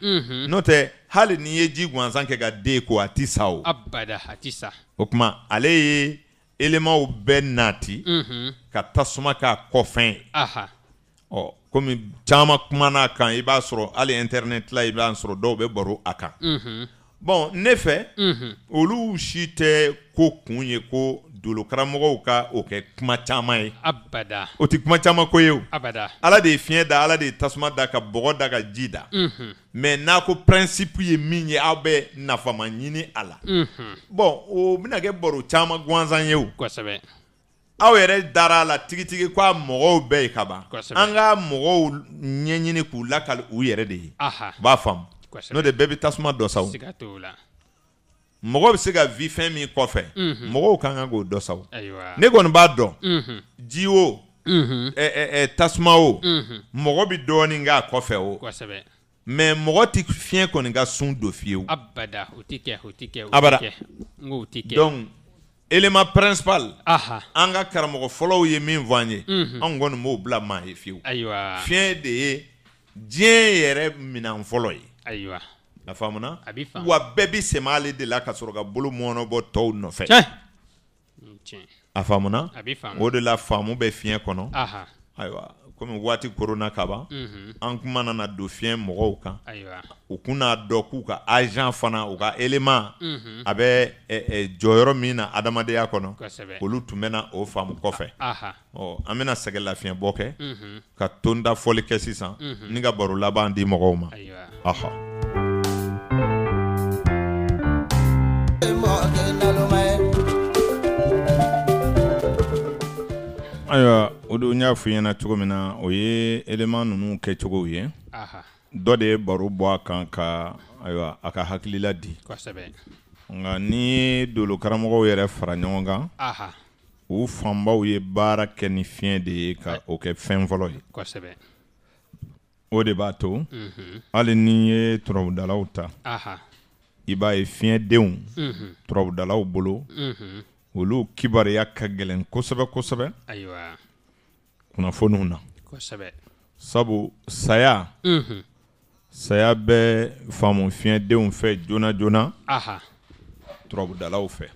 n'o tɛ hali n'i ye ji gansan kɛ ka den ko a ti sa o abada a ti sa o tuma ale ye elemaw bɛɛ nati ka tasuma k'a kɔfɛn ye ɔ komi caman kumana a kan i b'a sɔrɔ hali internet la i b'a sɔrɔ dɔw bɛ baro a kan bɔn ne fɛ olu si tɛ ko kun ye ko Dulo karam mwou ka, ouke kuma chama e. Abada. Outi kuma chama kwe yo. Abada. Ala de finye da, ala de tasman da ka borot da ka jida. Mh mh. Men na kou prinsipiye minye a be na famanyine ala. Mh mh. Bon, ou minage borot chama gwanzan yo. Kwa sebe. Awe re dara la tiki tiki kwa mwou be e kaba. Kwa sebe. Anga mwou nye nye ni kou lakal ouye re de. Aha. Ba fam. Kwa sebe. Nou de bebi tasman dosa ou. Siga tou la. mɔgɔ bɛ se ka vi fɛn min kɔfɛ mɔgɔw mhm. kan kan k'o dɔ sa ne kɔni b'a dɔn mhm. ji mhm. tasuma mɔgɔ bɛ dɔɔnin k'a kɔfɛ o mɛ mɔgɔ tɛ fiɲɛ kɔni ka sun don abada principal an Anga karamɔgɔ fɔlɔw ye min fɔ an ye anw kɔni m'o bila maa ye de a faamuna wa bɛɛ bi sɛmɛ ale de la mhm. ka sɔrɔ ka bolo mɔnɔbɔ tɔw nɔfɛ a faamuna o de la faamu bɛ fiɲɛ kɔnɔ ayiwa komi waati korona ka ban an kuma nana don fiɲɛ mɔgɔw kan u kun n'a dɔ k'u ka agent fana u ka élément a bɛ jɔyɔrɔ min na adamadenya kɔnɔ olu tun bɛ na o faamu kɔfɛ ɔ an bɛna sɛgɛ lafiɲɛbɔ kɛ ka tonda fɔli kɛ sisan mhm. ni ka baro laban di mɔgɔw ma ahɔn ayiwa o don n y'a f'i ɲɛna cogo min na o ye eleman ninnu kɛcogow ye dɔ de ye baro bɔ a kan ka ayiwa a ka hakilila di nka ni ye dolokaramɔgɔw yɛrɛ fara ɲɔgɔn kan u fanbaw ye baara kɛ ni fiɲɛ de ye ka o kɛ fɛn fɔlɔ ye o de b'a to hali ni ye turabudalaw ta i b'a ye fiɲɛdenw turabudalaw bolo Olu kibaruya ka gɛlɛn kosɛbɛ kosɛbɛ ayiwa kunnafoniw na sabu saya saya bɛ faama fiɲɛdenw fɛ joona joona turabudalaw fɛ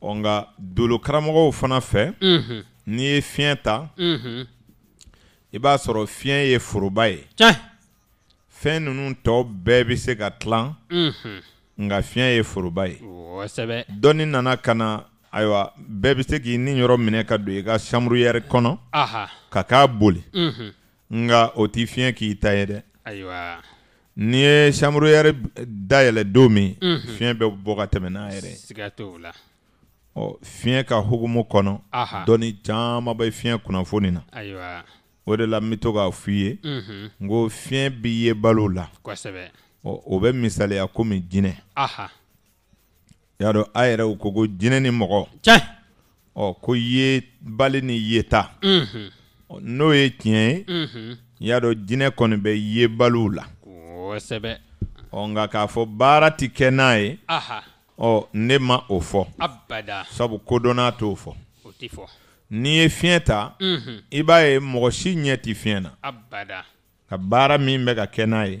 ɔ nka fana fɛ n'i ye fiɲɛ ta i b'a sɔrɔ fiɲɛ ye foroba ye fɛn nka fiɲɛ ye foroba ye dɔɔni nana ka na ayiwa bɛɛ bɛ se k'i ni yɔrɔ minɛ ka don i ka samuruyari kɔnɔ ka k'a boli nka o ti fiɲɛ k'i ta ye dɛ ayiwa n'i ye samuruyari dayɛlɛ don min fiɲɛ bɛ bɔ ka tɛmɛ n'a yɛrɛ ɔ fiɲɛ ka hukumu kɔnɔ dɔnni caman bɛ fiɲɛ kunnafoni na o de la n bɛ to k'a f'i ye n ko fiɲɛ b'i ye balo la o bɛ misaliya komi jinɛ y'a dɔn a yɛrɛw ko ko jinɛ ni mɔgɔ ɔ ko ye bali ni yeta n'o ye tiɲɛ ye y'a dɔn jinɛ kɔni bɛ ye baliw la kosɛbɛ ɔ nka k'a fɔ baara ti kɛ n'a ye ɔ ne ma o fɔ sabu kodɔnna t'o fɔ n'i ye fiɲɛ ta i b'a ye mɔgɔ si ɲɛ ti fiɲɛ na ka baara min bɛ ka kɛ n'a ye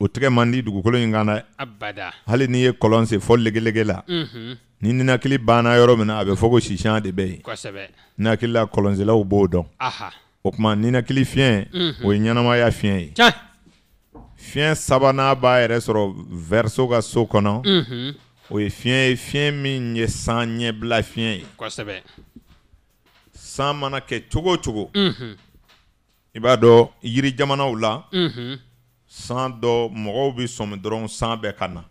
o tɛgɛ man di dugukolo in kan dɛ hali n'i ye kɔlɔn sen fɔ legelege la ni ninakili banna yɔrɔ min na a bɛ fɔ ko sisiyan de bɛ ye kosɛbɛ ninakilila kɔlɔnselaw b'o dɔn o kuma ninakili fiɲɛ o ye ɲɛnamaya fiɲɛ ye fiɲɛ sabanan b'a yɛrɛ sɔrɔ verso ka so kɔnɔ o ye fiɲɛ ye fiɲɛ min ye san ɲɛbila fiɲɛ ye san mana kɛ cogo o cogo i b'a dɔn yiri jamanaw la san dɔ mɔgɔw bɛ sɔmi dɔrɔn san bɛɛ ka na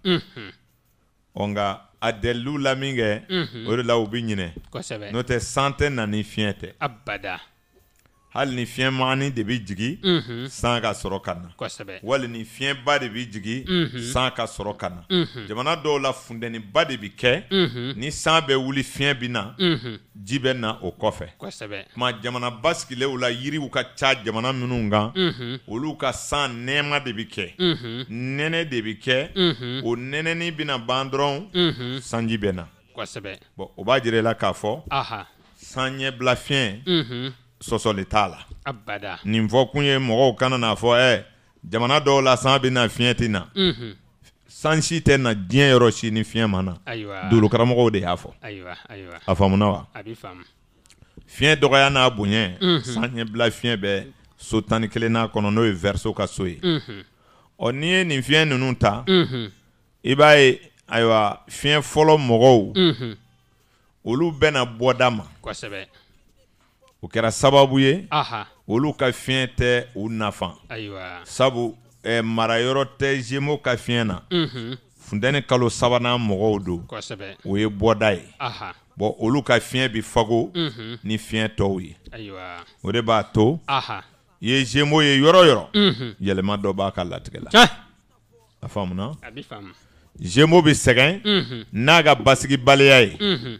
ɔ nka a delilu la min kɛ o de la u bɛ ɲinɛ n'o tɛ san tɛ na ni fiɲɛ tɛ abada hali ni maani de bɛ jigi mm -hmm. san ka sɔrɔ ka na wali ni ba de bɛ jigi mm -hmm. san ka sɔrɔ ka na mm -hmm. jamana dɔw la funtɛniba de bɛ kɛ ni san bɛ wuli fiɲɛ bɛ na ji bɛ na o kɔfɛ tuma jamana basigilenw la yiriw ka ca jamana minnu kan olu ka san nɛɛma de bɛ kɛ nɛnɛ de bɛ kɛ o nɛnɛni bɛna ban dɔrɔn sanji bɛ na bɔn o b'a jira i la k'a fɔ san ɲɛbila fiɲɛ Sosolita la. Abba da. Nivou kwenye mwou kanan a fo e. Eh, Djamana do la san binan fyen ti nan. Mm-hmm. San si ten nan djen yoroshi ni fyen manan. Ayo a. Doulou kwenye mwou de a fo. Ayo a. A fwa moun a wa. A di fwa moun. Fyen do kwenye nan a bunyen. Mm-hmm. San nye blay fyen be. Sotan nikele nan konon nou e verso ka souye. Mm-hmm. Onye ni fyen nou nou ta. Mm-hmm. Iba e. e Ayo a. Fyen folo mwou. Mm-hmm. Olu ben a bo dama. O kɛra sababu ye olu ka fiɲɛ tɛ sabu mara yɔrɔ tɛ zmo ka fiɲɛ na funteni kalo sabanan mɔgɔw don o ye bɔda ye bɔn olu ka fiɲɛ bɛ ni fien tɔw ye o de b'a to i ye zmo ye yɔrɔ yɔrɔ yɛlɛma dɔ b'a ka latigɛ la a famu zmo bɛ sɛgɛn n'a ka basigibaliya ye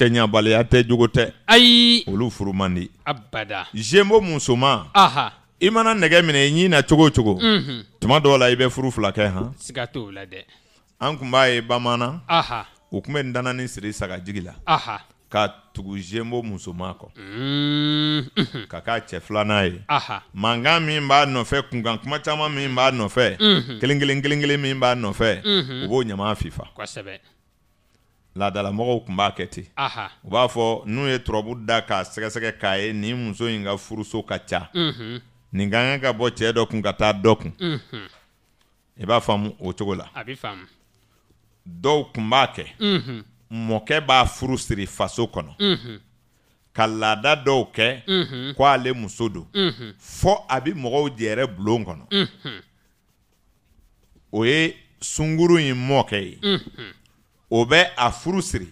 cɛɲabaliya tɛ jogo tɛ ayi olu furu man di abada zembo musoman aha i mana nɛgɛ minɛ i ɲi na cogo o cogo tuma dɔw la i bɛ furu fila kɛ han siga t'o la dɛ an kun b'a ye bamana aha u kun bɛ nin dananin siri sagajigi la aha ka tugu zembo musoman kɔ mhm. mhm. ka k'a cɛ filanan ye aha mankan min b'a nɔfɛ kunkan kuma caman min b'a nɔfɛ mhm. kelen kelen kelen kelen min b'a nɔfɛ unhun u b'o ɲama fifa kosɛbɛ laadalamɔgɔw kun b'a kɛ te u b'a fɔ n'u ye turɔbu da k'a sɛgɛsɛgɛ k'a ye nin muso in ka furuso ka ca nin ka kan ka bɔ cɛɛ dɔ kun ka taa dɔ kun i b'a faamu o cogo la dɔw kun b'a kɛ mɔkɛ b'a furu siri faso kɔnɔ ka laada dɔw kɛ ko ale muso don fɔɔ a bɛ mɔgɔw jɛrɛ bulon kɔnɔ o ye sunguru in mɔkɛ ye o bɛ a furu siri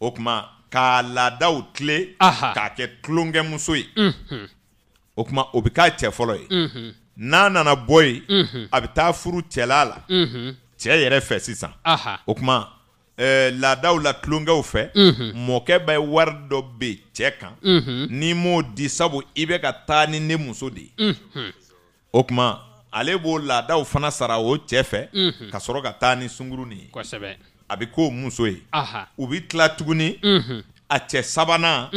o tuma k'a laadaw tile k'a kɛ tulonkɛmuso ye o tuma o bɛ k'a cɛ fɔlɔ ye n'a nana bɔ yen a bɛ taa furu cɛla la cɛ yɛrɛ fɛ sisan o tuma laadaw la tulonkɛw fɛ mɔkɛ bɛ wari dɔ bɛ cɛ kan n'i m'o di sabu i bɛ ka taa ni ne muso de ye o tuma ale b'o laadaw fana sara o cɛ fɛ ka sɔrɔ ka taa ni sunkurunin ye a bɛ k'o muso ye u bɛ tila tuguni a cɛ sabanan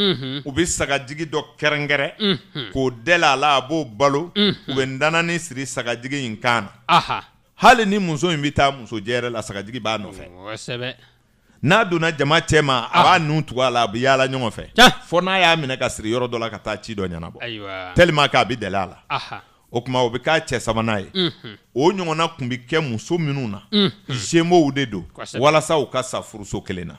u bɛ sagajigi dɔ kɛrɛnkɛrɛn k'o dɛlɛ a la a b'o balo u bɛ danani siri sagajigi in kan na hali ni muso in bɛ taa musojɛ yɛrɛ la sagajigi b'a nɔfɛ n'a donna jama cɛ ma a b'a ah. nu tugu a la a bɛ yaala ɲɔgɔn fɛ fo n'a y'a minɛ ka siri yɔrɔ dɔ la ka taa ci dɔ ɲɛnabɔ tellement que a bɛ dɛlɛ a la o kuma o bɛ k'a cɛ sabanan ye mhm. o ɲɔgɔnna kun bɛ kɛ muso minnu na semow mhm. de don walasa u ka sa furuso kelen na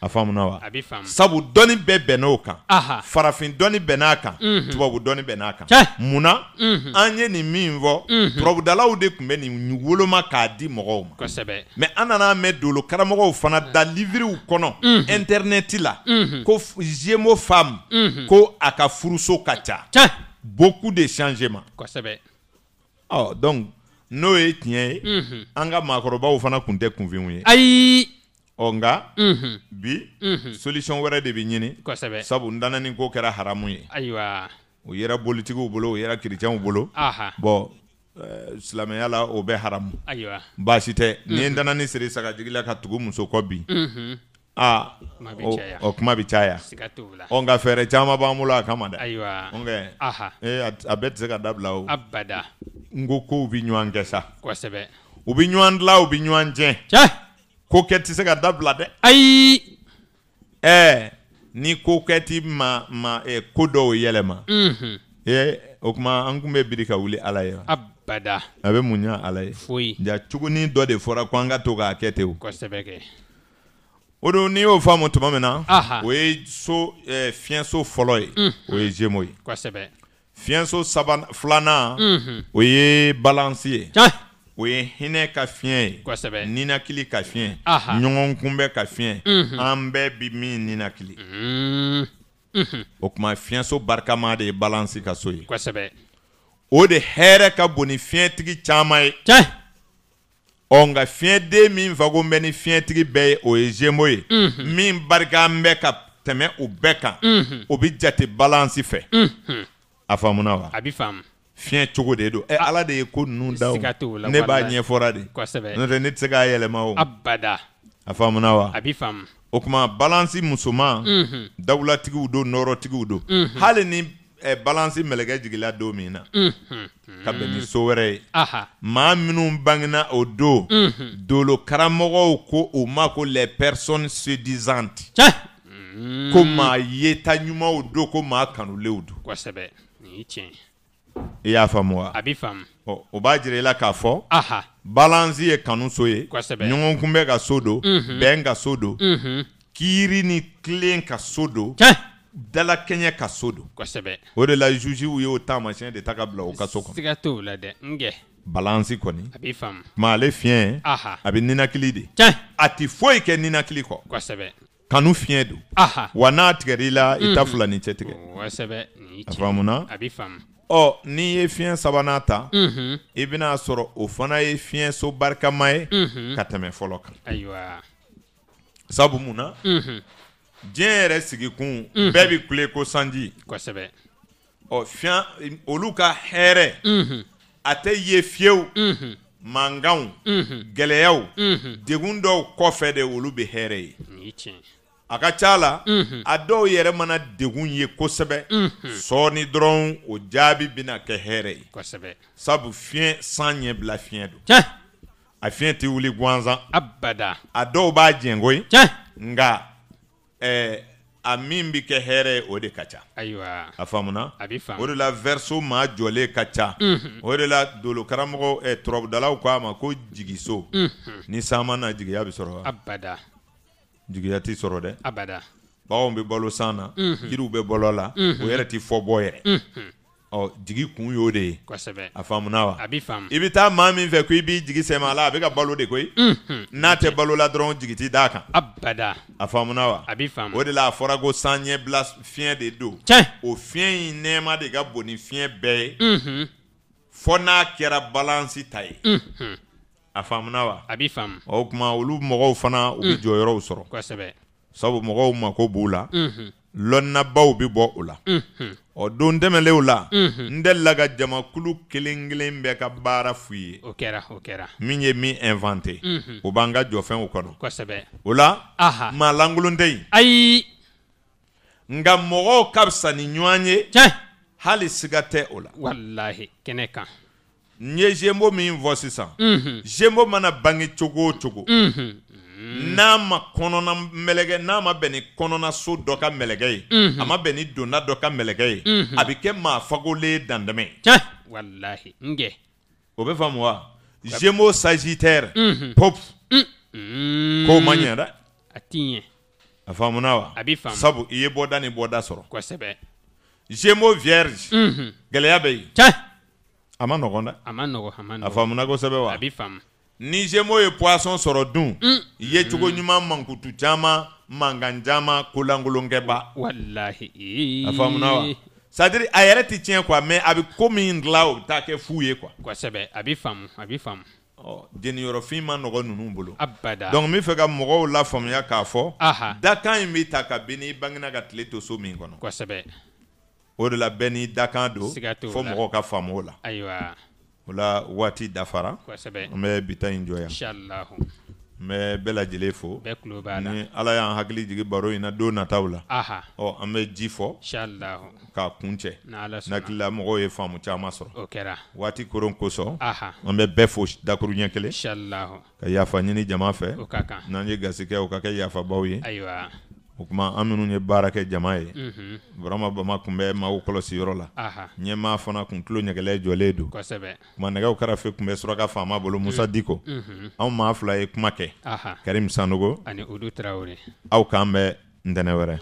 a faamuna wa sabu dɔnni bɛɛ bɛnna kan farafin dɔnni bɛnna kan mhm. tubabu dɔnni bɛnna a kan na an ye nin min fɔ turabudalaw de tun bɛ nin woloma k'a di mɔgɔw ma mɛ an nana mɛn dolo karamɔgɔw fana da liviriw kɔnɔ intɛrnɛti la ko zemo faamu ko a ka furuso ka ca beaucoup de changements. Kosebe. Oh, donc n'o ye tiɲɛ ye. unhun mhm. an ka maakɔrɔbaw fana tun tɛ ayi. ɔ nka. unhun mhm. bi. Mhm. solution wɛrɛ de bɛ ɲini. kosɛbɛ sabu ndanani ko kɛra haramu Ay ayiwa. o yɛrɛ bolitigiw bolo yera yɛrɛ kirecɛnw bolo. aha Bon. Uh, silamɛya la o haram. haramu Bashite, baasi tɛ mm -hmm. ni ye n danani siri sagajigi la ka muso kɔ bi mm -hmm. a ah. kuma bɛ caya ɔ oh, oh, nka fɛɛrɛ caman b'an bolo a kama dɛ nkɛ a bɛɛ tɛ se eh, ka dabila o n ko kow bɛ ɲɔgɔn kɛ sa u bɛ ɲɔgɔn dilan u bɛ ko kɛ tɛ se ka dabila dɛ ayi ɛɛ ni ko kɛ ma ma eh, ko dɔw yɛlɛma mm -hmm. Eh, o kuma an tun bɛ biri ka wuli ala ye wa a ja cogonin dɔ de fɔra ko an ka to k'a kɛ o don n'i y'o faamu tuma min na o ye so eh, fiɲɛso fɔlɔ ye o ye zemo ye fiɲɛso sabanan filanan o ye balansi ye o ye hinɛ ka fiɲɛ ye ninakili ka fiɲɛ ɲɔgɔn kunbɛ ka fiɲɛ mm -hmm. an bɛɛ bi min ninakili o tuma fiɲɛso barikama de ye balansi ka so ye o de hɛrɛ ka bon ni fiɲɛtigi caman ye ɔ nka fiɲɛden min fago bɛ ni fiɲɛtigi bɛɛ ye o ye zemo ye min mhm. barika bɛ ka tɛmɛ o bɛɛ kan mhm. o bi jate balansi fɛ a faamuna wa a bɛ faamu fiɲɛ cogo de don ɛ e ah. ala de ye ko nu da ne b'a ɲɛfɔra de n'o tɛ ne tɛ se k'a yɛlɛma o abada a faamuna wa a bɛ faamu o kuma balansi musoman mhm. dawulatigiw don nɔrɔtigiw don hali ni E balansi mele genjige la do mena. Mm-hmm. mm-hmm. Kwa ben yi souwere. Aha. Ma minou mbange nan o do. Mm-hmm. Do lo karamorou ko ou mako le person se dizanti. Tchè. Mm-hmm. Kwa ma yetanyouman o do kwa ma kanou le ou do. Kwa sebe. Ni yi chen. E ya fam wwa. A bi fam. O. Oba jire la ka fon. Aha. Balansi e kanou souye. Kwa sebe. Nyon koumbe ka sou do. Mm-hmm. Ben ga sou do. Mm-hmm. Kiri ni klen ka sou do. Tchè. dalakɛɲɛ ka so don kosɛbɛ o de la juges y'o taamasiyɛn de ta ka bila o kaso kɔnɔ siga t'o la dɛ nkɛ balance kɔni a b'i faamu mais ale fiɲɛ aha a bɛ ninakili de tiɲɛ a ti foyi kɛ ninakili kɔ kosɛbɛ kanu fiɲɛ don aha wa n'a tigɛr'i la i ta mm. fila ni cɛ tigɛ kosɛbɛ a faamuna a b'i faamu ɔ n'i ye fiɲɛ sabanan ta i bɛn'a sɔrɔ o fana ye fiɲɛ so barikama ye ka tɛmɛ fɔlɔ kan ayiwa sabu mun na diɲɛ yɛrɛ sigikun bɛɛ bɛ kule ko sanji kosɛbɛ ɔ fi olu ka hɛrɛ a tɛ ye fiyewu mankanw gɛlɛyaw degun dɔw kɔfɛ de olu bɛ hɛrɛ ye a ka ca la a dɔw yɛrɛ mana degun ye kosɛbɛ sɔɔni dɔrɔn o jaabi bɛna kɛ hɛrɛ ye kosɛbɛ sabu fiɲɛ san ɲɛbila bila fiɲɛ don a fiɲɛ tɛ wuli gansan abada a dɔw b'a jɛko nka eh, a min bi kɛ hɛrɛ ye o de ka ca a faamuna o de la verso ma jɔlen ka ca o de la dolokaramɔgɔ ɛ turabudalaw k'a ma ko jigiso ni sama na jigiya bi sɔrɔ abada jigiya t'i sɔrɔ dɛ abada baganw bɛ balo san na yiriw be balo la o yɛrɛ t'i fɔ bɔ yɛrɛ Ou, oh, jigi koun yo de. Kwa sebe. A fam moun ava. A bi fam. Ibi ta mamin vekwi bi jigi seman la, beka balo de kwe. Mm-hmm. Na te balo la dron jigi ti da kan. Abba da. A fam moun ava. A bi fam. Odi la afora go sanye blas fien de do. Tche. O fien inema de gabouni fien be. Mm-hmm. Fona kera balansi tay. Mm-hmm. A fam moun ava. A bi fam. A oukman oulou mou mou fana oubi joyro ou soro. Kwa sebe. Sab mou mou mou mou mhm. mou mou mou m o don tɛmɛlenw la n delila ka jamakulu kelen kelen bɛɛ ka baara f'u ye o kɛra o kɛra min ye min inventé o b'an ka jɔfɛnw kɔnɔ kosɛbɛ o la maa lankolon tɛ yen ayi nka mɔgɔw ka fisa ni ɲɔgɔn ye tiɲɛ hali siga tɛ o la walahi kɛnɛ kan n ye zembo min fɔ sisan zembo mana bange cogo o cogo Hmm. n'a ma kɔnɔna mɛlɛkɛ n'a ma bɛn ni kɔnɔnaso dɔ ka mɛlɛkɛ ye a ma bɛn ni donda dɔ ka mɛlɛkɛ ye a bɛ kɛ maa fagolen dandɛmɛ walahi nkɛ o bɛ faamu wa zemo sagitaire mm. pop mm. k'o ma ɲɛ dɛ a ti ɲɛ a faamuna wa a bi faamu sabu i ye bɔda ni bɔda sɔrɔ kosɛbɛ zemo vierge gɛlɛya bɛ yen a ma nɔgɔn dɛ a ma nɔgɔn a ma nɔgɔn a faamuna kosɛbɛ wa a bi faamu ni jemo ye poisson sɔrɔ dun mm. Mm. ye cogo ɲuman mankutu caman mankan caman kolankolonkɛba walahi a wa sadiri a yɛrɛ tɛ tiɲɛ kuwa mɛ a bɛ ko min dila o bɛ taa kɛ fu ye kuwa kosɛbɛ a bɛ faamu a bɛ faamu ɔ oh, jeniyɔrɔfin ma nɔgɔ ninnu bolo abada donc n bɛ fɛ ka mɔgɔw lafaamuya k'a fɔ dakan in bɛ ta ka bɛn n'i bangena ka tile to so min kɔnɔ kosɛbɛ o de la bɛɛ n'i dakan don fo mɔgɔw ka faamu o la ayiwa o la waati dafara an bɛ bita ta in jɔ yan n bɛ bɛɛ lajɛlen fo ni ala y'an hakili jigi baro yi na do nataw la ɔ an bɛ ji fɔ k'a kun cɛ hakilila mɔgɔw ye faamu caaman sɔrɔ waati koron kosɔn an bɛ bɛɛ fo dakuru kelen ka yafa ɲini jama fɛ n'an ye gasikɛ o ka kɛ yafabaw ye Mm-hmm. o kuma an minnu ye baara kɛ jama ye vraiment bama tun bɛ maaw kɔlɔsi yɔrɔ la ɲɛmaa fana kun tulo ɲɛgɛlɛ jɔlen don kuma nɛgɛw karafe tun bɛ suraka faama bolo musa mm. diko mm-hmm. anw maa fila ye kuma kɛ karim sanogo aw k'an bɛ ntɛnɛ wɛrɛ